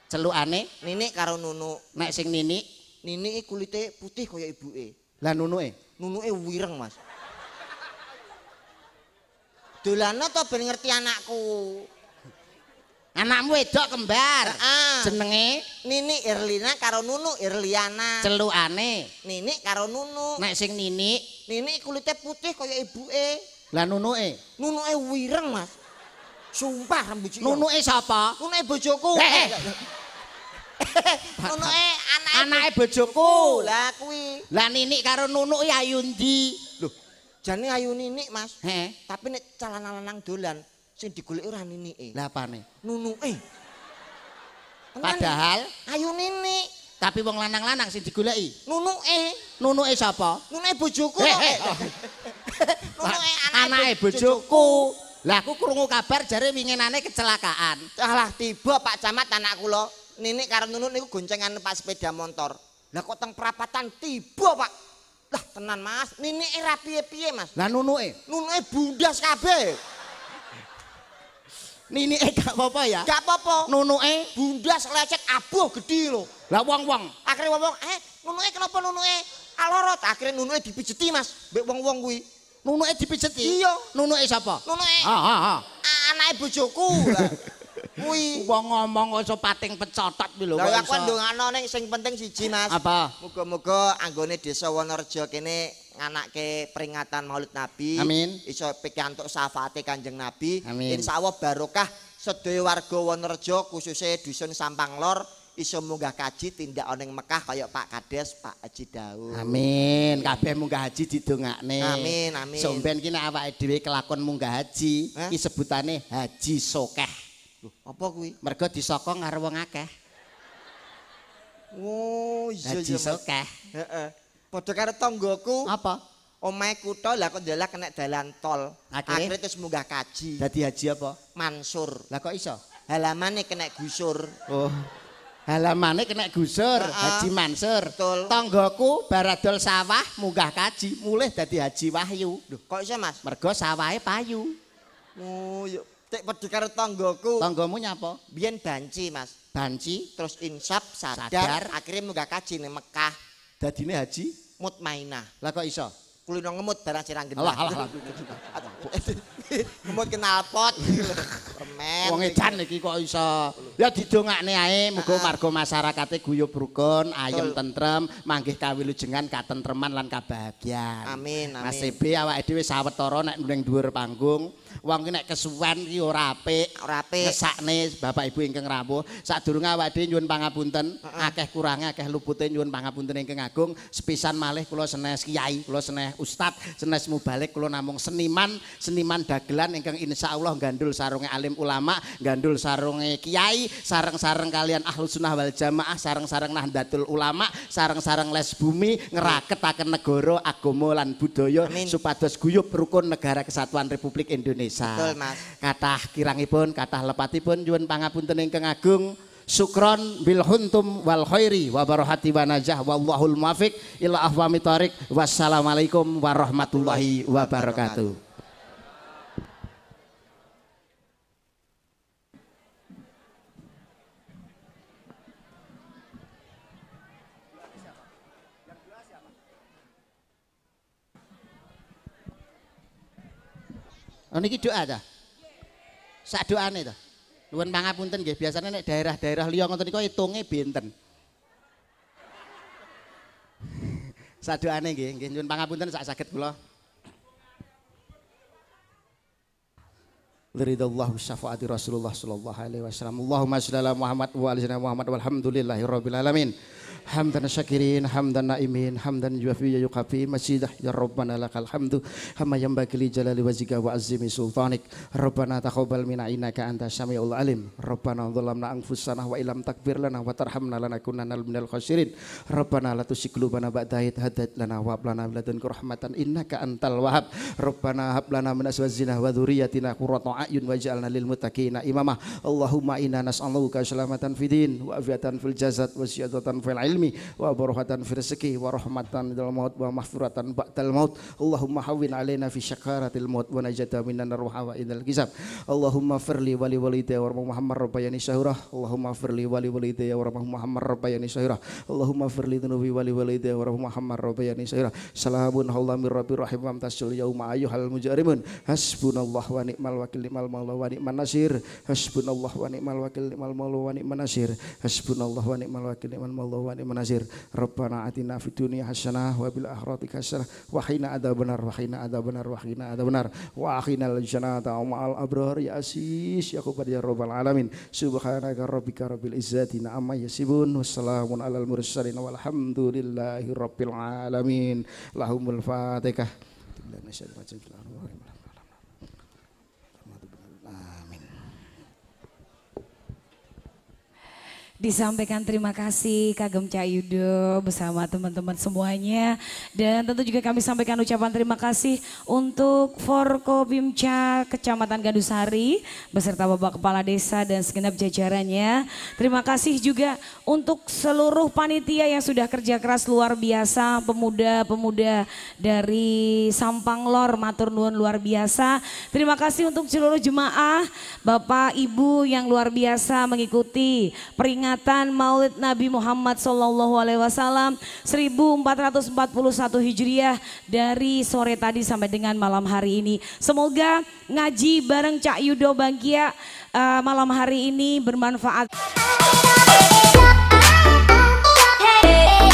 Celukane Nini karo Nunu. Nek sing Nini, Nini kulite putih kaya ibuke. Lah Nunuke? Nunuke wireng, Mas. dolana to ben ngerti anakku anakmu wedok kembar uh. jenenge Nini Irlina karo Nunu Irliana celukane Nini karo Nunu nek sing Nini Nini kulitnya putih kaya ibuke lah nunuke e wireng mas sumpah rambut nunuke sapa nunuke bojoku eh. e anake anake bojoku lah kuwi lah Nini karo Nunu ya ayu ndi lho Jane ayu nini Mas. He. Tapi nek calon lanang dolan sing digoleki ora ninike. Lah Nunu eh. Padahal ayu nini Tapi wong lanang-lanang sing eh, nunuke. eh sapa? Nunu eh anak anake bujuku. Lah aku kurungu kabar jare winginane kecelakaan. Alah tiba Pak Camat anak kula. nini karena nunu niku goncengan Pak sepeda motor. Lah kok teng perapatan tiba Pak. Lah tenan Mas, nineke ra piye-piye Mas? Lah nunuke. Nunuke bundas kabeh. Nineke gak apa-apa ya? Gak apa-apa. Nunuke bundas lecek abuh gedhi lho. Lah wong-wong akhire wong-wong eh nunuke kenapa nunuke alorot? Akhire nunuke dipijeti Mas mbek wong-wong kuwi. Nunuke dipijeti? Iya. Nunuke sapa? Nunuke. Ha ha ha. Anake bojoku lah. Kuwi. Wong ngomong iso pating pecotot lho. Lah aku ndongano ning sing penting siji, Mas. Apa? Muga-muga anggone Desa Wonorejo kene nganake peringatan Maulid Nabi. Iso pikantuk syafaate Kanjeng Nabi. Amin. Insyaallah barokah sedaya warga Wonorejo khususnya dusun Sampang Lor iso munggah kaji tindak oneng Mekah kaya Pak Kades, Pak Haji Daud. Amin. Kabeh munggah haji didongakne. Amin, amin. Sampeyan so, ki nek awake dhewe kelakon munggah haji, eh? isebutane haji sokeh. apa kuwi mergo disoko ngar wong akeh oh iya iya Haji sokeh. heeh padha karo tanggoku apa omae kutho lah kok dalah kena dalan tol akhirnya Akhir munggah kaji dadi haji apa mansur lah kok iso halamane kena gusur oh halamane kena gusur haji mansur Betul. tanggoku baradol sawah munggah kaji Muleh dadi haji wahyu Duh, kok iso mas mergo sawahe payu oh iya. Tak peduli karo tanggoku. Tanggomu nyapa? Biyen banci, Mas. Banci terus insap sadar, sadar. akhirnya munggah kaji ning Mekah. Dadine haji mutmainah. Lah kok iso? Kulino ngemut barang sirang gendang. Alah, alah, alah. Mbok kenalpot. Permen. Wong ecan iki kok iso. Ya didongakne ae muga margo masyarakate guyub rukun, ayem tentrem, manggih kawilujengan katentreman lan kabahagiaan. Amin amin. Mas Ebe awake dhewe sawetara nek ning dhuwur panggung, wong nek kesuwen iki ora apik, ora apik. Nesakne Bapak Ibu ingkang rawuh, sadurunge awake dhewe nyuwun pangapunten, akeh kurange akeh lupute nyuwun pangapunten ingkang agung, sepisan malih kula senes kiai, kula senes Ustaz senes mubalik kula namung seniman, seniman dagelan ingkang insyaallah gandul sarunge alim ulama, gandul sarunge kiai, sarang-sarang kalian ahlu sunnah wal jamaah, sarang-sarang nahdlatul ulama, sarang-sarang les bumi ngraketaken negara agama lan budoyo supados guyub rukun negara kesatuan Republik Indonesia. Betul, Mas. Kathah kirangipun, katah lepatipun juan pangapunten ingkang agung. Sukron bil huntum wal khairi wa barahati wa najah wallahul muwafiq ila ahwami tariq wassalamualaikum warahmatullahi wabarakatuh Oh niki doa ta? Sak doane ta. Nuwun pangapunten nggih, biasanya nek daerah-daerah liya ngoten niku hitunge benten. Sak doane nggih, nggih nuwun pangapunten sak saged kula. Liridallahu syafaati Rasulullah sallallahu alaihi wasallam. Allahumma shalli ala Muhammad wa Muhammad walhamdulillahi rabbil alamin hamdan syakirin hamdan naimin hamdan yuafi ya yukafi masjidah ya rabbana lakal hamdu hamma yang bakili jalali wajika wa azimi sultanik rabbana taqabbal mina innaka anta samiul alim rabbana dhalamna anfusana wa ilam takbir lana wa tarhamna lanakunanna minal khasirin rabbana la tusik ba'dahid ba'da hadat lana wa hab lana min inaka rahmatan innaka antal wahab rabbana hab lana min wa qurrata a'yun waj'alna lil muttaqina imamah, allahumma inna nas'aluka salamatan fid din wa afiatan fil jasad wa syiadatan fil ilm ilmi wa barakatan fi rezeki wa rahmatan dal maut wa mahfuratan ba'dal maut Allahumma hawwin alaina fi syakaratil maut wa najata minan nar wa hawaidil kisab Allahumma firli wali walidayya warhamhum Muhammad rabbayani syahurah Allahumma firli wali walidayya warhamhum Muhammad rabbayani syahurah Allahumma firli dhunubi wali walidayya warhamhum Muhammad rabbayani syahurah salamun haula min rabbir rahim wa tasul yauma ayyuhal mujarimun hasbunallah wa ni'mal wakil ni'mal maula wa ni'man nasir hasbunallah wa ni'mal wakil ni'mal maula wa ni'man nasir hasbunallah wa ni'mal wakil ni'mal maula wa ni'man Imam Nazir Rabbana atina fid dunya hasanah wa bil akhirati hasanah wa qina adzabannar wa qina adzabannar wa qina adzabannar wa akhina al jannata ma'al abrar ya asis ya kubar ya rabbal alamin subhanaka rabbika rabbil izzati amma yasibun wassalamun alal mursalin walhamdulillahi rabbil alamin lahumul fatihah disampaikan terima kasih kagem Cak Yudo bersama teman-teman semuanya. Dan tentu juga kami sampaikan ucapan terima kasih untuk Forko Bimca Kecamatan Gadusari beserta Bapak Kepala Desa dan segenap jajarannya. Terima kasih juga untuk seluruh panitia yang sudah kerja keras luar biasa, pemuda-pemuda dari Sampang Lor, Matur Nuwun luar biasa. Terima kasih untuk seluruh jemaah, Bapak Ibu yang luar biasa mengikuti peringatan peringatan Maulid Nabi Muhammad Sallallahu Alaihi Wasallam 1441 Hijriah dari sore tadi sampai dengan malam hari ini. Semoga ngaji bareng Cak Yudo Bangkia uh, malam hari ini bermanfaat. Hey, hey, hey.